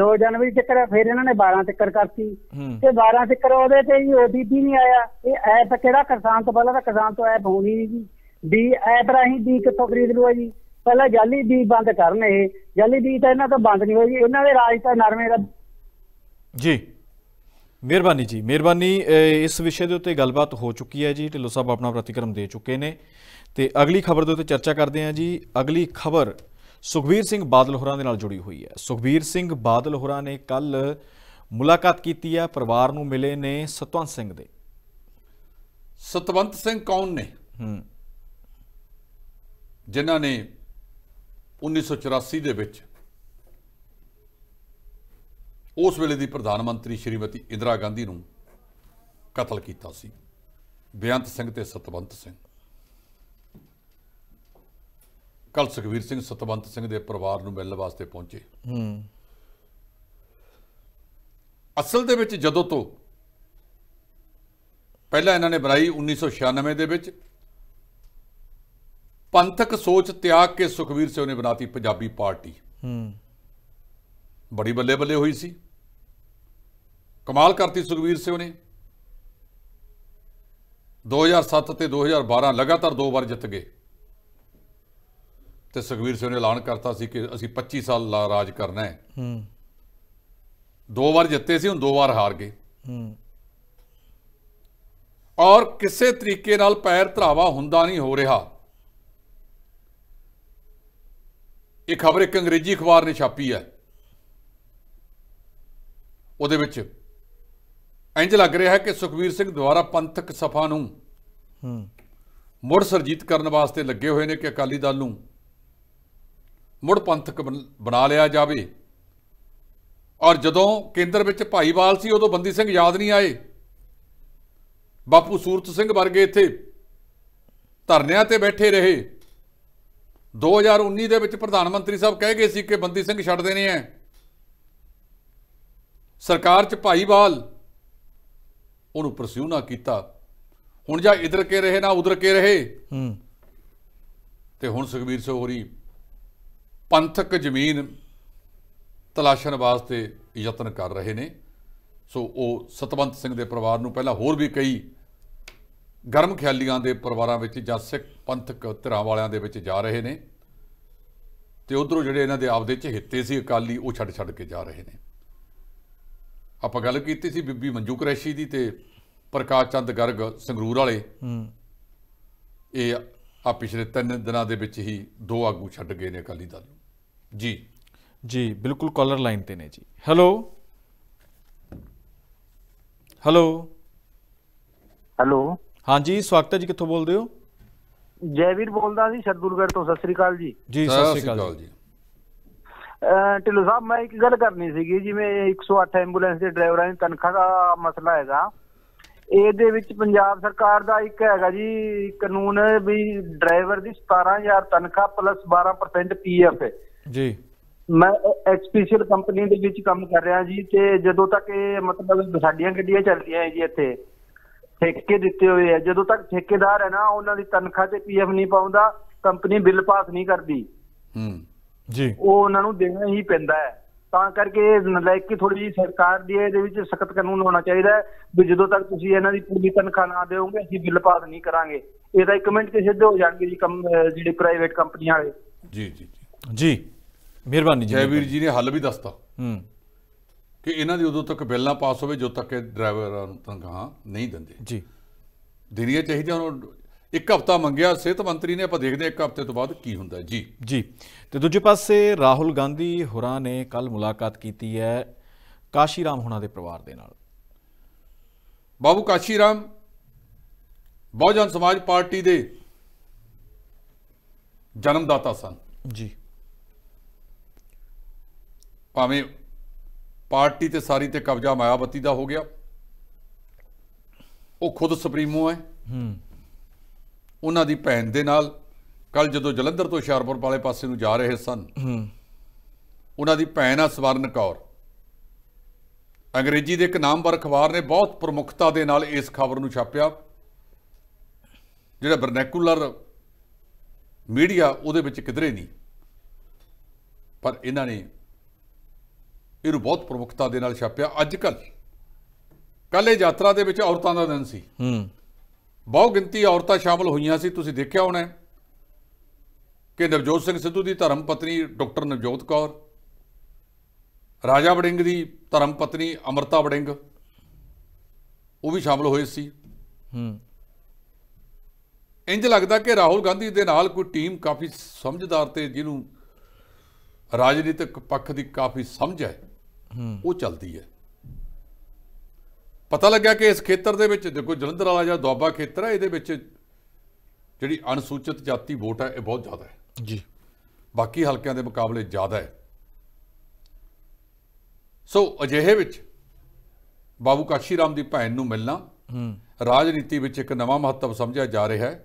2 ਜਨਵਰੀ ਤੱਕ ਫਿਰ ਇਹਨਾਂ ਨੇ 12 ਤੱਕ ਕਰਤੀ ਤੇ 12 ਤੱਕ ਉਹਦੇ ਤੇ ਹੀ ਓਡੀਪੀ ਨਹੀਂ ਆਇਆ ਇਹ ਐਪ ਕਿਹੜਾ ਕਿਸਾਨ ਤੋਂ ਪਹਿਲਾਂ ਤਾਂ ਕਿਸਾਨ ਤੋਂ ਐਪ ਹੋਣੀ ਨਹੀਂ ਜੀ ਵੀ ਐਪ ਰਾਹੀਂ ਵੀ ਕਿੱਥੋਂ ਖਰੀਦ ਲੂਆ ਜੀ ਪਹਿਲਾਂ ਜਾਲੀ ਵੀ ਬੰਦ ਕਰਨ ਇਹ ਜਾਲੀ ਵੀ ਤਾਂ ਇਹਨਾਂ ਤੋਂ ਬੰਦ ਨਹੀਂ ਹੋਈ ਇਹਨਾਂ ਦੇ ਰਾਜ ਤਾਂ ਨਰਮੇ ਦਾ ਜੀ ਮਿਹਰਬਾਨੀ ਜੀ ਮਿਹਰਬਾਨੀ ਇਸ ਵਿਸ਼ੇ ਦੇ ਉੱਤੇ ਗੱਲਬਾਤ ਹੋ ਚੁੱਕੀ ਹੈ ਜੀ ਢਿੱਲੋ ਸਾਹਿਬ ਆਪਣਾ ਪ੍ਰਤੀਕਰਮ ਦੇ ਚੁੱਕੇ ਨੇ ਤੇ ਅਗਲੀ ਖਬਰ ਦੇ ਉੱਤੇ ਚਰਚਾ ਕਰਦੇ ਹਾਂ ਜੀ ਅਗਲੀ ਖਬਰ ਸੁਖਵੀਰ ਸਿੰਘ ਬਾਦਲ ਹੋਰਾਂ ਦੇ ਨਾਲ ਜੁੜੀ ਹੋਈ ਹੈ ਸੁਖਵੀਰ ਸਿੰਘ ਬਾਦਲ ਹੋਰਾਂ ਨੇ ਕੱਲ ਮੁਲਾਕਾਤ ਕੀਤੀ ਹੈ ਪਰਿਵਾਰ ਨੂੰ ਮਿਲੇ ਨੇ ਸਤਵੰਤ ਸਿੰਘ ਦੇ ਸਤਵੰਤ ਸਿੰਘ ਕੌਣ ਨੇ ਹੂੰ ਜਿਨ੍ਹਾਂ ਨੇ 1984 ਦੇ ਵਿੱਚ ਉਸ ਵੇਲੇ ਦੀ ਪ੍ਰਧਾਨ ਮੰਤਰੀ ਸ਼੍ਰੀਮਤੀ ਇੰਦਰਾ ਗਾਂਧੀ ਨੂੰ ਕਤਲ ਕੀਤਾ ਸੀ ਬਿਆੰਤ ਸਿੰਘ ਤੇ ਸਤਵੰਤ ਸਿੰਘ ਕਲ ਸੁਖਵੀਰ ਸਿੰਘ ਸਤਵੰਤ ਸਿੰਘ ਦੇ ਪਰਿਵਾਰ ਨੂੰ ਮਿਲਣ ਵਾਸਤੇ ਪਹੁੰਚੇ ਹੂੰ ਅਸਲ ਦੇ ਵਿੱਚ ਜਦੋਂ ਤੋਂ ਪਹਿਲਾਂ ਇਹਨਾਂ ਨੇ ਬਰਾਈ 1996 ਦੇ ਵਿੱਚ ਪੰਥਕ ਸੋਚ ਤਿਆਗ ਕੇ ਸੁਖਵੀਰ ਸਿੰਘ ਨੇ ਬਣਾਤੀ ਪੰਜਾਬੀ ਪਾਰਟੀ ਹੂੰ ਬੜੀ ਬੱਲੇ ਬੱਲੇ ਹੋਈ ਸੀ ਕਮਾਲ ਕਰਤੀ ਸੁਖਵੀਰ ਸਿੰਘ ਨੇ 2007 ਤੇ 2012 ਲਗਾਤਾਰ ਦੋ ਵਾਰ ਜਿੱਤ ਗਏ ਤੇ ਸੁਖਵੀਰ ਸਿੰਘ ਨੇ ਐਲਾਨ ਕਰਤਾ ਸੀ ਕਿ ਅਸੀਂ 25 ਸਾਲ ਰਾਜ ਕਰਨਾ ਹੈ ਹੂੰ ਦੋ ਵਾਰ ਜਿੱਤੇ ਸੀ ਹੁਣ ਦੋ ਵਾਰ ਹਾਰ ਗਏ ਹੂੰ ਔਰ ਕਿਸੇ ਤਰੀਕੇ ਨਾਲ ਪੈਰ ਧਰਾਵਾ ਹੁੰਦਾ ਨਹੀਂ ਹੋ ਰਿਹਾ ਇਹ ਖਬਰ ਇੱਕ ਅੰਗਰੇਜ਼ੀ ਅਖਬਾਰ ਨੇ ਛਾਪੀ ਹੈ ਉਹਦੇ ਵਿੱਚ ਇੰਜ ਲੱਗ ਰਿਹਾ ਹੈ ਕਿ ਸੁਖਵੀਰ ਸਿੰਘ ਦੁਆਰਾ ਪੰਥਕ ਸਫਾ ਨੂੰ ਹੂੰ ਮੁੜ ਸਰਜੀਤ ਕਰਨ ਵਾਸਤੇ ਲੱਗੇ ਹੋਏ ਨੇ ਕਿ ਅਕਾਲੀ ਦਲ ਨੂੰ ਮੁੜ ਪੰਥਕ ਬਣਾ ਲਿਆ ਜਾਵੇ ਔਰ ਜਦੋਂ ਕੇਂਦਰ ਵਿੱਚ ਭਾਈਵਾਲ ਸੀ ਉਦੋਂ ਬੰਦੀ ਸਿੰਘ ਯਾਦ ਨਹੀਂ ਆਏ ਬਾਪੂ ਸੂਰਤ ਸਿੰਘ ਵਰਗੇ ਇੱਥੇ ਧਰਨਿਆਂ ਤੇ ਬੈਠੇ ਰਹੇ 2019 ਦੇ ਵਿੱਚ ਪ੍ਰਧਾਨ ਮੰਤਰੀ ਸਾਹਿਬ ਕਹਿ ਗਏ ਸੀ ਕਿ ਬੰਦੀ ਸਿੰਘ ਛੱਡ ਦੇਣੇ ਐ ਸਰਕਾਰ 'ਚ ਭਾਈਵਾਲ ਉਹਨੂੰ ਪਰਸਿਊ ਨਾ ਕੀਤਾ ਹੁਣ ਜਾਂ ਇਧਰ ਕੇ ਰਹੇ ਨਾ ਉਧਰ ਕੇ ਰਹੇ ਹੂੰ ਤੇ ਹੁਣ ਸੁਖਬੀਰ ਸਿੰਘ ਹੋਰੀ ਪੰਥਕ ਜ਼ਮੀਨ ਤਲਾਸ਼ਣ ਵਾਸਤੇ ਯਤਨ ਕਰ ਰਹੇ ਨੇ ਸੋ ਉਹ ਸਤਵੰਤ ਸਿੰਘ ਦੇ ਪਰਿਵਾਰ ਨੂੰ ਪਹਿਲਾਂ ਹੋਰ ਵੀ ਕਈ ਗਰਮ ਖਿਆਲੀਆਂ ਦੇ ਪਰਿਵਾਰਾਂ ਵਿੱਚ ਜਾਂ ਸਿੱਖ ਪੰਥਕ ਧਿਰਾਂ ਵਾਲਿਆਂ ਦੇ ਵਿੱਚ ਜਾ ਰਹੇ ਨੇ ਤੇ ਉਧਰੋਂ ਜਿਹੜੇ ਇਹਨਾਂ ਦੇ ਆਪਦੇ ਚ ਹਿੱਤੇ ਸੀ ਅਕਾਲੀ ਉਹ ਛੱਡ ਛੱਡ ਕੇ ਜਾ ਰਹੇ ਨੇ ਆਪਾਂ ਗੱਲ ਕੀਤੀ ਸੀ ਬੀਬੀ ਮੰਜੂ ਕ੍ਰੈਸ਼ੀ ਦੀ ਤੇ ਪ੍ਰਕਾਸ਼ ਚੰਦ ਗਰਗ ਸੰਗਰੂਰ ਵਾਲੇ ਹੂੰ ਇਹ ਆ ਪਿਛਲੇ 3 ਦਿਨਾਂ ਦੇ ਵਿੱਚ ਹੀ ਦੋ ਆਗੂ ਛੱਡ ਗਏ ਨੇ ਅਕਾਲੀ ਦਲ ਨੂੰ ਜੀ ਜੀ ਬਿਲਕੁਲ ਕਾਲਰ ਲਾਈਨ ਤੇ ਨੇ ਜੀ ਹੈਲੋ ਹੈਲੋ ਹੈਲੋ ਹਾਂਜੀ ਸਵਾਗਤ ਹੈ ਜੀ ਕਿੱਥੋਂ ਬੋਲਦੇ ਹੋ ਜੈਵੀਰ ਬੋਲਦਾ ਸੀ ਸ਼ਰਦੂਲਗੜ ਤੋਂ ਸਤਿ ਸ੍ਰੀ ਅਕਾਲ ਜੀ ਜੀ ਸਤਿ ਸ੍ਰੀ ਅਕਾਲ ਜੀ ਟਿਲੂ ਸਾਹਿਬ ਮੈਂ ਇੱਕ ਗੱਲ ਕਰਨੀ ਸੀਗੀ ਜਿਵੇਂ 108 ਐਂਬੂਲੈਂਸ ਦੇ ਡਰਾਈਵਰਾਂ ਦੀ ਤਨਖਾਹ ਦਾ ਮਸਲਾ ਹੈਗਾ ਇਹਦੇ ਵਿੱਚ ਪੰਜਾਬ ਸਰਕਾਰ ਦਾ ਇੱਕ ਹੈਗਾ ਜੀ ਕਾਨੂੰਨ ਵੀ ਡਰਾਈਵਰ ਦੀ 17000 ਤਨਖਾਹ ਪਲੱਸ 12% ਪੀਐਫ ਹੈ ਜੀ ਮੈਂ ਐਕਸਪੀਸ਼ੀਅਲ ਕੰਪਨੀ ਦੇ ਵਿੱਚ ਕੰਮ ਕਰ ਰਿਹਾ ਜੀ ਤੇ ਜਦੋਂ ਤੱਕ ਇਹ ਮਤਲਬ ਸਾਡੀਆਂ ਗੱਡੀਆਂ ਚੱਲਦੀਆਂ ਜੀ ਇੱਥੇ ਠੇਕੇ ਦਿੱਤੇ ਹੋਏ ਆ ਜਦੋਂ ਤੱਕ ਠੇਕੇਦਾਰ ਹੈ ਨਾ ਉਹਨਾਂ ਦੀ ਤਨਖਾਹ ਤੇ ਪੀਐਫ ਨਹੀਂ ਪਾਉਂਦਾ ਕੰਪਨੀ ਬਿੱਲ ਪਾਸ ਨਹੀਂ ਕਰਦੀ ਹੂੰ ਜੀ ਉਹ ਉਹਨਾਂ ਨੂੰ ਦੇਣਾ ਹੀ ਪੈਂਦਾ ਹੈ ਤਾਂ ਕਰਕੇ ਨਲਾਇਕੀ ਥੋੜੀ ਜੀ ਸਰਕਾਰ ਦੀ ਇਹਦੇ ਵਿੱਚ ਸਖਤ ਕਾਨੂੰਨ ਹੋਣਾ ਚਾਹੀਦਾ ਵੀ ਜਦੋਂ ਤੱਕ ਤੁਸੀਂ ਇਹਨਾਂ ਦੀ ਪੂਰੀ ਤਨਖਾਹ ਨਾ ਦੇਵੋਗੇ ਅਸੀਂ ਬਿੱਲ ਪਾਸ ਨਹੀਂ ਕਰਾਂਗੇ ਇਹਦਾ ਇੱਕ ਮਿੰਟ ਤੇ ਸਿੱਧੇ ਹੋ ਜਾਣਗੇ ਜੀ ਕੰਮ ਜਿਹੜੇ ਪ੍ਰਾਈਵੇਟ ਕੰਪਨੀਆਂ ਵਾਲੇ ਜੀ ਜੀ ਜੀ ਮਿਹਰਬਾਨੀ ਜੀ ਜੈਵੀਰ ਜੀ ਨੇ ਹੱਲ ਵੀ ਦੱਸਤਾ ਹੂੰ ਕਿ ਇਹਨਾਂ ਦੀ ਉਦੋਂ ਤੱਕ ਬਿੱਲ ਨਾ ਪਾਸ ਹੋਵੇ ਜਦੋਂ ਤੱਕ ਇਹ ਡਰਾਈਵਰਾਂ ਨੂੰ ਤਨਖਾਹ ਨਹੀਂ ਦਿੰਦੇ ਜੀ ਦੇਣੀਆਂ ਚਾਹੀਦੀਆਂ ਉਹਨਾਂ ਇੱਕ ਹਫ਼ਤਾ ਮੰਗਿਆ ਸਿਹਤ ਮੰਤਰੀ ਨੇ ਆਪਾਂ ਦੇਖਦੇ ਇੱਕ ਹਫ਼ਤੇ ਤੋਂ ਬਾਅਦ ਕੀ ਹੁੰਦਾ ਜੀ ਜੀ ਤੇ ਦੂਜੇ ਪਾਸੇ ਰਾਹੁਲ ਗਾਂਧੀ ਹੁਰਾਂ ਨੇ ਕੱਲ ਮੁਲਾਕਾਤ ਕੀਤੀ ਹੈ ਕਾਸ਼ੀਰਾਮ ਹੁਣਾਂ ਦੇ ਪਰਿਵਾਰ ਦੇ ਨਾਲ ਬਾਬੂ ਕਾਸ਼ੀਰਾਮ ਬਹੁਜਨ ਸਮਾਜ ਪਾਰਟੀ ਦੇ ਜਨਮਦਾਤਾ ਸਨ ਜੀ ਭਾਵੇਂ ਪਾਰਟੀ ਤੇ ਸਾਰੀ ਤੇ ਕਬਜ਼ਾ ਮਾਇਆਵਤੀ ਦਾ ਹੋ ਗਿਆ ਉਹ ਖੁਦ ਸੁਪਰੀਮੋ ਹੈ ਹੂੰ ਉਹਨਾਂ ਦੀ ਭੈਣ ਦੇ ਨਾਲ ਕੱਲ ਜਦੋਂ ਜਲੰਧਰ ਤੋਂ ਸ਼ਾਰਪੁਰ ਵਾਲੇ ਪਾਸੇ ਨੂੰ ਜਾ ਰਹੇ ਸਨ ਉਹਨਾਂ ਦੀ ਭੈਣ ਆ ਸਵਰਨ ਕੌਰ ਅੰਗਰੇਜ਼ੀ ਦੇ ਇੱਕ ਨਾਮਵਰ ਅਖਬਾਰ ਨੇ ਬਹੁਤ ਪ੍ਰਮੁਖਤਾ ਦੇ ਨਾਲ ਇਸ ਖਬਰ ਨੂੰ ਛਾਪਿਆ ਜਿਹੜਾ ਵਰਨੈਕੂਲਰ ਮੀਡੀਆ ਉਹਦੇ ਵਿੱਚ ਕਿਧਰੇ ਨਹੀਂ ਪਰ ਇਹਨਾਂ ਨੇ ਇਹਨੂੰ ਬਹੁਤ ਪ੍ਰਮੁਖਤਾ ਦੇ ਨਾਲ ਛਾਪਿਆ ਅੱਜ ਕੱਲ ਕੱਲੇ ਯਾਤਰਾ ਦੇ ਵਿੱਚ ਔਰਤਾਂ ਦਾ ਦਿਨ ਸੀ ਹੂੰ ਬਹੁ ਗਿਣਤੀ ਔਰਤਾਂ ਸ਼ਾਮਲ ਹੋਈਆਂ ਸੀ ਤੁਸੀਂ ਦੇਖਿਆ ਹੋਣਾ ਕਿ ਨਵਜੋਤ ਸਿੰਘ ਸਿੱਧੂ ਦੀ ਧਰਮ ਪਤਨੀ ਡਾਕਟਰ ਨਵਜੋਤ ਕੌਰ ਰਾਜਾ ਵੜਿੰਗ ਦੀ ਧਰਮ ਪਤਨੀ ਅਮਰਤਾ ਵੜਿੰਗ ਉਹ ਵੀ ਸ਼ਾਮਲ ਹੋਏ ਸੀ ਹੂੰ ਇੰਜ ਲੱਗਦਾ ਕਿ ਰਾਹੁਲ ਗਾਂਧੀ ਦੇ ਨਾਲ ਕੋਈ ਟੀਮ ਕਾਫੀ ਸਮਝਦਾਰ ਤੇ ਜਿਹਨੂੰ ਰਾਜਨੀਤਿਕ ਪੱਖ ਦੀ ਕਾਫੀ ਸਮਝ ਹੈ ਉਹ ਚੱਲਦੀ ਹੈ ਪਤਾ ਲੱਗਿਆ ਕਿ ਇਸ ਖੇਤਰ ਦੇ ਵਿੱਚ ਦੇਖੋ ਜਲੰਧਰ ਵਾਲਾ ਜਿਹੜਾ ਦੁਆਬਾ ਖੇਤਰ ਹੈ ਇਹਦੇ ਵਿੱਚ ਜਿਹੜੀ ਅਨਸੂਚਿਤ ਜਾਤੀ ਵੋਟ ਹੈ ਇਹ ਬਹੁਤ ਜ਼ਿਆਦਾ ਹੈ ਜੀ ਬਾਕੀ ਹਲਕਿਆਂ ਦੇ ਮੁਕਾਬਲੇ ਜ਼ਿਆਦਾ ਹੈ ਸੋ ਅਜਿਹੇ ਵਿੱਚ ਬਾਬੂ ਕਾਸ਼ੀ ਰਾਮ ਦੀ ਭੈਣ ਨੂੰ ਮਿਲਣਾ ਰਾਜਨੀਤੀ ਵਿੱਚ ਇੱਕ ਨਵਾਂ ਮਹੱਤਵ ਸਮਝਿਆ ਜਾ ਰਿਹਾ ਹੈ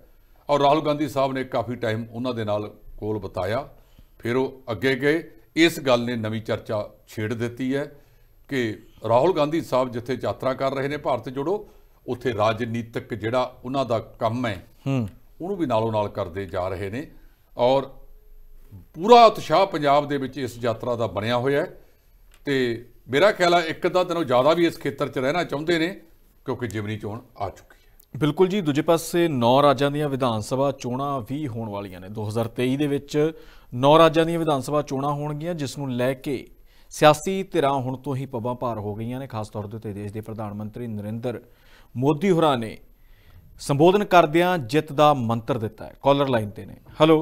ਔਰ ਰਾਹੁਲ ਗਾਂਧੀ ਸਾਹਿਬ ਨੇ ਕਾਫੀ ਟਾਈਮ ਉਹਨਾਂ ਦੇ ਨਾਲ ਕੋਲ ਬਤਾਇਆ ਫਿਰ ਉਹ ਅੱਗੇ ਗਏ ਇਸ ਗੱਲ ਨੇ ਨਵੀਂ ਚਰਚਾ ਛੇੜ ਦਿੱਤੀ ਹੈ ਕਿ ਰਾਹੁਲ ਗਾਂਧੀ ਸਾਹਿਬ ਜਿੱਥੇ ਯਾਤਰਾ ਕਰ ਰਹੇ ਨੇ ਭਾਰਤ ਜੋੜੋ ਉੱਥੇ ਰਾਜਨੀਤਿਕ ਜਿਹੜਾ ਉਹਨਾਂ ਦਾ ਕੰਮ ਹੈ ਹੂੰ ਉਹਨੂੰ ਵੀ ਨਾਲੋਂ ਨਾਲ ਕਰਦੇ ਜਾ ਰਹੇ ਨੇ ਔਰ ਪੂਰਾ ਉਤਸ਼ਾਹ ਪੰਜਾਬ ਦੇ ਵਿੱਚ ਇਸ ਯਾਤਰਾ ਦਾ ਬਣਿਆ ਹੋਇਆ ਹੈ ਤੇ ਮੇਰਾ ਖਿਆਲ ਹੈ ਇੱਕ ਅੱਧਾ ਦਿਨੋਂ ਜ਼ਿਆਦਾ ਵੀ ਇਸ ਖੇਤਰ 'ਚ ਰਹਿਣਾ ਚਾਹੁੰਦੇ ਨੇ ਕਿਉਂਕਿ ਜਿਮਨੀ ਚੋਣ ਆ ਚੁੱਕੀ ਹੈ ਬਿਲਕੁਲ ਜੀ ਦੂਜੇ ਪਾਸੇ 9 ਰਾਜਾਂ ਦੀਆਂ ਵਿਧਾਨ ਸਭਾ ਚੋਣਾਂ ਵੀ ਹੋਣ ਵਾਲੀਆਂ ਨੇ 2023 ਦੇ ਵਿੱਚ 9 ਰਾਜਾਂ ਦੀਆਂ ਵਿਧਾਨ ਸਭਾ ਚੋਣਾਂ ਹੋਣਗੀਆਂ ਜਿਸ ਨੂੰ ਲੈ ਕੇ ਸਿਆਸੀ ਧਿਰਾਂ ਹੁਣ ਤੋਂ ਹੀ ਪੱਬਾਂ ਭਾਰ ਹੋ ਗਈਆਂ ਨੇ ਖਾਸ ਤੌਰ ਦੇ ਉੱਤੇ ਦੇਸ਼ ਦੇ ਪ੍ਰਧਾਨ ਮੰਤਰੀ ਨਰਿੰਦਰ ਮੋਦੀ ਹੋਰਾਂ ਨੇ ਸੰਬੋਧਨ ਕਰਦਿਆਂ ਜਿੱਤ ਦਾ ਮੰਤਰ ਦਿੱਤਾ ਹੈ ਕਾਲਰ ਲਾਈਨ ਤੇ ਨੇ ਹੈਲੋ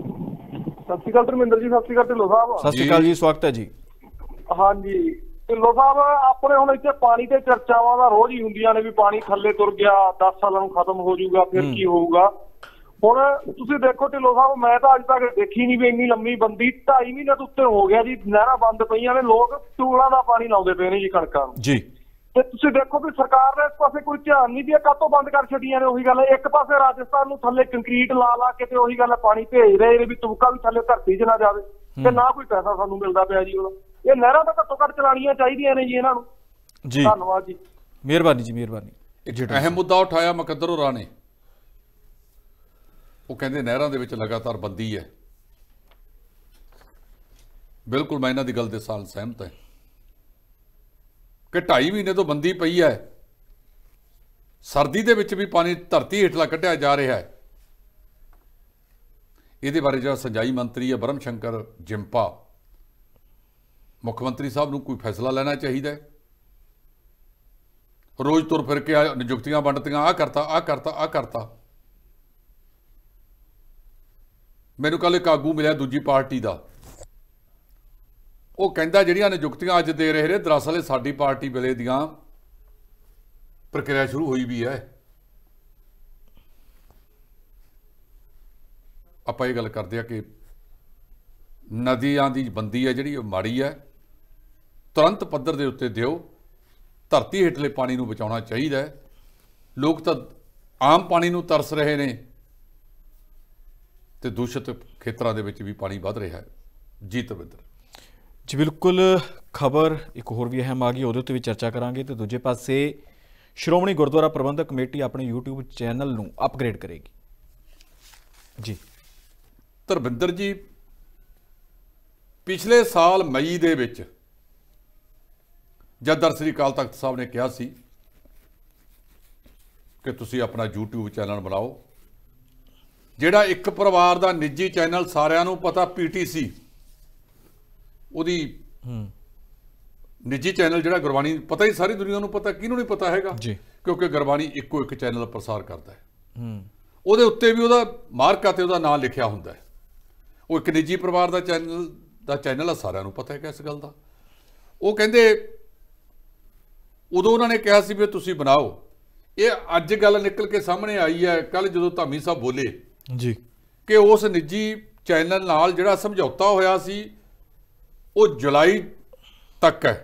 ਸਤਿ ਸ਼੍ਰੀ ਅਕਾਲ ਧਰਮਿੰਦਰ ਜੀ ਸਤਿ ਸ਼੍ਰੀ ਅਕਾਲ ਢਿੱਲੋ ਸਾਹਿਬ ਸਤਿ ਸ਼੍ਰੀ ਅਕਾਲ ਜੀ ਸਵਾਗਤ ਹੈ ਜੀ ਹਾਂਜੀ ਢਿੱਲੋ ਸਾਹਿਬ ਆਪਣੇ ਹੁਣ ਇੱਥੇ ਪਾਣੀ ਤੇ ਚਰਚਾਵਾਂ ਦਾ ਰੋਜ਼ ਹੀ ਹੁੰਦੀਆਂ ਨੇ ਵੀ ਪਾਣੀ ਥੱਲੇ ਤੁਰ ਗਿਆ 10 ਸਾਲਾਂ ਨੂੰ ਖਤਮ ਹੋ ਜਾਊਗਾ ਫਿਰ ਕੀ ਹੋਊਗਾ ਹੁਣ ਤੁਸੀਂ ਦੇਖੋ ਢਿੱਲੋ ਸਾਹਿਬ ਮੈਂ ਤਾਂ ਅੱਜ ਤੱਕ ਦੇਖੀ ਨਹੀਂ ਵੀ ਇੰਨੀ ਲੰਮੀ ਬੰਦੀ 2.5 ਮਹੀਨੇ ਤੋਂ ਉੱਤੇ ਹੋ ਗਿਆ ਜੀ ਨਹਿਰਾਂ ਬੰਦ ਪਈਆਂ ਨੇ ਲੋਕ ਟੂਲਾਂ ਦਾ ਪਾਣੀ ਲਾਉਂਦੇ ਪਏ ਨੇ ਜੀ ਕਣਕਾਂ ਨੂੰ ਜੀ ਤੇ ਤੁਸੀਂ ਦੇਖੋ ਵੀ ਸਰਕਾਰ ਨੇ ਇਸ ਪਾਸੇ ਕੋਈ ਧਿਆਨ ਨਹੀਂ ਦਿੱਤਾ ਕਾਤੋਂ ਬੰਦ ਕਰ ਛੱਡੀਆਂ ਨੇ ਉਹੀ ਗੱਲ ਹੈ ਇੱਕ ਪਾਸੇ ਰਾਜਸਥਾਨ ਨੂੰ ਥੱਲੇ ਕੰਕਰੀਟ ਲਾ ਲਾ ਕੇ ਤੇ ਉਹੀ ਗੱਲ ਹੈ ਪਾਣੀ ਭੇਜ ਰਹੇ ਨੇ ਵੀ ਤੁਮਕਾ ਵੀ ਥੱਲੇ ਧਰਤੀ 'ਚ ਨਾ ਜਾਵੇ ਤੇ ਨਾ ਕੋਈ ਪੈਸਾ ਸਾਨੂੰ ਮਿਲਦਾ ਪਿਆ ਜੀ ਉਹਦਾ ਇਹ ਨਹਿਰਾਂ ਤਾਂ ਘੱਟੋ ਘੱਟ ਚਲਾਣੀਆਂ ਚਾਹੀਦੀਆਂ ਨੇ ਜੀ ਇਹਨਾਂ ਨੂੰ ਜੀ ਧੰਨਵਾਦ ਜੀ ਮਿਹਰਬਾਨੀ ਜੀ ਮਿਹਰਬਾਨੀ ਇੱਕ ਅਹਿਮ ਮੁੱਦਾ ਉਠਾਇਆ ਮਕਦਰ ਹੋਰਾਂ ਨੇ ਉਹ ਕਹਿੰਦੇ ਨਹਿਰਾਂ ਦੇ ਵਿੱਚ ਲਗਾਤਾਰ ਬੰਦੀ ਹੈ ਬਿਲਕੁਲ ਮੈਂ ਇਹਨਾਂ ਦੀ ਗੱਲ ਦੇ ਸਾਲ ਸਹਿਮਤ ਹਾਂ ਕਿ 2.5 ਮਹੀਨੇ ਤੋਂ ਬੰਦੀ ਪਈ ਹੈ ਸਰਦੀ ਦੇ ਵਿੱਚ ਵੀ ਪਾਣੀ ਧਰਤੀ ਹੇਠਲਾ ਕੱਢਿਆ ਜਾ ਰਿਹਾ ਹੈ ਇਹਦੇ ਬਾਰੇ ਜਿਹੜਾ ਸੰਜਾਈ ਮੰਤਰੀ ਹੈ ਬਰਮ ਸ਼ੰਕਰ ਜਿੰਪਾ ਮੁੱਖ ਮੰਤਰੀ ਸਾਹਿਬ ਨੂੰ ਕੋਈ ਫੈਸਲਾ ਲੈਣਾ ਚਾਹੀਦਾ ਹੈ ਰੋਜ਼ ਤੁਰ ਫਿਰ ਕੇ ਨਿਯੁਕਤੀਆਂ ਵੰਡਤੀਆਂ ਆ ਕਰਤਾ ਆ ਕਰਤਾ ਆ ਕਰਤਾ ਮੈਨੂੰ ਕੱਲ ਇੱਕ ਆਗੂ ਮਿਲਿਆ ਦੂਜੀ ਪਾਰਟੀ ਦਾ ਉਹ ਕਹਿੰਦਾ ਜਿਹੜੀਆਂ ਨਿਯੁਕਤੀਆਂ ਅੱਜ ਦੇ ਰਹੇ ਨੇ ਦਰਅਸਲ ਸਾਡੀ ਪਾਰਟੀ ਵੇਲੇ ਦੀਆਂ ਪ੍ਰਕਿਰਿਆ ਸ਼ੁਰੂ ਹੋਈ ਵੀ ਹੈ ਆਪਾਂ ਇਹ ਗੱਲ ਕਰਦੇ ਆ ਕਿ ਨਦੀਆਂ ਦੀ ਬੰਦੀ ਹੈ ਜਿਹੜੀ ਉਹ ਮਾੜੀ ਹੈ ਤੁਰੰਤ ਪੱਧਰ ਦੇ ਉੱਤੇ ਦਿਓ ਧਰਤੀ ਹੇਠਲੇ ਪਾਣੀ ਨੂੰ ਬਚਾਉਣਾ ਚਾਹੀਦਾ ਲੋਕ ਤਾਂ ਆਮ ਪਾਣੀ ਨੂੰ ਤਰਸ ਰਹੇ ਨੇ ਤੇ ਦੂਸ਼ਿਤ ਖੇਤਰਾਂ ਦੇ ਵਿੱਚ ਵੀ ਪਾਣੀ ਵੱਧ ਰਿਹਾ ਹੈ ਜੀ ਤਵਿੰਦਰ ਜੀ ਬਿਲਕੁਲ ਖਬਰ ਇੱਕ ਹੋਰ ਵੀ ਅਹਿਮ ਆ ਗਈ ਉਹਦੇ ਉੱਤੇ ਵੀ ਚਰਚਾ ਕਰਾਂਗੇ ਤੇ ਦੂਜੇ ਪਾਸੇ ਸ਼੍ਰੋਮਣੀ ਗੁਰਦੁਆਰਾ ਪ੍ਰਬੰਧਕ ਕਮੇਟੀ ਆਪਣੇ YouTube ਚੈਨਲ ਨੂੰ ਅਪਗ੍ਰੇਡ ਕਰੇਗੀ ਜੀ ਤਰਵਿੰਦਰ ਜੀ ਪਿਛਲੇ ਸਾਲ ਮਈ ਦੇ ਵਿੱਚ ਜਦ ਦਰਸਰੀ ਕਾਲ ਤਖਤ ਸਾਹਿਬ ਨੇ ਕਿਹਾ ਸੀ ਕਿ ਤੁਸੀਂ ਆਪਣਾ YouTube ਚੈਨਲ ਬਣਾਓ ਜਿਹੜਾ ਇੱਕ ਪਰਿਵਾਰ ਦਾ ਨਿੱਜੀ ਚੈਨਲ ਸਾਰਿਆਂ ਨੂੰ ਪਤਾ ਪੀਟੀਸੀ ਉਹਦੀ ਹੂੰ ਨਿੱਜੀ ਚੈਨਲ ਜਿਹੜਾ ਗੁਰਬਾਣੀ ਪਤਾ ਹੀ ਸਾਰੀ ਦੁਨੀਆ ਨੂੰ ਪਤਾ ਕਿਹਨੂੰ ਨਹੀਂ ਪਤਾ ਹੈਗਾ ਜੀ ਕਿਉਂਕਿ ਗੁਰਬਾਣੀ ਇੱਕੋ ਇੱਕ ਚੈਨਲ ਪ੍ਰਸਾਰ ਕਰਦਾ ਹੈ ਹੂੰ ਉਹਦੇ ਉੱਤੇ ਵੀ ਉਹਦਾ ਮਾਰਕਾ ਤੇ ਉਹਦਾ ਨਾਮ ਲਿਖਿਆ ਹੁੰਦਾ ਹੈ ਉਹ ਇੱਕ ਨਿੱਜੀ ਪਰਿਵਾਰ ਦਾ ਚੈਨਲ ਦਾ ਚੈਨਲ ਆ ਸਾਰਿਆਂ ਨੂੰ ਪਤਾ ਹੈ ਇਸ ਗੱਲ ਦਾ ਉਹ ਕਹਿੰਦੇ ਉਦੋਂ ਉਹਨਾਂ ਨੇ ਕਿਹਾ ਸੀ ਵੀ ਤੁਸੀਂ ਬਣਾਓ ਇਹ ਅੱਜ ਗੱਲ ਨਿਕਲ ਕੇ ਸਾਹਮਣੇ ਆਈ ਹੈ ਕੱਲ ਜਦੋਂ ਧਾਮੀ ਸਾਹਿਬ ਬੋਲੇ ਜੀ ਕਿ ਉਸ ਨਿੱਜੀ ਚੈਨਲ ਨਾਲ ਜਿਹੜਾ ਸਮਝੌਤਾ ਹੋਇਆ ਸੀ ਉਹ ਜੁਲਾਈ ਤੱਕ ਹੈ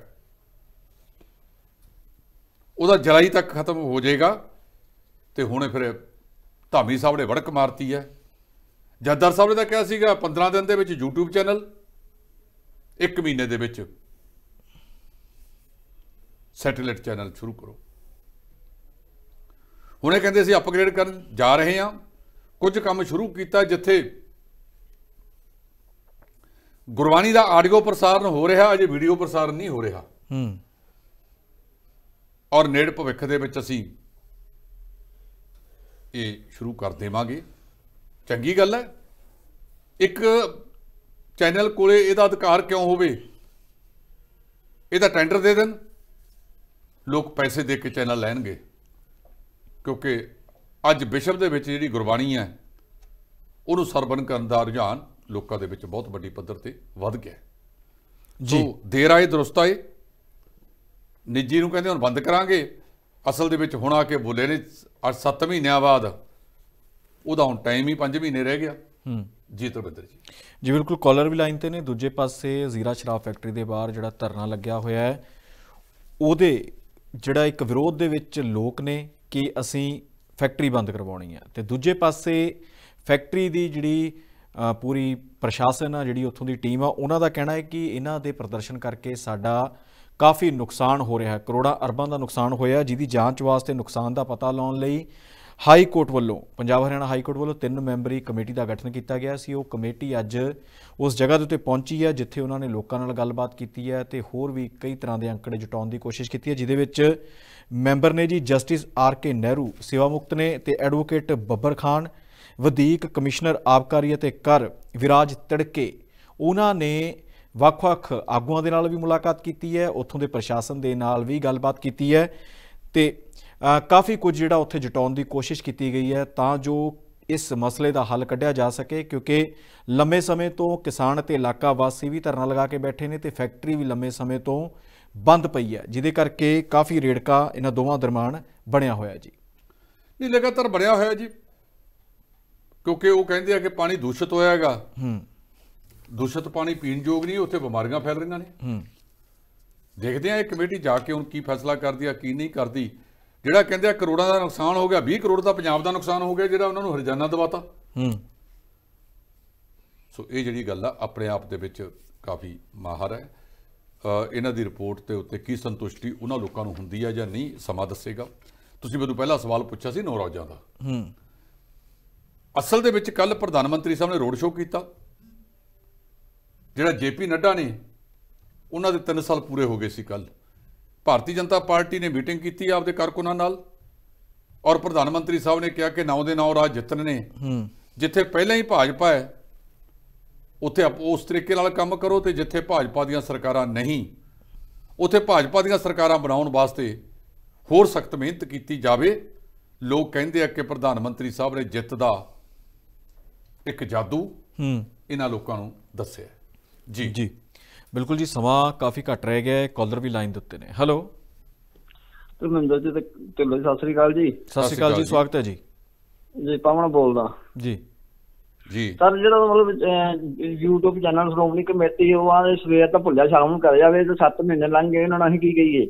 ਉਹਦਾ ਜੁਲਾਈ ਤੱਕ ਖਤਮ ਹੋ ਜਾਏਗਾ ਤੇ ਹੁਣੇ ਫਿਰ ਧਾਮੀ ਸਾਹਿਬ ਨੇ ਵੜਕ ਮਾਰਤੀ ਹੈ ਜੱਦਰ ਸਾਹਿਬ ਨੇ ਤਾਂ ਕਿਹਾ ਸੀਗਾ 15 ਦਿਨ ਦੇ ਵਿੱਚ YouTube ਚੈਨਲ 1 ਮਹੀਨੇ ਦੇ ਵਿੱਚ ਸੈਟੇਲਾਈਟ ਚੈਨਲ ਸ਼ੁਰੂ ਕਰੋ ਹੁਣੇ ਕਹਿੰਦੇ ਸੀ ਅਪਗ੍ਰੇਡ ਕਰਨ ਜਾ ਰਹੇ ਹਾਂ ਕੁਝ ਕੰਮ ਸ਼ੁਰੂ ਕੀਤਾ ਜਿੱਥੇ ਗੁਰਬਾਣੀ ਦਾ ਆਡੀਓ ਪ੍ਰਸਾਰਣ ਹੋ ਰਿਹਾ ਅਜੇ ਵੀਡੀਓ ਪ੍ਰਸਾਰਣ ਨਹੀਂ ਹੋ ਰਿਹਾ ਹੂੰ ਔਰ ਨੇੜ ਭਵਿੱਖ ਦੇ ਵਿੱਚ ਅਸੀਂ ਇਹ ਸ਼ੁਰੂ ਕਰ ਦੇਵਾਂਗੇ ਚੰਗੀ ਗੱਲ ਹੈ ਇੱਕ ਚੈਨਲ ਕੋਲੇ ਇਹਦਾ ਅਧਿਕਾਰ ਕਿਉਂ ਹੋਵੇ ਇਹਦਾ ਟੈਂਡਰ ਦੇ ਦੇਣ ਲੋਕ ਪੈਸੇ ਦੇ ਕੇ ਚੈਨਲ ਲੈਣਗੇ ਕਿਉਂਕਿ ਅੱਜ ਬਿਸ਼ਪ ਦੇ ਵਿੱਚ ਜਿਹੜੀ ਗੁਰਬਾਣੀ ਹੈ ਉਹਨੂੰ ਸਰਵਨ ਕਰਨ ਦਾ ਰੁਝਾਨ ਲੋਕਾਂ ਦੇ ਵਿੱਚ ਬਹੁਤ ਵੱਡੀ ਪੱਧਰ ਤੇ ਵੱਧ ਗਿਆ ਜੀ ਦੇਰ ਆਏ ਦਰੁਸਤ ਨਿੱਜੀ ਨੂੰ ਕਹਿੰਦੇ ਹੁਣ ਬੰਦ ਕਰਾਂਗੇ ਅਸਲ ਦੇ ਵਿੱਚ ਹੁਣ ਆ ਕੇ ਬੋਲੇ ਨੇ 7 ਮਹੀਨਿਆਂ ਬਾਅਦ ਉਹਦਾ ਹੁਣ ਟਾਈਮ ਹੀ 5 ਮਹੀਨੇ ਰਹਿ ਗਿਆ ਹੂੰ ਜੀ ਤਰਵਿੰਦਰ ਜੀ ਜੀ ਬਿਲਕੁਲ ਕਾਲਰ ਵੀ ਲਾਈਨ ਤੇ ਨੇ ਦੂਜੇ ਪਾਸੇ ਜ਼ੀਰਾ ਸ਼ਰਾਬ ਫੈਕਟਰੀ ਦੇ ਬਾਹਰ ਜਿਹੜਾ ਧਰਨਾ ਲੱਗਿਆ ਹੋਇਆ ਹੈ ਉਹਦੇ ਜਿਹੜਾ ਇੱਕ ਵਿਰੋਧ ਦੇ ਵਿੱਚ ਲੋਕ ਨੇ ਕਿ ਅਸੀਂ ਫੈਕਟਰੀ ਬੰਦ ਕਰਵਾਉਣੀ ਹੈ ਤੇ ਦੂਜੇ ਪਾਸੇ ਫੈਕਟਰੀ ਦੀ ਜਿਹੜੀ ਪੂਰੀ ਪ੍ਰਸ਼ਾਸਨ ਆ ਜਿਹੜੀ ਉੱਥੋਂ ਦੀ ਟੀਮ ਆ ਉਹਨਾਂ ਦਾ ਕਹਿਣਾ ਹੈ ਕਿ ਇਹਨਾਂ ਦੇ ਪ੍ਰਦਰਸ਼ਨ ਕਰਕੇ ਸਾਡਾ ਕਾਫੀ ਨੁਕਸਾਨ ਹੋ ਰਿਹਾ ਹੈ ਕਰੋੜਾਂ ਅਰਬਾਂ ਦਾ ਨੁਕਸਾਨ ਹੋਇਆ ਜਿਹਦੀ ਜਾਂਚ ਵਾਸਤੇ ਨੁਕਸਾਨ ਦਾ ਪਤਾ ਲਾਉਣ ਲਈ ਹਾਈ ਕੋਰਟ ਵੱਲੋਂ ਪੰਜਾਬ ਹਰਿਆਣਾ ਹਾਈ ਕੋਰਟ ਵੱਲੋਂ ਤਿੰਨ ਮੈਂਬਰੀ ਕਮੇਟੀ ਦਾ ਗਠਨ ਕੀਤਾ ਗਿਆ ਸੀ ਉਹ ਕਮੇਟੀ ਅੱਜ ਉਸ ਜਗ੍ਹਾ ਦੇ ਉੱਤੇ ਪਹੁੰਚੀ ਹੈ ਜਿੱਥੇ ਉਹਨਾਂ ਨੇ ਲੋਕਾਂ ਨਾਲ ਗੱਲਬਾਤ ਕੀਤੀ ਹੈ ਤੇ ਹੋਰ ਵੀ ਕਈ ਤਰ੍ਹਾਂ ਦੇ ਅੰਕੜੇ ਜੁਟਾਉਣ ਦੀ ਕੋਸ਼ਿਸ਼ ਕੀਤੀ ਹੈ ਜਿਦੇ ਵਿੱਚ ਮੈਂਬਰ ਨੇ ਜੀ ਜਸਟਿਸ ਆਰ ਕੇ ਨਹਿਰੂ ਸੇਵਾ ਮੁਕਤ ਨੇ ਤੇ ਐਡਵੋਕੇਟ ਬੱਬਰ ਖਾਨ ਵਧੀਕ ਕਮਿਸ਼ਨਰ ਆਬਕਾਰੀ ਅਤੇ ਕਰ ਵਿਰਾਜ ਤੜਕੇ ਉਹਨਾਂ ਨੇ ਵੱਖ-ਵੱਖ ਆਗੂਆਂ ਦੇ ਨਾਲ ਵੀ ਮੁਲਾਕਾਤ ਕੀਤੀ ਹੈ ਉੱਥੋਂ ਦੇ ਪ੍ਰਸ਼ਾਸਨ ਦੇ ਨਾਲ ਵੀ ਗੱਲਬਾਤ ਕੀਤੀ ਹੈ ਤੇ ਕਾਫੀ ਕੁਝ ਜਿਹੜਾ ਉੱਥੇ ਜਟਾਉਣ ਦੀ ਕੋਸ਼ਿਸ਼ ਕੀਤੀ ਗਈ ਹੈ ਤਾਂ ਜੋ ਇਸ ਮਸਲੇ ਦਾ ਹੱਲ ਕੱਢਿਆ ਜਾ ਸਕੇ ਕਿਉਂਕਿ ਲੰਮੇ ਸਮੇਂ ਤੋਂ ਕਿਸਾਨ ਤੇ ਇਲਾਕਾ ਵਾਸੀ ਵੀ ਧਰਨਾ ਲਗਾ ਕੇ ਬੈਠੇ ਨੇ ਤੇ ਫੈਕਟਰੀ ਵੀ ਲੰਮੇ ਸਮੇਂ ਤੋਂ ਬੰਦ ਪਈ ਹੈ ਜਿਹਦੇ ਕਰਕੇ ਕਾਫੀ ਰੇੜਕਾ ਇਹਨਾਂ ਦੋਵਾਂ ਦਰਮਾਨ ਬਣਿਆ ਹੋਇਆ ਜੀ ਨਹੀਂ ਲਗਾਤਾਰ ਬਣਿਆ ਹੋਇਆ ਜੀ ਕਿਉਂਕਿ ਉਹ ਕਹਿੰਦੇ ਆ ਕਿ ਪਾਣੀ ਦੂਸ਼ਿਤ ਹੋਇਆ ਹੈਗਾ ਹੂੰ ਦੂਸ਼ਿਤ ਪਾਣੀ ਪੀਣ ਯੋਗ ਨਹੀਂ ਉੱਥੇ ਬਿਮਾਰੀਆਂ ਫੈਲ ਰਹੀਆਂ ਨੇ ਹੂੰ ਦੇਖਦੇ ਆ ਇਹ ਕਮੇਟੀ ਜਾ ਕੇ ਹੁਣ ਕੀ ਫੈਸਲਾ ਕਰਦੀ ਆ ਕੀ ਨਹੀਂ ਕਰਦੀ ਜਿਹੜਾ ਕਹਿੰਦੇ ਆ ਕਰੋੜਾਂ ਦਾ ਨੁਕਸਾਨ ਹੋ ਗਿਆ 20 ਕਰੋੜ ਦਾ ਪੰਜਾਬ ਦਾ ਨੁਕਸਾਨ ਹੋ ਗਿਆ ਜਿਹੜਾ ਉਹਨਾਂ ਨੂੰ ਹਰਜਾਨਾ ਦਵਾਤਾ ਹੂੰ ਸੋ ਇਹ ਜਿਹੜੀ ਗੱਲ ਆ ਆਪਣੇ ਆਪ ਦੇ ਵਿੱਚ ਕਾਫੀ ਮਾਹਰ ਹੈ ਇਹਨਾਂ ਦੀ ਰਿਪੋਰਟ ਤੇ ਉੱਤੇ ਕੀ ਸੰਤੁਸ਼ਟੀ ਉਹਨਾਂ ਲੋਕਾਂ ਨੂੰ ਹੁੰਦੀ ਆ ਜਾਂ ਨਹੀਂ ਸਮਾਂ ਦੱਸੇਗਾ ਤੁਸੀਂ ਮੈਨੂੰ ਪਹਿਲਾ ਸਵਾਲ ਪੁੱਛਿਆ ਸੀ ਨੌਰੌਜਾਂ ਦਾ ਹੂੰ ਅਸਲ ਦੇ ਵਿੱਚ ਕੱਲ ਪ੍ਰਧਾਨ ਮੰਤਰੀ ਸਾਹਿਬ ਨੇ ਰੋਡ ਸ਼ੋਅ ਕੀਤਾ ਜਿਹੜਾ ਜੇਪੀ ਨੱਡਾ ਨੇ ਉਹਨਾਂ ਦੇ 3 ਸਾਲ ਪੂਰੇ ਹੋ ਗਏ ਸੀ ਕੱਲ ਭਾਰਤੀ ਜਨਤਾ ਪਾਰਟੀ ਨੇ ਮੀਟਿੰਗ ਕੀਤੀ ਆਪਦੇ ਕਾਰਕੁਨਾਂ ਨਾਲ ਔਰ ਪ੍ਰਧਾਨ ਮੰਤਰੀ ਸਾਹਿਬ ਨੇ ਕਿਹਾ ਕਿ ਨੌ ਦੇ ਨੌ ਰਾਜ ਜਿੱਤਣੇ ਨੇ ਜਿੱਥੇ ਪਹਿਲਾਂ ਹੀ ਭਾਜਪਾ ਹੈ ਉੱਥੇ ਉਸ ਤਰੀਕੇ ਨਾਲ ਕੰਮ ਕਰੋ ਤੇ ਜਿੱਥੇ ਭਾਜਪਾ ਦੀਆਂ ਸਰਕਾਰਾਂ ਨਹੀਂ ਉੱਥੇ ਭਾਜਪਾ ਦੀਆਂ ਸਰਕਾਰਾਂ ਬਣਾਉਣ ਵਾਸਤੇ ਹੋਰ ਸਖਤ ਮਿਹਨਤ ਕੀਤੀ ਜਾਵੇ ਲੋਕ ਕਹਿੰਦੇ ਆ ਕਿ ਪ੍ਰਧਾਨ ਮੰਤਰੀ ਸਾਹਿਬ ਨੇ ਜਿੱਤ ਦਾ ਇੱਕ ਜਾਦੂ ਹੂੰ ਇਹਨਾਂ ਲੋਕਾਂ ਨੂੰ ਦੱਸਿਆ ਜੀ ਜੀ ਬਿਲਕੁਲ ਜੀ ਸਮਾਂ ਕਾਫੀ ਘਟ ਰਹਿ ਗਿਆ ਹੈ ਕਾਲਰ ਵੀ ਲਾਈਨ ਦੇ ਉੱਤੇ ਨੇ ਹੈਲੋ ਤੁਮੰਦਰ ਜੀ ਲੋ ਜੀ ਸਤਿ ਸ੍ਰੀ ਅਕਾਲ ਜੀ ਸਤਿ ਸ੍ਰੀ ਅਕਾਲ ਜੀ ਸਵਾਗਤ ਹੈ ਜੀ ਜੀ ਪਵਨ ਬੋਲਦਾ ਜੀ ਜੀ ਸਰ ਜਿਹੜਾ ਮਤਲਬ YouTube ਚੈਨਲ ਸ਼੍ਰੋਮਣੀ ਕਮੇਟੀ ਉਹ ਆ ਸਵੇਰ ਤਾਂ ਭੁੱਲਿਆ ਸ਼ਾਮ ਨੂੰ ਕਰ ਜਾਵੇ ਤੇ 7 ਮਹੀਨੇ ਲੰਘ ਗਏ ਉਹਨਾਂ ਨੇ ਅਸੀਂ ਕੀ ਕਹੀਏ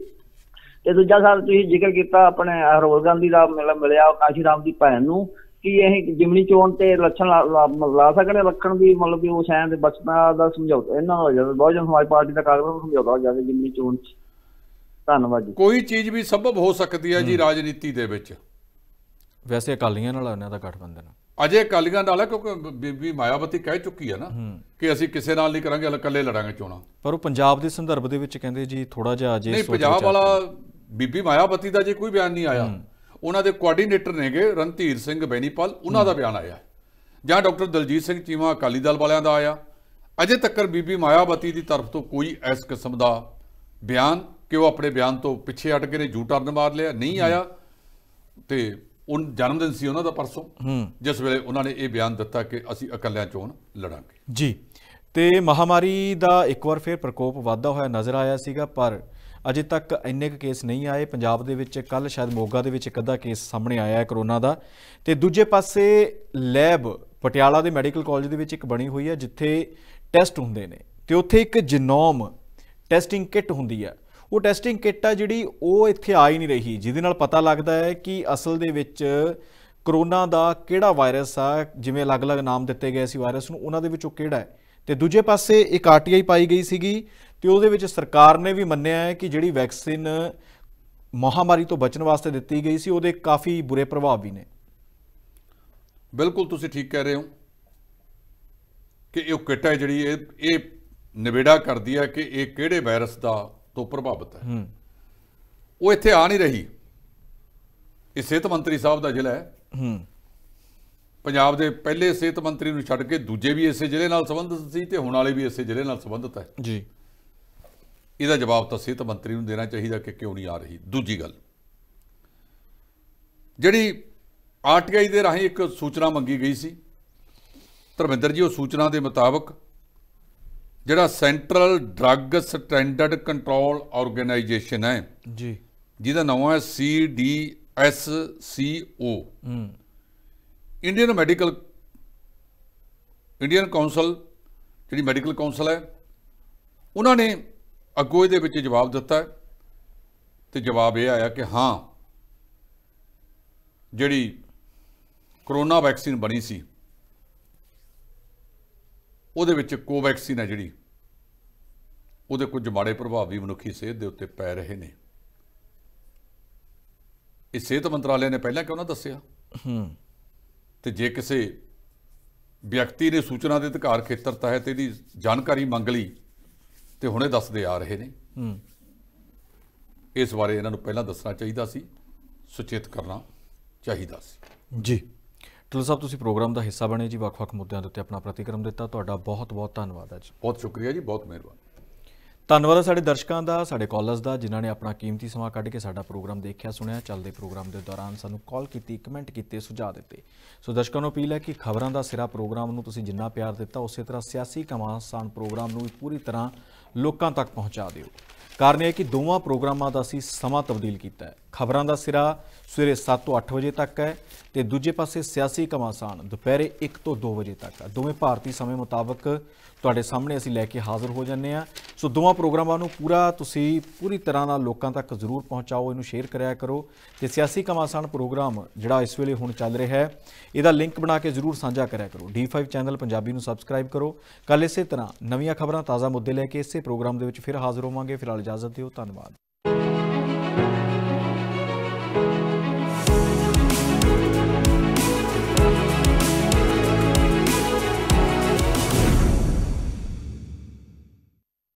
ਤੇ ਦੂਜਾ ਸਰ ਤੁਸੀਂ ਜ਼ਿਕਰ ਕੀਤਾ ਆਪਣੇ ਹਰੋਲ ਗਾਂਧੀ ਦਾ ਮਿਲਿਆ ਕਾਸ਼ੀ ਰਾਮ ਦੀ ਭੈਣ ਨੂੰ ਕੀ ਇਹ ਜਿਮਣੀ ਚੋਣ ਤੇ ਲੱਛਣ ਲਾ ਸਕਦੇ ਲੱਖਣ ਵੀ ਮਤਲਬ ਕਿ ਉਹ ਸੈਨ ਦੇ ਬਚਨਾ ਦਾ ਸਮਝੌਤਾ ਇਹਨਾਂ ਹੋ ਜਾਂਦਾ ਬਹੁਜਨ ਸਮਾਜ ਪਾਰਟੀ ਦਾ ਕਾਗਜ਼ ਨੂੰ ਸਮਝੌਤਾ ਹੋ ਜਾਂਦਾ ਜਿਮਣੀ ਚੋਣ ਚ ਧੰਨਵਾਦ ਜੀ ਕੋਈ ਚੀਜ਼ ਵੀ ਸੰਭਵ ਹੋ ਸਕਦੀ ਹੈ ਜੀ ਰਾਜਨੀਤੀ ਦੇ ਵਿੱਚ ਵੈਸੇ ਅਕਾਲੀਆਂ ਨਾਲ ਉਹਨਾਂ ਦਾ ਗਠਬੰਧਨ ਅਜੇ ਅਕਾਲੀਆਂ ਨਾਲ ਹੈ ਕਿਉਂਕਿ ਬੀਬੀ ਮਾਇਆਵਤੀ ਕਹਿ ਚੁੱਕੀ ਹੈ ਨਾ ਕਿ ਅਸੀਂ ਕਿਸੇ ਨਾਲ ਨਹੀਂ ਕਰਾਂਗੇ ਇਕੱਲੇ ਲੜਾਂਗੇ ਚੋਣਾਂ ਪਰ ਉਹ ਪੰਜਾਬ ਦੇ ਸੰਦਰਭ ਦੇ ਵਿੱਚ ਕਹਿੰਦੇ ਜੀ ਥੋੜਾ ਜਿਹਾ ਅਜੇ ਨਹੀਂ ਪੰਜਾਬ ਵਾਲਾ ਬੀਬੀ ਮਾਇਆਵਤੀ ਦਾ ਜੇ ਕੋਈ ਬਿਆਨ ਨਹੀਂ ਆਇਆ ਉਹਨਾਂ ਦੇ ਕੋਆਰਡੀਨੇਟਰ ਨੇਗੇ ਰਣਧੀਰ ਸਿੰਘ ਬੈਣੀਪਾਲ ਉਹਨਾਂ ਦਾ ਬਿਆਨ ਆਇਆ ਜਾਂ ਡਾਕਟਰ ਦਲਜੀਤ ਸਿੰਘ ਚੀਮਾ ਅਕਾਲੀ ਦਲ ਵਾਲਿਆਂ ਦਾ ਆਇਆ ਅਜੇ ਤੱਕ ਬੀਬੀ ਮਾਇਆਵਤੀ ਦੀ ਤਰਫ ਤੋਂ ਕੋਈ ਇਸ ਕਿਸਮ ਦਾ ਬਿਆਨ ਕਿ ਉਹ ਆਪਣੇ ਬਿਆਨ ਤੋਂ ਪਿੱਛੇ ਹਟ ਕੇ ਨੇ ਝੂਠ ਅਰਨ ਮਾਰ ਲਿਆ ਨਹੀਂ ਆਇਆ ਤੇ ਉਹ ਜਨਮ ਦਿਨ ਸੀ ਉਹਨਾਂ ਦਾ ਪਰਸੋਂ ਜਿਸ ਵੇਲੇ ਉਹਨਾਂ ਨੇ ਇਹ ਬਿਆਨ ਦਿੱਤਾ ਕਿ ਅਸੀਂ ਇਕੱਲਿਆਂ ਚੋਣ ਲੜਾਂਗੇ ਜੀ ਤੇ ਮਹਾਮਾਰੀ ਦਾ ਇੱਕ ਵਾਰ ਫੇਰ ਪ੍ਰਕੋਪ ਵਾਧਾ ਹੋਇਆ ਨਜ਼ਰ ਆਇਆ ਸੀਗਾ ਪਰ ਅਜੇ ਤੱਕ ਇੰਨੇ ਕ ਕੇਸ ਨਹੀਂ ਆਏ ਪੰਜਾਬ ਦੇ ਵਿੱਚ ਕੱਲ ਸ਼ਾਇਦ ਮੋਗਾ ਦੇ ਵਿੱਚ ਇੱਕ ਅੱਧਾ ਕੇਸ ਸਾਹਮਣੇ ਆਇਆ ਹੈ ਕਰੋਨਾ ਦਾ ਤੇ ਦੂਜੇ ਪਾਸੇ ਲੈਬ ਪਟਿਆਲਾ ਦੇ ਮੈਡੀਕਲ ਕਾਲਜ ਦੇ ਵਿੱਚ ਇੱਕ ਬਣੀ ਹੋਈ ਹੈ ਜਿੱਥੇ ਟੈਸਟ ਹੁੰਦੇ ਨੇ ਤੇ ਉੱਥੇ ਇੱਕ ਜੀਨੋਮ ਟੈਸਟਿੰਗ ਕਿੱਟ ਹੁੰਦੀ ਹੈ ਉਹ ਟੈਸਟਿੰਗ ਕਿੱਟ ਆ ਜਿਹੜੀ ਉਹ ਇੱਥੇ ਆ ਹੀ ਨਹੀਂ ਰਹੀ ਜਿਹਦੇ ਨਾਲ ਪਤਾ ਲੱਗਦਾ ਹੈ ਕਿ ਅਸਲ ਦੇ ਵਿੱਚ ਕਰੋਨਾ ਦਾ ਕਿਹੜਾ ਵਾਇਰਸ ਆ ਜਿਵੇਂ ਅਲੱਗ-ਅਲੱਗ ਨਾਮ ਦਿੱਤੇ ਗਏ ਸੀ ਵਾਇਰਸ ਨੂੰ ਉਹਨਾਂ ਦੇ ਵਿੱਚੋਂ ਕਿਹੜਾ ਹੈ ਤੇ ਦੂਜੇ ਪਾਸੇ ਇੱਕ ਆਰਟੀਆਈ ਪਾਈ ਗਈ ਸੀਗੀ ਤੇ ਉਹਦੇ ਵਿੱਚ ਸਰਕਾਰ ਨੇ ਵੀ ਮੰਨਿਆ ਹੈ ਕਿ ਜਿਹੜੀ ਵੈਕਸੀਨ ਮਹਾਮਾਰੀ ਤੋਂ ਬਚਣ ਵਾਸਤੇ ਦਿੱਤੀ ਗਈ ਸੀ ਉਹਦੇ ਕਾਫੀ ਬੁਰੇ ਪ੍ਰਭਾਵ ਵੀ ਨੇ ਬਿਲਕੁਲ ਤੁਸੀਂ ਠੀਕ ਕਹਿ ਰਹੇ ਹੋ ਕਿ ਇਹ ਕਿਟਾ ਹੈ ਜਿਹੜੀ ਇਹ ਇਹ ਨਿਵੇੜਾ ਕਰਦੀ ਹੈ ਕਿ ਇਹ ਕਿਹੜੇ ਵਾਇਰਸ ਦਾ ਤੋਂ ਪ੍ਰਭਾਵਿਤ ਹੈ ਉਹ ਇੱਥੇ ਆ ਨਹੀਂ ਰਹੀ ਇਹ ਸਿਹਤ ਮੰਤਰੀ ਸਾਹਿਬ ਦਾ ਜ਼ਿਲ੍ਹਾ ਹੈ ਪੰਜਾਬ ਦੇ ਪਹਿਲੇ ਸਿਹਤ ਮੰਤਰੀ ਨੂੰ ਛੱਡ ਕੇ ਦੂਜੇ ਵੀ ਇਸੇ ਜ਼ਿਲ੍ਹੇ ਨਾਲ ਸੰਬੰਧਿਤ ਸੀ ਤੇ ਹੁਣ ਵਾਲੇ ਵੀ ਇਸੇ ਜ਼ਿਲ੍ਹੇ ਨਾਲ ਸੰਬੰਧਿਤ ਹੈ ਜੀ ਇਹਦਾ ਜਵਾਬ ਤਾਂ ਸਿਹਤ ਮੰਤਰੀ ਨੂੰ ਦੇਣਾ ਚਾਹੀਦਾ ਕਿ ਕਿਉਂ ਨਹੀਂ ਆ ਰਹੀ ਦੂਜੀ ਗੱਲ ਜਿਹੜੀ ਆਰਟੀਆਈ ਦੇ ਰਾਹੀਂ ਇੱਕ ਸੂਚਨਾ ਮੰਗੀ ਗਈ ਸੀ ਧਰਮਿੰਦਰ ਜੀ ਉਹ ਸੂਚਨਾ ਦੇ ਮੁਤਾਬਕ ਜਿਹੜਾ central drug standard control organisation ਹੈ ਜੀ ਜਿਹਦਾ ਨਾਮ ਹੈ ਹੂੰ ਇੰਡੀਅਨ ਮੈਡੀਕਲ ਇੰਡੀਅਨ ਕਾਉਂਸਲ ਜਿਹੜੀ ਮੈਡੀਕਲ ਕਾਉਂਸਲ ਹੈ ਉਹਨਾਂ ਨੇ ਅੱਗੋ ਇਹਦੇ ਵਿੱਚ ਜਵਾਬ ਦਿੱਤਾ ਤੇ ਜਵਾਬ ਇਹ ਆਇਆ ਕਿ ਹਾਂ ਜਿਹੜੀ ਕਰੋਨਾ ਵੈਕਸੀਨ ਬਣੀ ਸੀ ਉਹਦੇ ਵਿੱਚ ਕੋਵੈਕਸੀਨ ਹੈ ਜਿਹੜੀ ਉਹਦੇ ਕੁਝ ਮਾੜੇ ਪ੍ਰਭਾਵ ਵੀ ਮਨੁੱਖੀ ਸਿਹਤ ਦੇ ਉੱਤੇ ਪੈ ਰਹੇ ਨੇ ਇਹ ਸਿਹਤ ਮੰਤਰਾਲੇ ਨੇ ਪਹਿਲਾਂ ਕਿਉਂ ਨਾ ਦੱਸਿਆ ਹੂੰ ਤੇ ਜੇ ਕਿਸੇ ਵਿਅਕਤੀ ਨੇ ਸੂਚਨਾ ਦੇ ਅਧਿਕਾਰ ਖੇਤਰ ਤਹਿਤ ਇਹਦੀ ਜਾਣਕਾਰੀ ਮੰਗ ਲਈ ਤੇ ਹੁਣੇ ਦੱਸਦੇ ਆ ਰਹੇ ਨੇ ਹੂੰ ਇਸ ਬਾਰੇ ਇਹਨਾਂ ਨੂੰ ਪਹਿਲਾਂ ਦੱਸਣਾ ਚਾਹੀਦਾ ਸੀ ਸੁਚੇਤ ਕਰਨਾ ਚਾਹੀਦਾ ਸੀ ਜੀ ਟਲ ਸਾਹਿਬ ਤੁਸੀਂ ਪ੍ਰੋਗਰਾਮ ਦਾ ਹਿੱਸਾ ਬਣੇ ਜੀ ਵੱਖ-ਵੱਖ ਮੁੱਦਿਆਂ ਦੇ ਉੱਤੇ ਆਪਣਾ ਪ੍ਰਤੀਕਰਮ ਦਿੱਤਾ ਤੁਹਾਡਾ ਬਹੁਤ-ਬਹੁਤ ਧੰਨਵਾਦ ਹੈ ਜੀ ਬਹੁਤ ਸ਼ੁਕਰੀਆ ਜੀ ਬਹੁਤ ਮਿਹਰਬਾਨ ਧੰਨਵਾਦ ਹੈ ਸਾਡੇ ਦਰਸ਼ਕਾਂ ਦਾ ਸਾਡੇ ਕਾਲਰਸ ਦਾ ਜਿਨ੍ਹਾਂ ਨੇ ਆਪਣਾ ਕੀਮਤੀ ਸਮਾਂ ਕੱਢ ਕੇ ਸਾਡਾ ਪ੍ਰੋਗਰਾਮ ਦੇਖਿਆ ਸੁਣਿਆ ਚੱਲਦੇ ਪ੍ਰੋਗਰਾਮ ਦੇ ਦੌਰਾਨ ਸਾਨੂੰ ਕਾਲ ਕੀਤੀ ਕਮੈਂਟ ਕੀਤੇ ਸੁਝਾਅ ਦਿੱਤੇ ਸੋ ਦਰਸ਼ਕਾਂ ਨੂੰ ਅਪੀਲ ਹੈ ਕਿ ਖਬਰਾਂ ਦਾ ਸਿਰਾ ਪ੍ਰੋਗਰਾਮ ਨੂੰ ਤੁਸੀਂ ਜਿੰਨਾ ਪਿਆਰ ਦਿੱਤਾ ਉਸੇ ਤਰ੍ਹਾਂ ਸਿਆਸੀ ਕਮਾਂਸਾਨ ਪ੍ਰੋਗਰਾਮ ਨੂੰ ਵੀ ਪੂਰੀ ਤਰ੍ਹਾਂ ਲੋਕਾਂ ਤੱਕ ਪਹੁੰਚਾ ਦਿਓ ਕਾਰਨ ਇਹ ਕਿ ਦੋਵਾਂ ਪ੍ਰੋਗਰਾਮਾਂ ਦਾ ਅਸੀਂ ਸਮਾਂ ਤਬਦੀਲ ਕੀਤਾ ਹੈ ਖਬਰਾਂ ਦਾ ਸਿਰਾ ਸਵੇਰੇ 7 ਤੋਂ 8 ਵਜੇ ਤੱਕ ਹੈ ਤੇ ਦੂਜੇ ਪਾਸੇ ਸਿਆਸੀ ਕਮਾਸਾਨ ਦੁਪਹਿਰੇ 1 ਤੋਂ 2 ਵਜੇ ਤੱਕ ਹੈ ਦੋਵੇਂ ਭਾਰਤੀ ਸਮੇਂ ਮੁਤਾਬਕ ਤੁਹਾਡੇ ਸਾਹਮਣੇ ਅਸੀਂ ਲੈ ਕੇ ਹਾਜ਼ਰ ਹੋ ਜੰਨੇ ਆ ਸੋ ਦੋਵਾਂ ਪ੍ਰੋਗਰਾਮਾਂ ਨੂੰ ਪੂਰਾ ਤੁਸੀਂ ਪੂਰੀ ਤਰ੍ਹਾਂ ਨਾਲ ਲੋਕਾਂ ਤੱਕ ਜ਼ਰੂਰ ਪਹੁੰਚਾਓ ਇਹਨੂੰ ਸ਼ੇਅਰ ਕਰਿਆ ਕਰੋ ਤੇ ਸਿਆਸੀ ਕਮਾਸਾਨ ਪ੍ਰੋਗਰਾਮ ਜਿਹੜਾ ਇਸ ਵੇਲੇ ਹੁਣ ਚੱਲ ਰਿਹਾ ਹੈ ਇਹਦਾ ਲਿੰਕ ਬਣਾ ਕੇ ਜ਼ਰੂਰ ਸਾਂਝਾ ਕਰਿਆ ਕਰੋ D5 ਚੈਨਲ ਪੰਜਾਬੀ ਨੂੰ ਸਬਸਕ੍ਰਾਈਬ ਕਰੋ ਕੱਲ ਇਸੇ ਤਰ੍ਹਾਂ ਨਵੀਆਂ ਖਬਰਾਂ ਤਾਜ਼ਾ ਮੁੱਦੇ ਲੈ ਕੇ ਇਸੇ ਪ੍ਰੋਗਰਾਮ ਦੇ ਵਿੱਚ ਫਿਰ ਹਾਜ਼ਰ ਹੋਵਾਂਗੇ ਫਿਲਹਾਲ ਇਜਾਜ਼ਤ ਦਿਓ ਧੰਨਵਾਦ